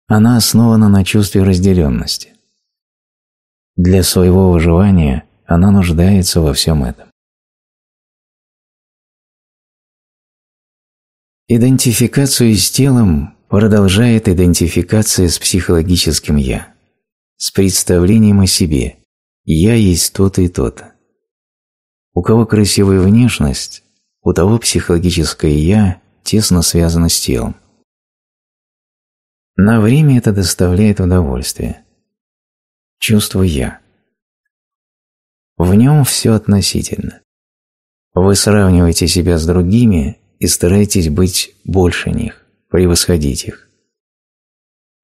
Она основана на чувстве разделенности. Для своего выживания она нуждается во всем этом. Идентификацию с телом продолжает идентификация с психологическим «я», с представлением о себе «я есть тот и тот». У кого красивая внешность, у того психологическое «я» тесно связано с телом. На время это доставляет удовольствие. Чувство «я». В нем все относительно. Вы сравниваете себя с другими и старайтесь быть больше них, превосходить их.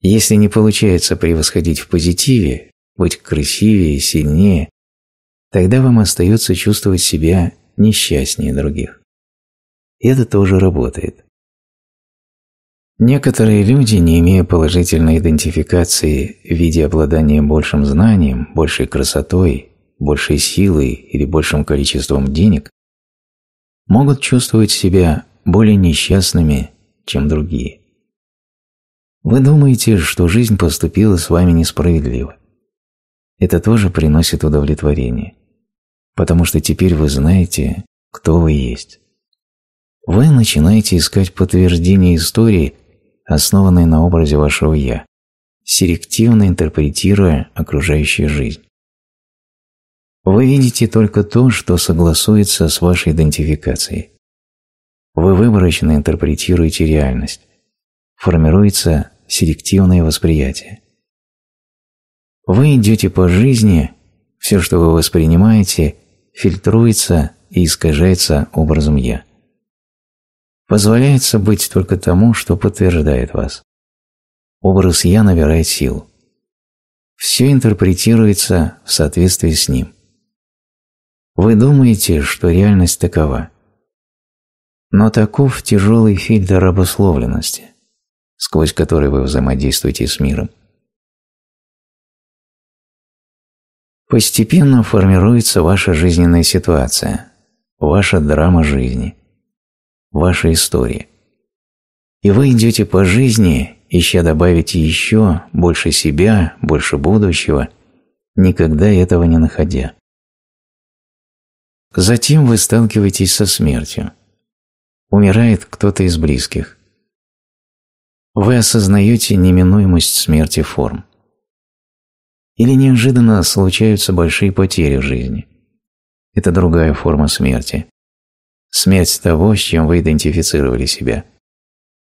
Если не получается превосходить в позитиве, быть красивее, сильнее, тогда вам остается чувствовать себя несчастнее других. это тоже работает. Некоторые люди, не имея положительной идентификации в виде обладания большим знанием, большей красотой, большей силой или большим количеством денег, могут чувствовать себя более несчастными, чем другие. Вы думаете, что жизнь поступила с вами несправедливо. Это тоже приносит удовлетворение, потому что теперь вы знаете, кто вы есть. Вы начинаете искать подтверждение истории, основанной на образе вашего «я», селективно интерпретируя окружающую жизнь. Вы видите только то, что согласуется с вашей идентификацией. Вы выборочно интерпретируете реальность. Формируется селективное восприятие. Вы идете по жизни, все, что вы воспринимаете, фильтруется и искажается образом «я». Позволяется быть только тому, что подтверждает вас. Образ «я» набирает силу. Все интерпретируется в соответствии с ним – вы думаете, что реальность такова. Но таков тяжелый фильтр обусловленности, сквозь который вы взаимодействуете с миром. Постепенно формируется ваша жизненная ситуация, ваша драма жизни, ваша история. И вы идете по жизни, ища добавить еще, больше себя, больше будущего, никогда этого не находя. Затем вы сталкиваетесь со смертью. Умирает кто-то из близких. Вы осознаете неминуемость смерти форм. Или неожиданно случаются большие потери в жизни. Это другая форма смерти. Смерть того, с чем вы идентифицировали себя.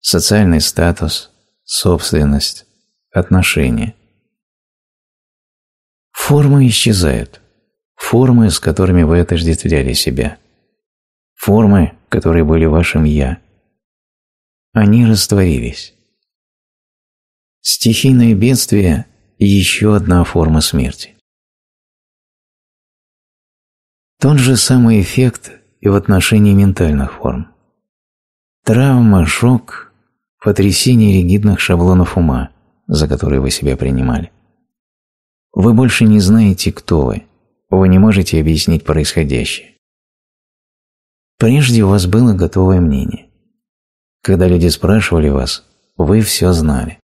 Социальный статус, собственность, отношения. Формы исчезают формы, с которыми вы отождествляли себя, формы, которые были вашим «я». Они растворились. Стихийное бедствие – еще одна форма смерти. Тот же самый эффект и в отношении ментальных форм. Травма, шок, потрясение ригидных шаблонов ума, за которые вы себя принимали. Вы больше не знаете, кто вы – вы не можете объяснить происходящее. Прежде у вас было готовое мнение. Когда люди спрашивали вас, вы все знали.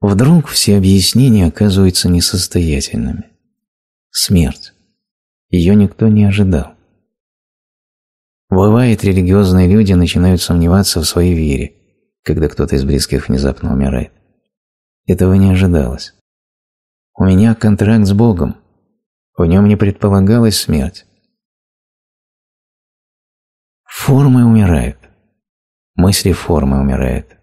Вдруг все объяснения оказываются несостоятельными. Смерть. Ее никто не ожидал. Бывает, религиозные люди начинают сомневаться в своей вере, когда кто-то из близких внезапно умирает. Этого не ожидалось. У меня контракт с Богом, в нем не предполагалась смерть. Формы умирают. Мысли формы умирают.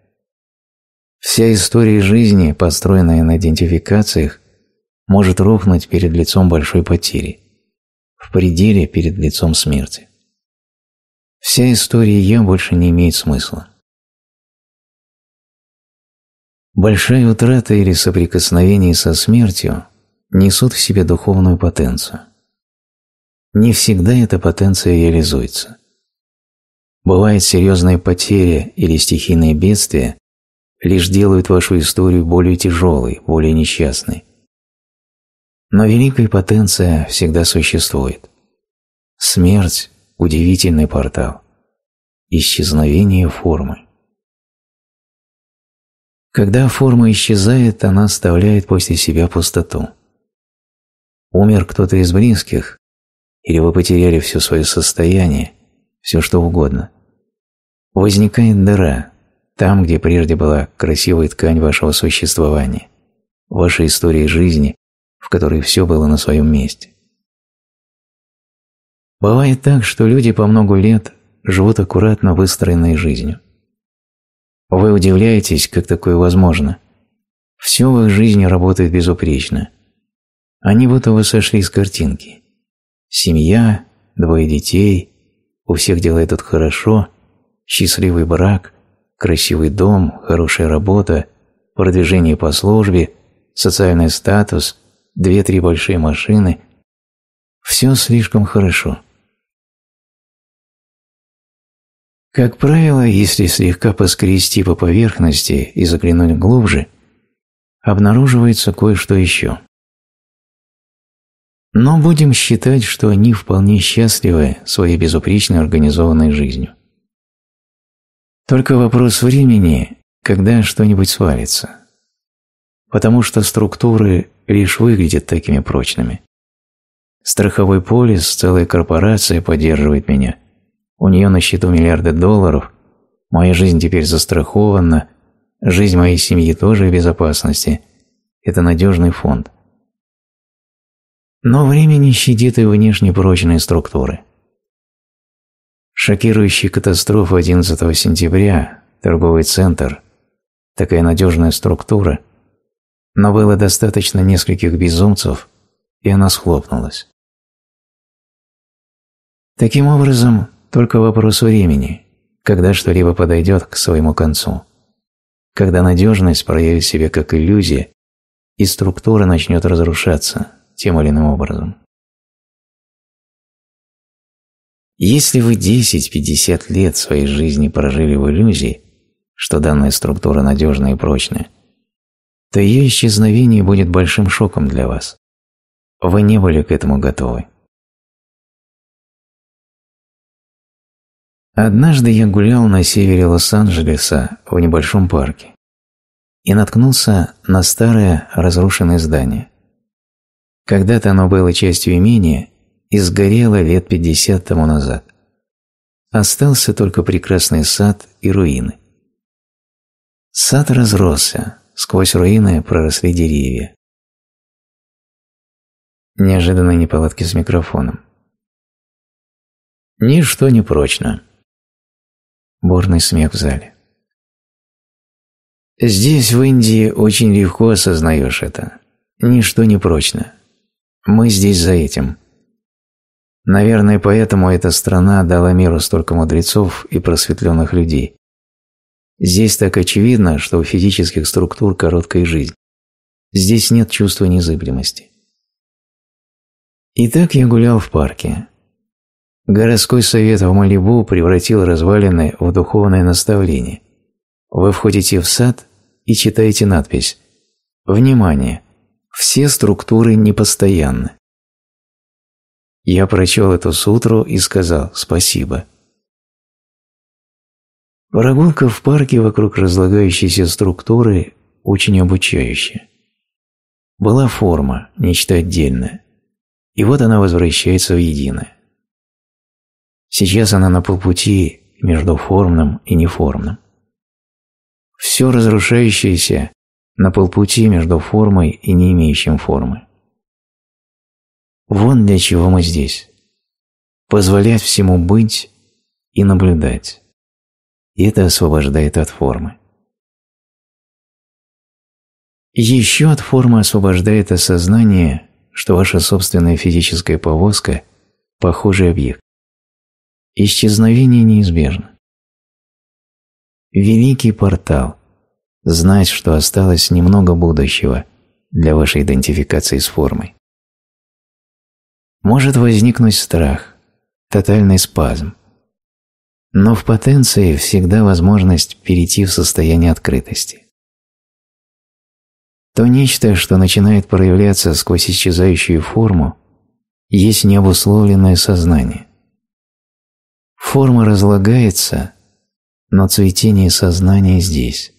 Вся история жизни, построенная на идентификациях, может рухнуть перед лицом большой потери, в пределе перед лицом смерти. Вся история «я» больше не имеет смысла. Большая утрата или соприкосновение со смертью несут в себе духовную потенцию. Не всегда эта потенция реализуется. Бывает, серьезная потеря или стихийные бедствия, лишь делают вашу историю более тяжелой, более несчастной. Но великая потенция всегда существует. Смерть – удивительный портал. Исчезновение формы. Когда форма исчезает, она оставляет после себя пустоту. Умер кто-то из близких, или вы потеряли все свое состояние, все что угодно. Возникает дыра, там, где прежде была красивая ткань вашего существования, вашей истории жизни, в которой все было на своем месте. Бывает так, что люди по много лет живут аккуратно выстроенной жизнью. Вы удивляетесь, как такое возможно. Все в их жизни работает безупречно. Они будто бы сошли с картинки. Семья, двое детей, у всех дела идут хорошо, счастливый брак, красивый дом, хорошая работа, продвижение по службе, социальный статус, две-три большие машины. Все слишком хорошо. Как правило, если слегка поскрести по поверхности и заглянуть глубже, обнаруживается кое-что еще – но будем считать, что они вполне счастливы своей безупречно организованной жизнью. Только вопрос времени, когда что-нибудь свалится. Потому что структуры лишь выглядят такими прочными. Страховой полис, целая корпорация поддерживает меня. У нее на счету миллиарды долларов. Моя жизнь теперь застрахована. Жизнь моей семьи тоже в безопасности. Это надежный фонд. Но время не щадит и внешне прочные структуры. Шокирующая катастрофа 11 сентября, торговый центр, такая надежная структура, но было достаточно нескольких безумцев, и она схлопнулась. Таким образом, только вопрос времени, когда что-либо подойдет к своему концу, когда надежность проявит себя как иллюзия, и структура начнет разрушаться – тем или иным образом. Если вы 10-50 лет своей жизни прожили в иллюзии, что данная структура надежна и прочная, то ее исчезновение будет большим шоком для вас. Вы не были к этому готовы. Однажды я гулял на севере Лос-Анджелеса в небольшом парке и наткнулся на старое разрушенное здание. Когда-то оно было частью имения и сгорело лет пятьдесят тому назад. Остался только прекрасный сад и руины. Сад разросся, сквозь руины проросли деревья. Неожиданные неполадки с микрофоном. Ничто не прочно. Бурный смех в зале. Здесь, в Индии, очень легко осознаешь это. Ничто не прочно. Мы здесь за этим. Наверное, поэтому эта страна дала миру столько мудрецов и просветленных людей. Здесь так очевидно, что у физических структур короткая жизнь. Здесь нет чувства незыблемости. Итак, я гулял в парке. Городской совет в Малибу превратил развалины в духовное наставление. Вы входите в сад и читаете надпись «Внимание! Все структуры непостоянны. Я прочел эту сутру и сказал «спасибо». Прогулка в парке вокруг разлагающейся структуры очень обучающая. Была форма, нечто отдельное. И вот она возвращается в единое. Сейчас она на полпути между формным и неформным. Все разрушающееся на полпути между формой и не имеющим формы. Вон для чего мы здесь. Позволять всему быть и наблюдать. И это освобождает от формы. Еще от формы освобождает осознание, что ваша собственная физическая повозка – похожий объект. Исчезновение неизбежно. Великий портал – знать, что осталось немного будущего для вашей идентификации с формой. Может возникнуть страх, тотальный спазм, но в потенции всегда возможность перейти в состояние открытости. То нечто, что начинает проявляться сквозь исчезающую форму, есть необусловленное сознание. Форма разлагается, но цветение сознания здесь.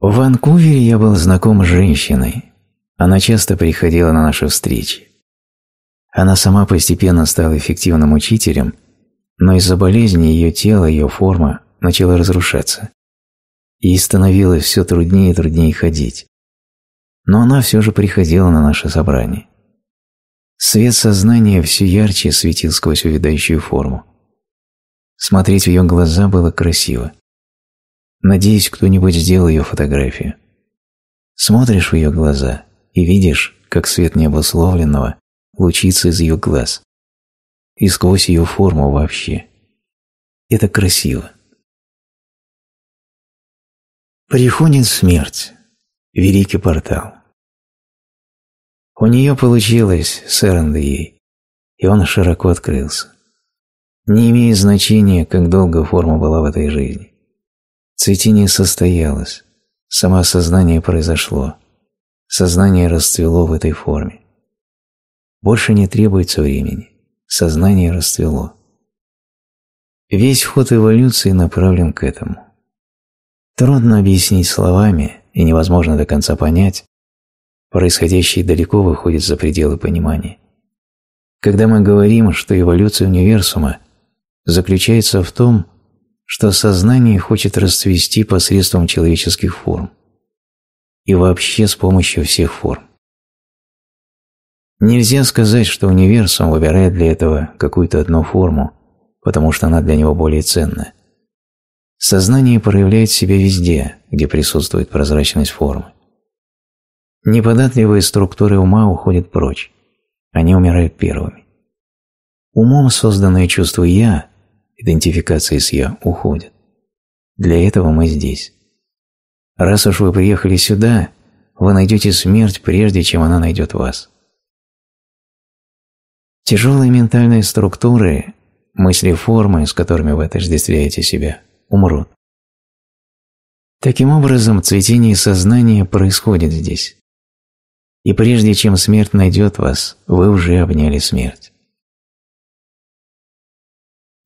В Ванкувере я был знаком с женщиной. Она часто приходила на наши встречи. Она сама постепенно стала эффективным учителем, но из-за болезни ее тело, ее форма начала разрушаться. и становилось все труднее и труднее ходить. Но она все же приходила на наше собрание. Свет сознания все ярче светил сквозь увядающую форму. Смотреть в ее глаза было красиво. Надеюсь, кто-нибудь сделал ее фотографию. Смотришь в ее глаза и видишь, как свет необусловленного лучится из ее глаз и сквозь ее форму вообще. Это красиво. Приходит смерть. Великий портал. У нее получилось, сэр ей, и он широко открылся, не имеет значения, как долго форма была в этой жизни. Цветение состоялось, самоосознание произошло, сознание расцвело в этой форме. Больше не требуется времени, сознание расцвело. Весь ход эволюции направлен к этому. Трудно объяснить словами и невозможно до конца понять, происходящее далеко выходит за пределы понимания. Когда мы говорим, что эволюция универсума заключается в том, что сознание хочет расцвести посредством человеческих форм и вообще с помощью всех форм. Нельзя сказать, что универсум выбирает для этого какую-то одну форму, потому что она для него более ценна. Сознание проявляет себя везде, где присутствует прозрачность формы. Неподатливые структуры ума уходят прочь. Они умирают первыми. Умом созданное чувство «я» идентификации с «я» уходит. Для этого мы здесь. Раз уж вы приехали сюда, вы найдете смерть, прежде чем она найдет вас. Тяжелые ментальные структуры, мысли формы, с которыми вы отождествляете себя, умрут. Таким образом, цветение сознания происходит здесь. И прежде чем смерть найдет вас, вы уже обняли смерть.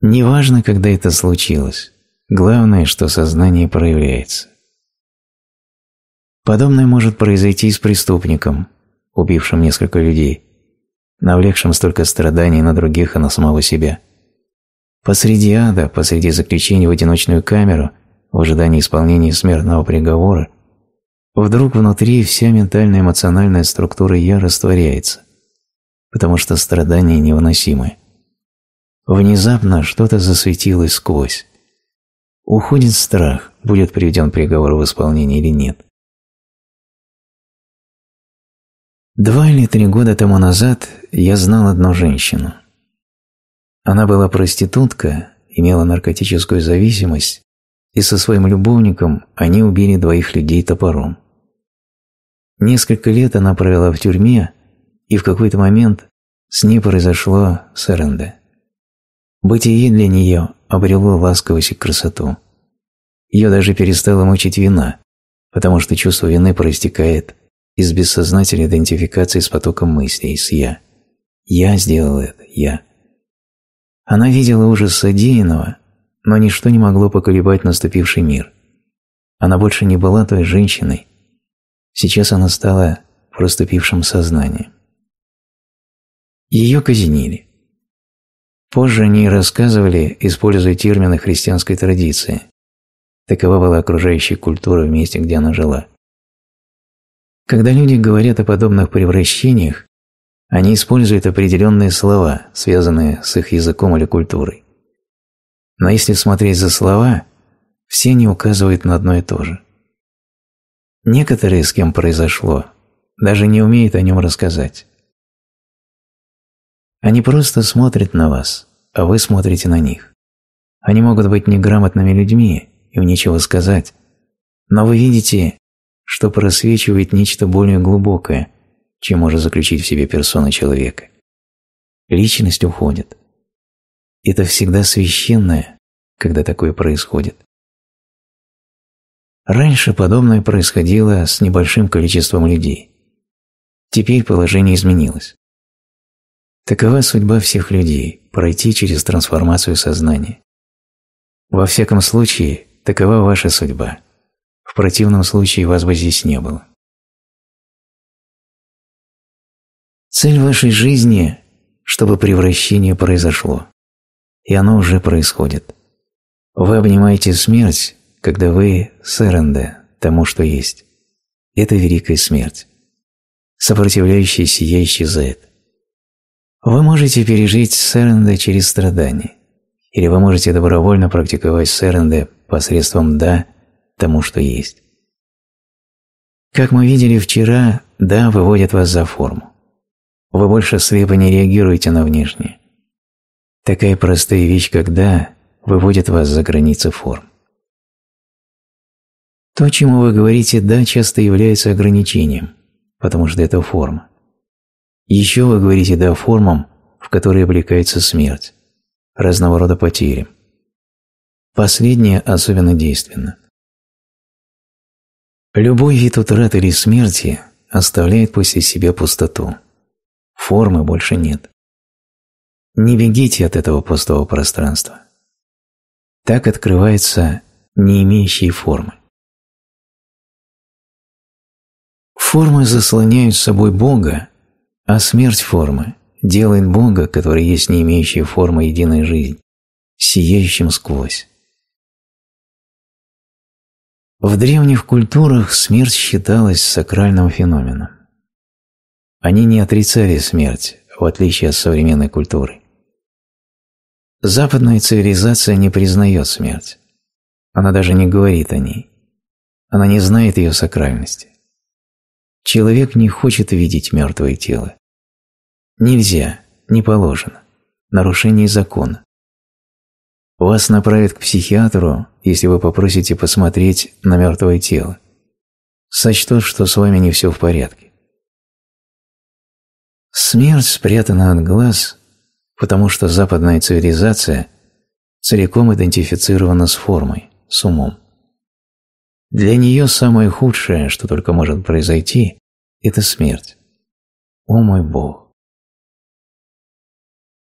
Неважно, когда это случилось. Главное, что сознание проявляется. Подобное может произойти с преступником, убившим несколько людей, навлекшим столько страданий на других и на самого себя. Посреди ада, посреди заключения в одиночную камеру, в ожидании исполнения смертного приговора, вдруг внутри вся ментальная эмоциональная структура «я» растворяется, потому что страдания невыносимы. Внезапно что-то засветилось сквозь. Уходит страх, будет приведен приговор в исполнение или нет. Два или три года тому назад я знал одну женщину. Она была проститутка, имела наркотическую зависимость, и со своим любовником они убили двоих людей топором. Несколько лет она провела в тюрьме, и в какой-то момент с ней произошло сэренде. Бытие для нее обрело ласковость и красоту. Ее даже перестала мучить вина, потому что чувство вины проистекает из бессознательной идентификации с потоком мыслей, с «я». «Я сделал это, я». Она видела ужас содеянного, но ничто не могло поколебать наступивший мир. Она больше не была той женщиной. Сейчас она стала проступившим сознанием. Ее казнили. Позже они рассказывали, используя термины христианской традиции. Такова была окружающая культура в месте, где она жила. Когда люди говорят о подобных превращениях, они используют определенные слова, связанные с их языком или культурой. Но если смотреть за слова, все они указывают на одно и то же. Некоторые, с кем произошло, даже не умеют о нем рассказать. Они просто смотрят на вас, а вы смотрите на них. Они могут быть неграмотными людьми, им нечего сказать, но вы видите, что просвечивает нечто более глубокое, чем может заключить в себе персона человека. Личность уходит. Это всегда священное, когда такое происходит. Раньше подобное происходило с небольшим количеством людей. Теперь положение изменилось. Такова судьба всех людей – пройти через трансформацию сознания. Во всяком случае, такова ваша судьба. В противном случае вас бы здесь не было. Цель вашей жизни – чтобы превращение произошло. И оно уже происходит. Вы обнимаете смерть, когда вы сэренде тому, что есть. Это великая смерть. сопротивляющаяся я исчезает. Вы можете пережить сэренде через страдания, или вы можете добровольно практиковать сэренде посредством «да» тому, что есть. Как мы видели вчера, «да» выводит вас за форму. Вы больше слепо не реагируете на внешнее. Такая простая вещь, как «да», выводит вас за границы форм. То, чему вы говорите «да», часто является ограничением, потому что это форма. Еще вы говорите «да» формам, в которые облекается смерть, разного рода потерям. Последнее особенно действенно. Любой вид утраты или смерти оставляет после себя пустоту. Формы больше нет. Не бегите от этого пустого пространства. Так открывается не имеющие формы. Формы заслоняют собой Бога, а смерть формы делает Бога, который есть не имеющий формы единой жизнь, сияющим сквозь. В древних культурах смерть считалась сакральным феноменом. Они не отрицали смерть, в отличие от современной культуры. Западная цивилизация не признает смерть. Она даже не говорит о ней. Она не знает ее сакральности. Человек не хочет видеть мертвое тело. Нельзя, не положено. Нарушение закона. Вас направят к психиатру, если вы попросите посмотреть на мертвое тело. Сочтут, что с вами не все в порядке. Смерть спрятана от глаз, потому что западная цивилизация целиком идентифицирована с формой, с умом. Для нее самое худшее, что только может произойти, это смерть. О мой Бог!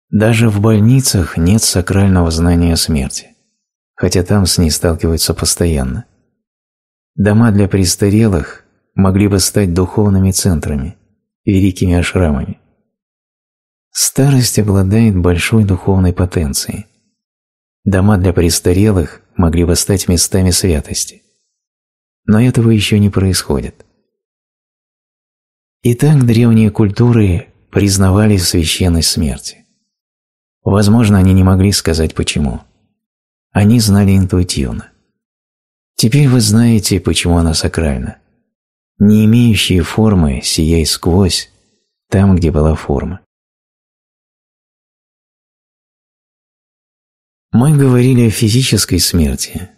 Даже в больницах нет сакрального знания смерти, хотя там с ней сталкиваются постоянно. Дома для престарелых могли бы стать духовными центрами, великими ашрамами. Старость обладает большой духовной потенцией. Дома для престарелых могли бы стать местами святости но этого еще не происходит. Итак, древние культуры признавали священность смерти. Возможно, они не могли сказать почему. Они знали интуитивно. Теперь вы знаете, почему она сакральна. Не имеющие формы сияй сквозь, там, где была форма. Мы говорили о физической смерти,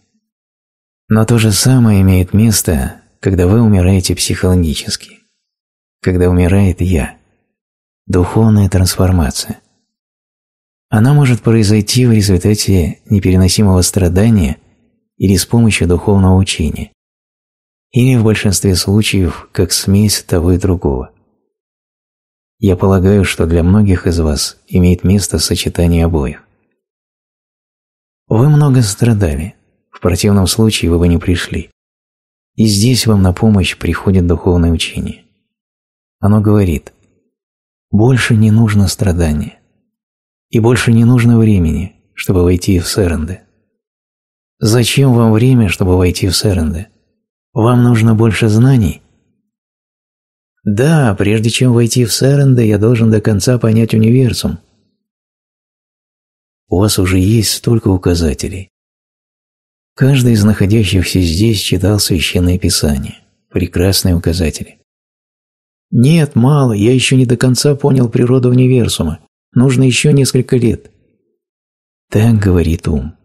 но то же самое имеет место, когда вы умираете психологически. Когда умирает «я». Духовная трансформация. Она может произойти в результате непереносимого страдания или с помощью духовного учения, или в большинстве случаев как смесь того и другого. Я полагаю, что для многих из вас имеет место сочетание обоих. Вы много страдали, в противном случае вы бы не пришли. И здесь вам на помощь приходит духовное учение. Оно говорит, больше не нужно страдания, и больше не нужно времени, чтобы войти в сэренды. Зачем вам время, чтобы войти в сэренды? Вам нужно больше знаний? Да, прежде чем войти в сэренды, я должен до конца понять универсум. У вас уже есть столько указателей, Каждый из находящихся здесь читал священные писания, Прекрасные указатели. «Нет, мало, я еще не до конца понял природу универсума. Нужно еще несколько лет». Так говорит ум.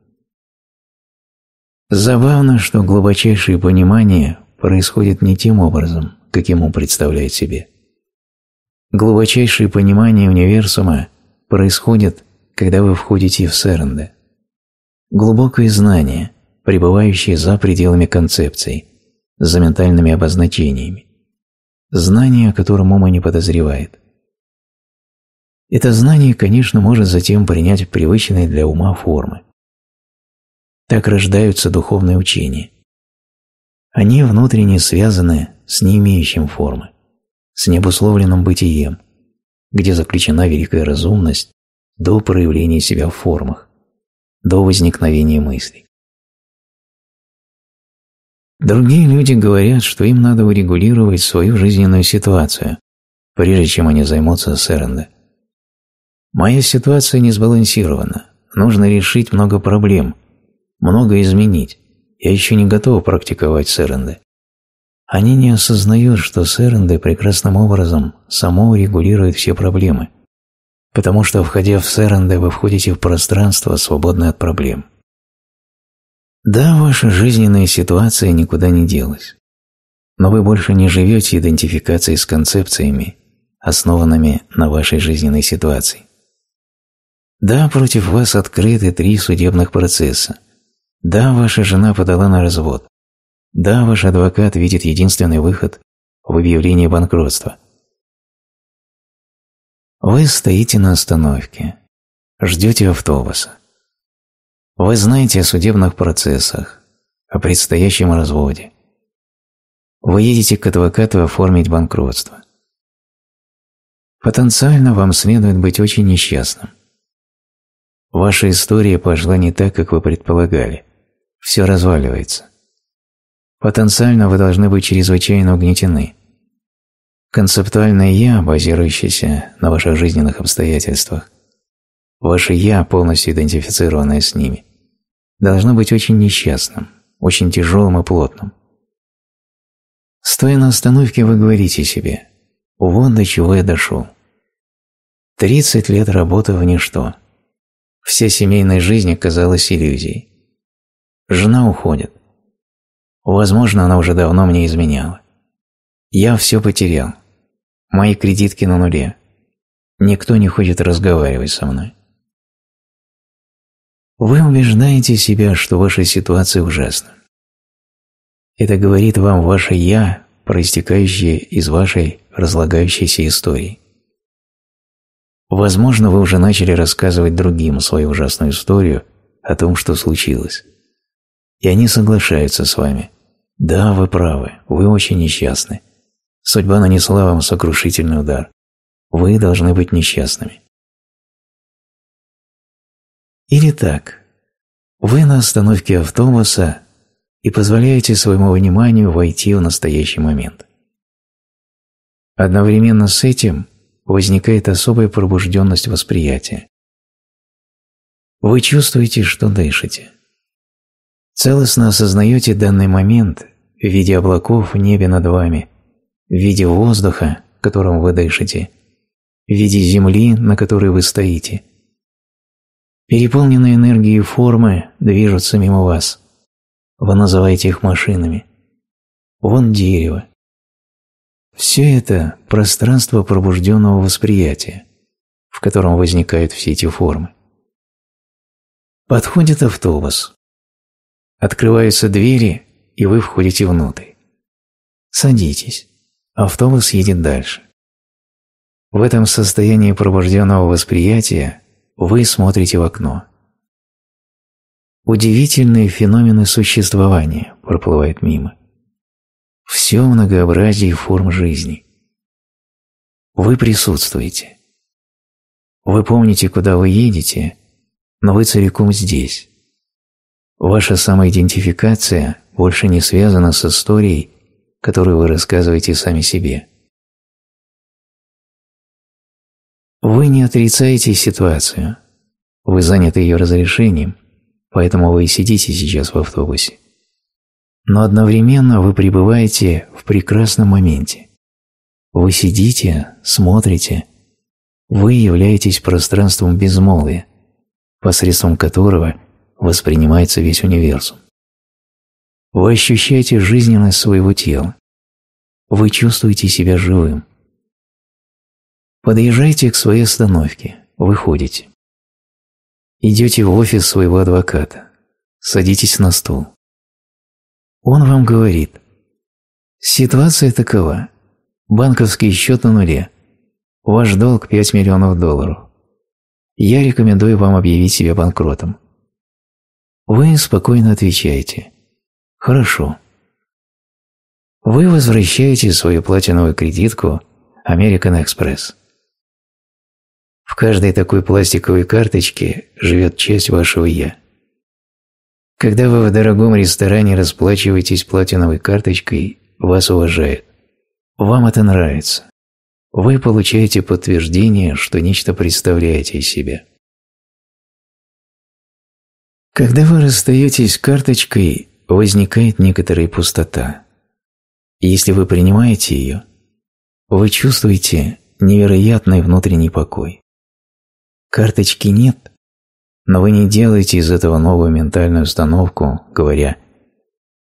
Забавно, что глубочайшее понимание происходит не тем образом, каким ум представляет себе. Глубочайшее понимание универсума происходит, когда вы входите в Серенда. Глубокое знание – пребывающие за пределами концепций, за ментальными обозначениями. Знание, о котором ума не подозревает. Это знание, конечно, может затем принять привычные для ума формы. Так рождаются духовные учения. Они внутренне связаны с не имеющим формы, с необусловленным бытием, где заключена великая разумность до проявления себя в формах, до возникновения мыслей. Другие люди говорят, что им надо урегулировать свою жизненную ситуацию, прежде чем они займутся с Моя ситуация не сбалансирована. Нужно решить много проблем, много изменить. Я еще не готова практиковать Сэренды. Они не осознают, что Сэренды прекрасным образом само регулирует все проблемы. Потому что, входя в Сэренды, вы входите в пространство, свободное от проблем. Да, ваша жизненная ситуация никуда не делась, но вы больше не живете идентификацией с концепциями, основанными на вашей жизненной ситуации. Да, против вас открыты три судебных процесса. Да, ваша жена подала на развод. Да, ваш адвокат видит единственный выход в объявлении банкротства. Вы стоите на остановке, ждете автобуса. Вы знаете о судебных процессах, о предстоящем разводе. Вы едете к адвокату оформить банкротство. Потенциально вам следует быть очень несчастным. Ваша история пошла не так, как вы предполагали. Все разваливается. Потенциально вы должны быть чрезвычайно угнетены. Концептуальное «я», базирующееся на ваших жизненных обстоятельствах, ваше «я», полностью идентифицированное с ними, должно быть очень несчастным, очень тяжелым и плотным. Стоя на остановке, вы говорите себе «Вон до чего я дошел». Тридцать лет работы в ничто. Вся семейная жизнь казалась иллюзией. Жена уходит. Возможно, она уже давно мне изменяла. Я все потерял. Мои кредитки на нуле. Никто не хочет разговаривать со мной. Вы убеждаете себя, что ваша ситуация ужасна. Это говорит вам ваше «я», проистекающее из вашей разлагающейся истории. Возможно, вы уже начали рассказывать другим свою ужасную историю о том, что случилось. И они соглашаются с вами. Да, вы правы, вы очень несчастны. Судьба нанесла вам сокрушительный удар. Вы должны быть несчастными. Или так. Вы на остановке автобуса и позволяете своему вниманию войти в настоящий момент. Одновременно с этим возникает особая пробужденность восприятия. Вы чувствуете, что дышите. Целостно осознаете данный момент в виде облаков в небе над вами, в виде воздуха, которым вы дышите, в виде земли, на которой вы стоите – переполненные энергией формы движутся мимо вас. Вы называете их машинами. Вон дерево. Все это – пространство пробужденного восприятия, в котором возникают все эти формы. Подходит автобус. Открываются двери, и вы входите внутрь. Садитесь. Автобус едет дальше. В этом состоянии пробужденного восприятия вы смотрите в окно. Удивительные феномены существования проплывают мимо. Все многообразие форм жизни. Вы присутствуете. Вы помните, куда вы едете, но вы целиком здесь. Ваша самоидентификация больше не связана с историей, которую вы рассказываете сами себе. Вы не отрицаете ситуацию. Вы заняты ее разрешением, поэтому вы и сидите сейчас в автобусе. Но одновременно вы пребываете в прекрасном моменте. Вы сидите, смотрите. Вы являетесь пространством безмолвия, посредством которого воспринимается весь универсум. Вы ощущаете жизненность своего тела. Вы чувствуете себя живым. Подъезжаете к своей остановке, выходите. Идете в офис своего адвоката, садитесь на стул. Он вам говорит, ситуация такова, банковский счет на нуле, ваш долг 5 миллионов долларов. Я рекомендую вам объявить себя банкротом. Вы спокойно отвечаете «Хорошо». Вы возвращаете свою платиновую кредитку American Express. В каждой такой пластиковой карточке живет часть вашего «я». Когда вы в дорогом ресторане расплачиваетесь платиновой карточкой, вас уважают. Вам это нравится. Вы получаете подтверждение, что нечто представляете из себя. Когда вы расстаетесь с карточкой, возникает некоторая пустота. Если вы принимаете ее, вы чувствуете невероятный внутренний покой. Карточки нет. Но вы не делаете из этого новую ментальную установку, говоря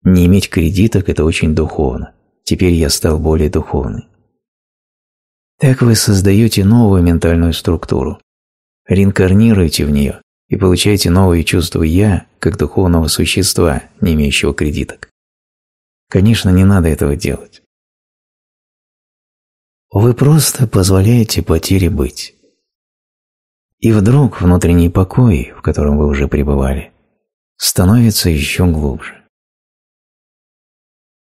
«Не иметь кредиток – это очень духовно. Теперь я стал более духовный». Так вы создаете новую ментальную структуру, реинкарнируете в нее и получаете новые чувства «я» как духовного существа, не имеющего кредиток. Конечно, не надо этого делать. Вы просто позволяете потере быть. И вдруг внутренний покой, в котором вы уже пребывали, становится еще глубже.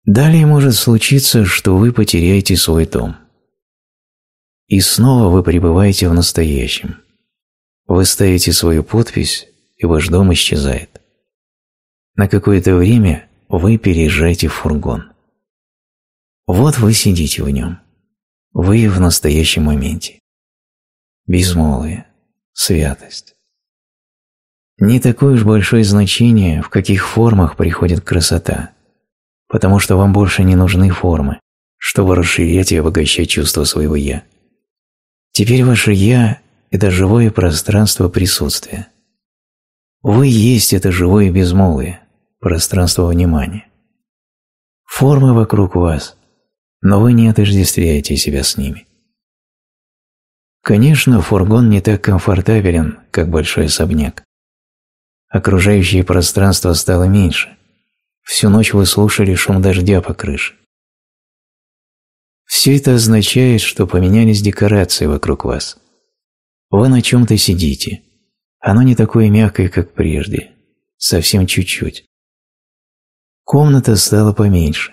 Далее может случиться, что вы потеряете свой дом. И снова вы пребываете в настоящем. Вы ставите свою подпись, и ваш дом исчезает. На какое-то время вы переезжаете в фургон. Вот вы сидите в нем. Вы в настоящем моменте. Безмолвие, святость. Не такое уж большое значение, в каких формах приходит красота, потому что вам больше не нужны формы, чтобы расширять и обогащать чувство своего «я». Теперь ваше «я» – это живое пространство присутствия. Вы есть это живое безмолвие, пространство внимания. Формы вокруг вас, но вы не отождествляете себя с ними. Конечно, фургон не так комфортабелен, как большой особняк. Окружающее пространство стало меньше. Всю ночь вы слушали шум дождя по крыше. Все это означает, что поменялись декорации вокруг вас. Вы на чем-то сидите. Оно не такое мягкое, как прежде. Совсем чуть-чуть. Комната стала поменьше.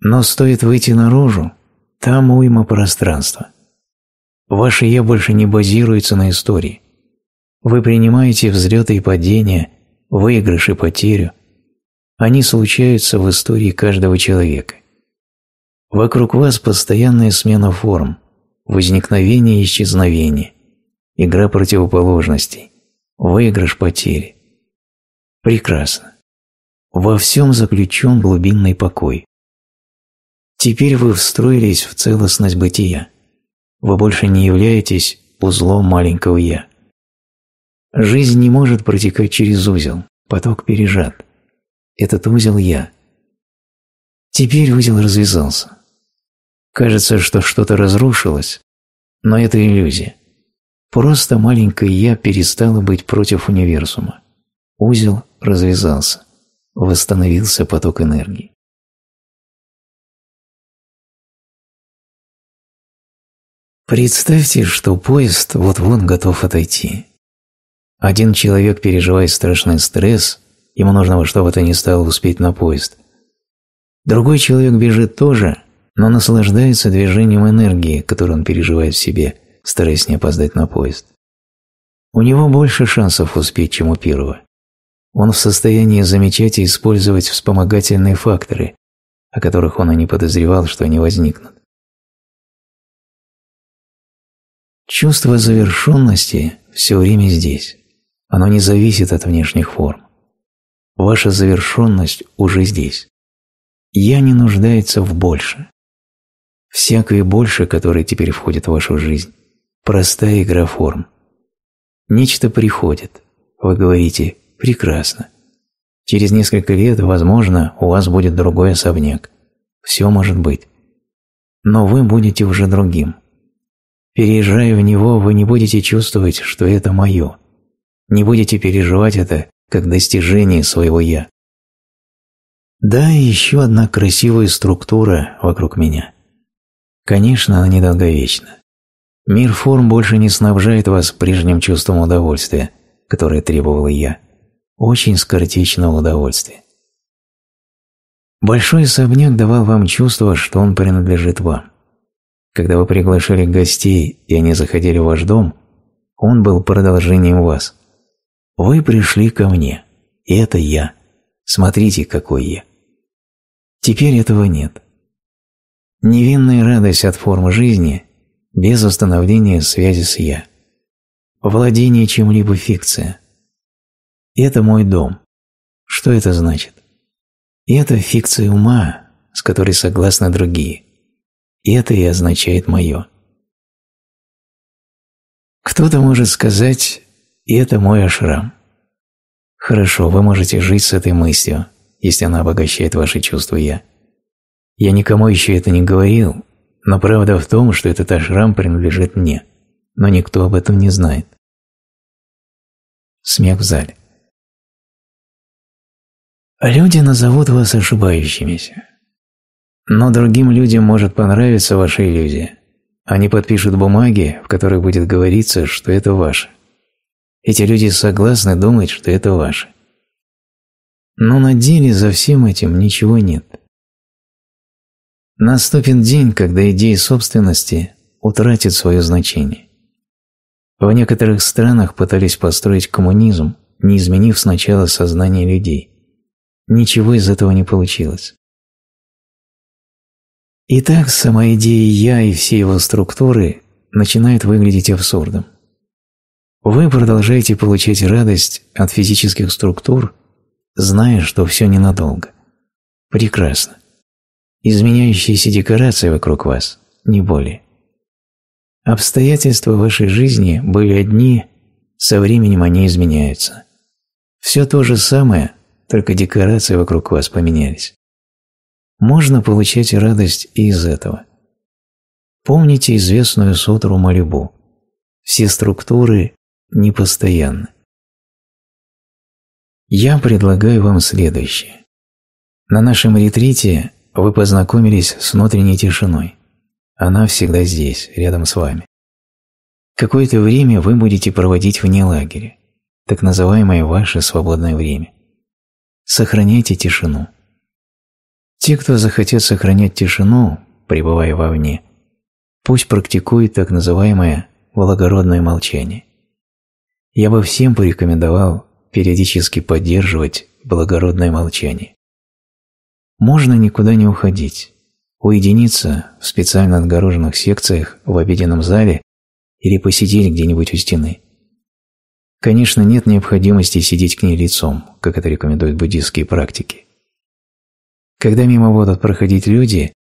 Но стоит выйти наружу, там уйма пространства. Ваше «я» больше не базируется на истории. Вы принимаете взлеты и падения, выигрыш и потерю. Они случаются в истории каждого человека. Вокруг вас постоянная смена форм, возникновение и исчезновение, игра противоположностей, выигрыш потери. Прекрасно. Во всем заключен глубинный покой. Теперь вы встроились в целостность бытия вы больше не являетесь узлом маленького «я». Жизнь не может протекать через узел, поток пережат. Этот узел «я». Теперь узел развязался. Кажется, что что-то разрушилось, но это иллюзия. Просто маленькое «я» перестало быть против универсума. Узел развязался, восстановился поток энергии. Представьте, что поезд вот-вот готов отойти. Один человек переживает страшный стресс, ему нужно во что бы то ни стало успеть на поезд. Другой человек бежит тоже, но наслаждается движением энергии, которую он переживает в себе, стараясь не опоздать на поезд. У него больше шансов успеть, чем у первого. Он в состоянии замечать и использовать вспомогательные факторы, о которых он и не подозревал, что они возникнут. Чувство завершенности все время здесь. Оно не зависит от внешних форм. Ваша завершенность уже здесь. «Я» не нуждается в больше. Всякое больше, которое теперь входит в вашу жизнь, простая игра форм. Нечто приходит. Вы говорите «прекрасно». Через несколько лет, возможно, у вас будет другой особняк. Все может быть. Но вы будете уже другим. Переезжая в него, вы не будете чувствовать, что это мое. Не будете переживать это как достижение своего «я». Да, и еще одна красивая структура вокруг меня. Конечно, она недолговечна. Мир форм больше не снабжает вас прежним чувством удовольствия, которое требовал я. Очень скоротечного удовольствия. Большой особняк давал вам чувство, что он принадлежит вам. Когда вы приглашали гостей, и они заходили в ваш дом, он был продолжением вас. Вы пришли ко мне, и это я. Смотрите, какой я. Теперь этого нет. Невинная радость от формы жизни без установления связи с «я». Владение чем-либо – фикция. Это мой дом. Что это значит? Это фикция ума, с которой согласны другие – и это и означает мое. Кто-то может сказать это мой ашрам». Хорошо, вы можете жить с этой мыслью, если она обогащает ваши чувства «я». Я никому еще это не говорил, но правда в том, что этот ашрам принадлежит мне, но никто об этом не знает. Смех в зале. Люди назовут вас ошибающимися. Но другим людям может понравиться ваша иллюзия. Они подпишут бумаги, в которых будет говориться, что это ваше. Эти люди согласны думать, что это ваше. Но на деле за всем этим ничего нет. Наступит день, когда идея собственности утратит свое значение. В некоторых странах пытались построить коммунизм, не изменив сначала сознание людей. Ничего из этого не получилось. Итак, сама идея «я» и все его структуры начинает выглядеть абсурдом. Вы продолжаете получать радость от физических структур, зная, что все ненадолго. Прекрасно. Изменяющиеся декорации вокруг вас, не более. Обстоятельства вашей жизни были одни, со временем они изменяются. Все то же самое, только декорации вокруг вас поменялись можно получать радость и из этого. Помните известную сутру Малибу. Все структуры непостоянны. Я предлагаю вам следующее. На нашем ретрите вы познакомились с внутренней тишиной. Она всегда здесь, рядом с вами. Какое-то время вы будете проводить вне лагеря, так называемое ваше свободное время. Сохраняйте тишину. Те, кто захотят сохранять тишину, пребывая вовне, пусть практикуют так называемое благородное молчание». Я бы всем порекомендовал периодически поддерживать благородное молчание. Можно никуда не уходить, уединиться в специально отгороженных секциях в обеденном зале или посидеть где-нибудь у стены. Конечно, нет необходимости сидеть к ней лицом, как это рекомендуют буддистские практики. Когда мимо будут проходить люди,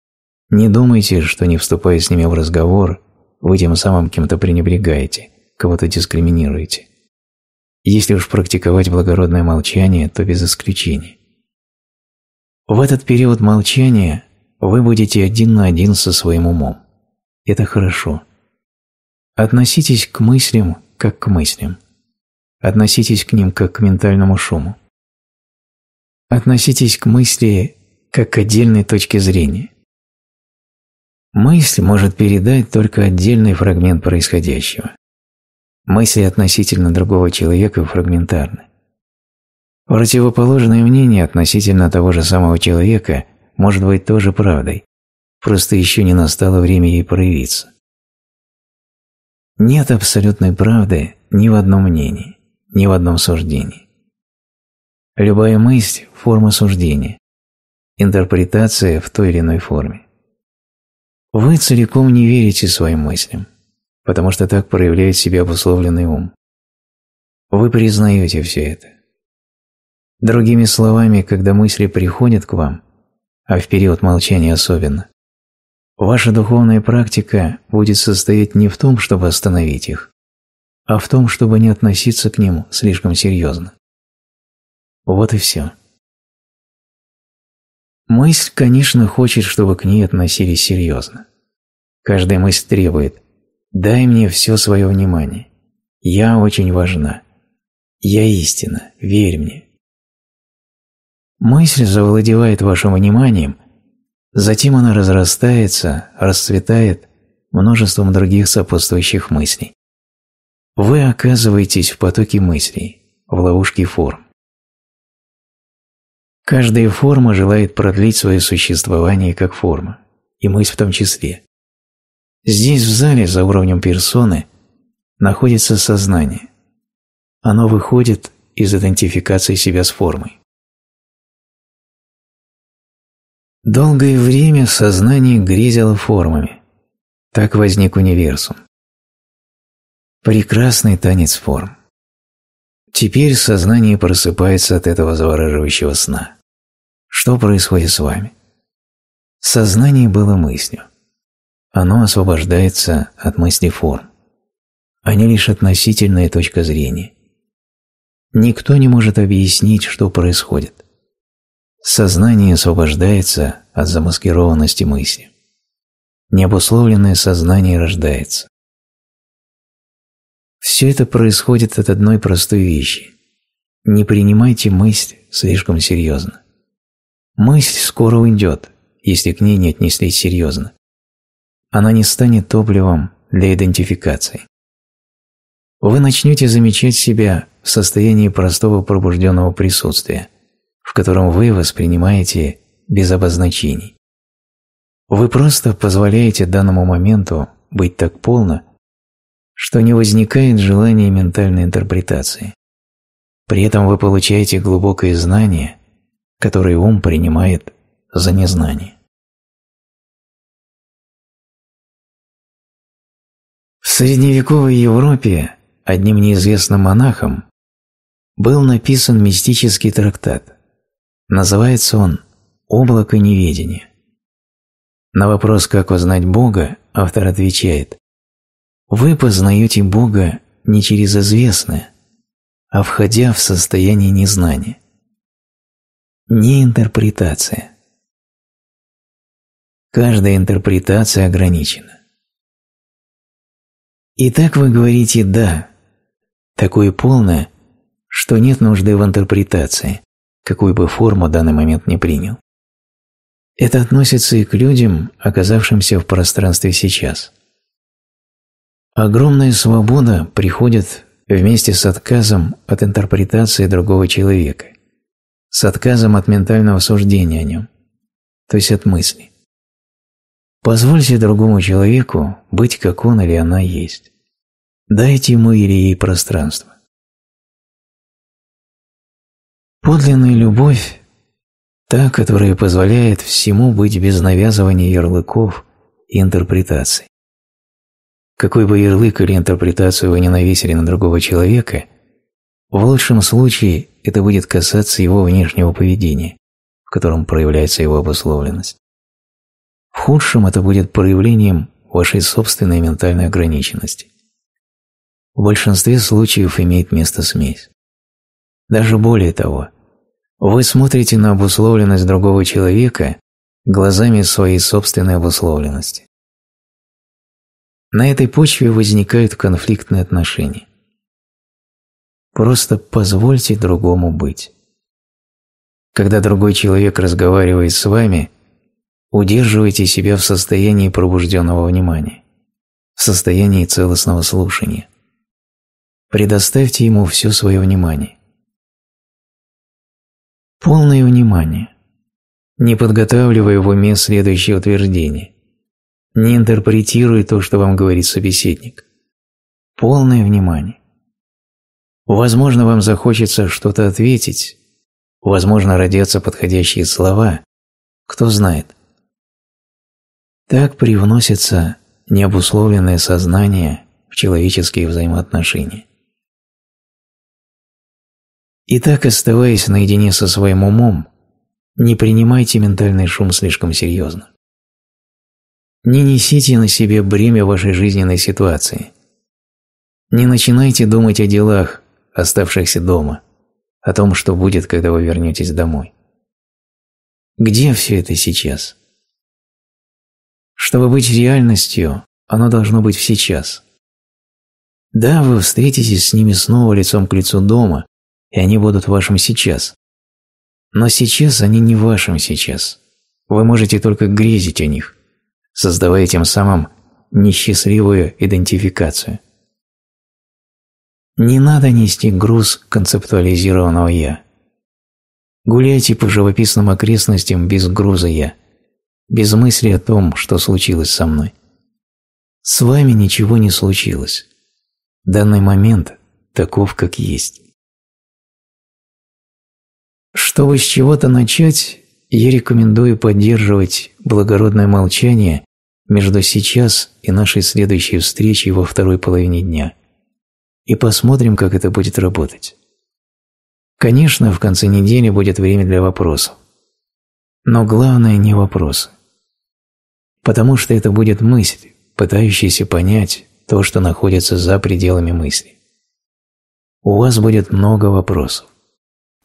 не думайте, что не вступая с ними в разговор, вы тем самым кем-то пренебрегаете, кого-то дискриминируете. Если уж практиковать благородное молчание, то без исключений. В этот период молчания вы будете один на один со своим умом. Это хорошо. Относитесь к мыслям как к мыслям. Относитесь к ним как к ментальному шуму. Относитесь к мысли как отдельной точки зрения. Мысль может передать только отдельный фрагмент происходящего. Мысли относительно другого человека фрагментарны. Противоположное мнение относительно того же самого человека может быть тоже правдой, просто еще не настало время ей проявиться. Нет абсолютной правды ни в одном мнении, ни в одном суждении. Любая мысль – форма суждения, интерпретация в той или иной форме. Вы целиком не верите своим мыслям, потому что так проявляет себя обусловленный ум. Вы признаете все это. Другими словами, когда мысли приходят к вам, а в период молчания особенно, ваша духовная практика будет состоять не в том, чтобы остановить их, а в том, чтобы не относиться к ним слишком серьезно. Вот и все. Мысль, конечно, хочет, чтобы к ней относились серьезно. Каждая мысль требует «дай мне все свое внимание, я очень важна, я истина, верь мне». Мысль завладевает вашим вниманием, затем она разрастается, расцветает множеством других сопутствующих мыслей. Вы оказываетесь в потоке мыслей, в ловушке форм. Каждая форма желает продлить свое существование как форма, и мысль в том числе. Здесь, в зале, за уровнем персоны, находится сознание. Оно выходит из идентификации себя с формой. Долгое время сознание грезило формами. Так возник универсум. Прекрасный танец форм. Теперь сознание просыпается от этого завораживающего сна. Что происходит с вами? Сознание было мыслью. Оно освобождается от мысли форм. Они лишь относительная точка зрения. Никто не может объяснить, что происходит. Сознание освобождается от замаскированности мысли. Необусловленное сознание рождается. Все это происходит от одной простой вещи. Не принимайте мысль слишком серьезно. Мысль скоро уйдет, если к ней не отнеслись серьезно. Она не станет топливом для идентификации. Вы начнете замечать себя в состоянии простого пробужденного присутствия, в котором вы воспринимаете без обозначений. Вы просто позволяете данному моменту быть так полно, что не возникает желания ментальной интерпретации. При этом вы получаете глубокое знание которые ум принимает за незнание. В средневековой Европе одним неизвестным монахом был написан мистический трактат. Называется он «Облако неведения». На вопрос «Как узнать Бога?» автор отвечает «Вы познаете Бога не через известное, а входя в состояние незнания» не интерпретация. Каждая интерпретация ограничена. И так вы говорите «да», такое полное, что нет нужды в интерпретации, какую бы форму данный момент не принял. Это относится и к людям, оказавшимся в пространстве сейчас. Огромная свобода приходит вместе с отказом от интерпретации другого человека с отказом от ментального суждения о нем, то есть от мысли. Позвольте другому человеку быть, как он или она есть. Дайте ему или ей пространство. Подлинная любовь – та, которая позволяет всему быть без навязывания ярлыков и интерпретаций. Какой бы ярлык или интерпретацию вы ненависели на другого человека, в лучшем случае это будет касаться его внешнего поведения, в котором проявляется его обусловленность. В худшем это будет проявлением вашей собственной ментальной ограниченности. В большинстве случаев имеет место смесь. Даже более того, вы смотрите на обусловленность другого человека глазами своей собственной обусловленности. На этой почве возникают конфликтные отношения. Просто позвольте другому быть. Когда другой человек разговаривает с вами, удерживайте себя в состоянии пробужденного внимания, в состоянии целостного слушания. Предоставьте ему все свое внимание. Полное внимание. Не подготавливая в уме следующее утверждение. Не интерпретируя то, что вам говорит собеседник. Полное внимание. Возможно, вам захочется что-то ответить, возможно, родятся подходящие слова, кто знает. Так привносится необусловленное сознание в человеческие взаимоотношения. Итак, оставаясь наедине со своим умом, не принимайте ментальный шум слишком серьезно. Не несите на себе бремя вашей жизненной ситуации. Не начинайте думать о делах, оставшихся дома, о том, что будет, когда вы вернетесь домой. Где все это сейчас? Чтобы быть реальностью, оно должно быть в сейчас. Да, вы встретитесь с ними снова лицом к лицу дома, и они будут вашим сейчас. Но сейчас они не вашим сейчас. Вы можете только грезить о них, создавая тем самым несчастливую идентификацию. Не надо нести груз концептуализированного «я». Гуляйте по живописным окрестностям без груза «я», без мысли о том, что случилось со мной. С вами ничего не случилось. Данный момент таков, как есть. Чтобы с чего-то начать, я рекомендую поддерживать благородное молчание между сейчас и нашей следующей встречей во второй половине дня – и посмотрим, как это будет работать. Конечно, в конце недели будет время для вопросов. Но главное не вопросы. Потому что это будет мысль, пытающаяся понять то, что находится за пределами мысли. У вас будет много вопросов.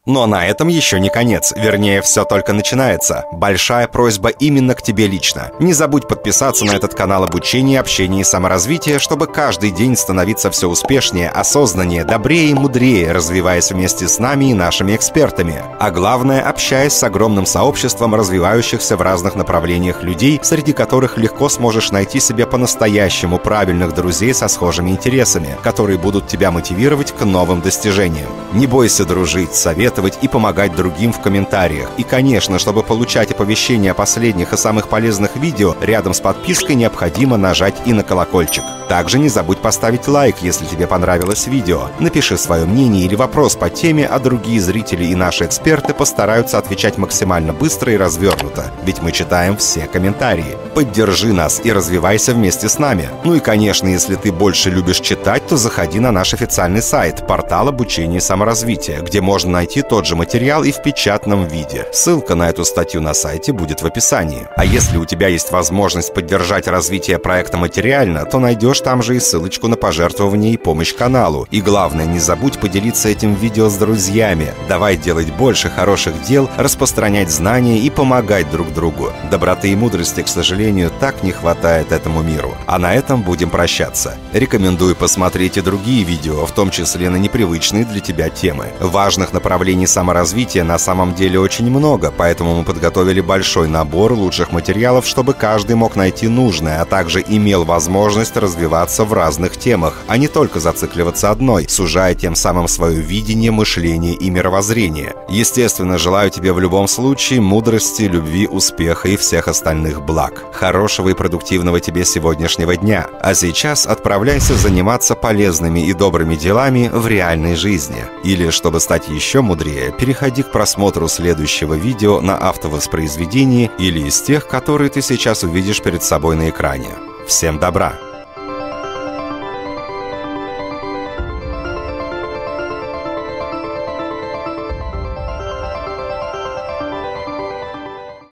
Но на этом еще не конец, вернее, все только начинается. Большая просьба именно к тебе лично. Не забудь подписаться на этот канал обучения, общения и саморазвития, чтобы каждый день становиться все успешнее, осознаннее, добрее и мудрее, развиваясь вместе с нами и нашими экспертами. А главное, общаясь с огромным сообществом развивающихся в разных направлениях людей, среди которых легко сможешь найти себе по-настоящему правильных друзей со схожими интересами, которые будут тебя мотивировать к новым достижениям. Не бойся дружить, совет советовать и помогать другим в комментариях. И, конечно, чтобы получать оповещения о последних и самых полезных видео, рядом с подпиской необходимо нажать и на колокольчик. Также не забудь поставить лайк, если тебе понравилось видео. Напиши свое мнение или вопрос по теме, а другие зрители и наши эксперты постараются отвечать максимально быстро и развернуто, ведь мы читаем все комментарии. Поддержи нас и развивайся вместе с нами. Ну и, конечно, если ты больше любишь читать, то заходи на наш официальный сайт, портал обучения и саморазвития, где можно найти тот же материал и в печатном виде. Ссылка на эту статью на сайте будет в описании. А если у тебя есть возможность поддержать развитие проекта материально, то найдешь там же и ссылочку на пожертвование и помощь каналу. И главное, не забудь поделиться этим видео с друзьями. Давай делать больше хороших дел, распространять знания и помогать друг другу. Доброты и мудрости, к сожалению, так не хватает этому миру. А на этом будем прощаться. Рекомендую посмотреть и другие видео, в том числе на непривычные для тебя темы. Важных направлений направлений саморазвития на самом деле очень много, поэтому мы подготовили большой набор лучших материалов, чтобы каждый мог найти нужное, а также имел возможность развиваться в разных темах, а не только зацикливаться одной, сужая тем самым свое видение, мышление и мировоззрение. Естественно, желаю тебе в любом случае мудрости, любви, успеха и всех остальных благ. Хорошего и продуктивного тебе сегодняшнего дня. А сейчас отправляйся заниматься полезными и добрыми делами в реальной жизни. Или, чтобы стать еще мудрее, быстрее, переходи к просмотру следующего видео на автовоспроизведении или из тех, которые ты сейчас увидишь перед собой на экране. Всем добра!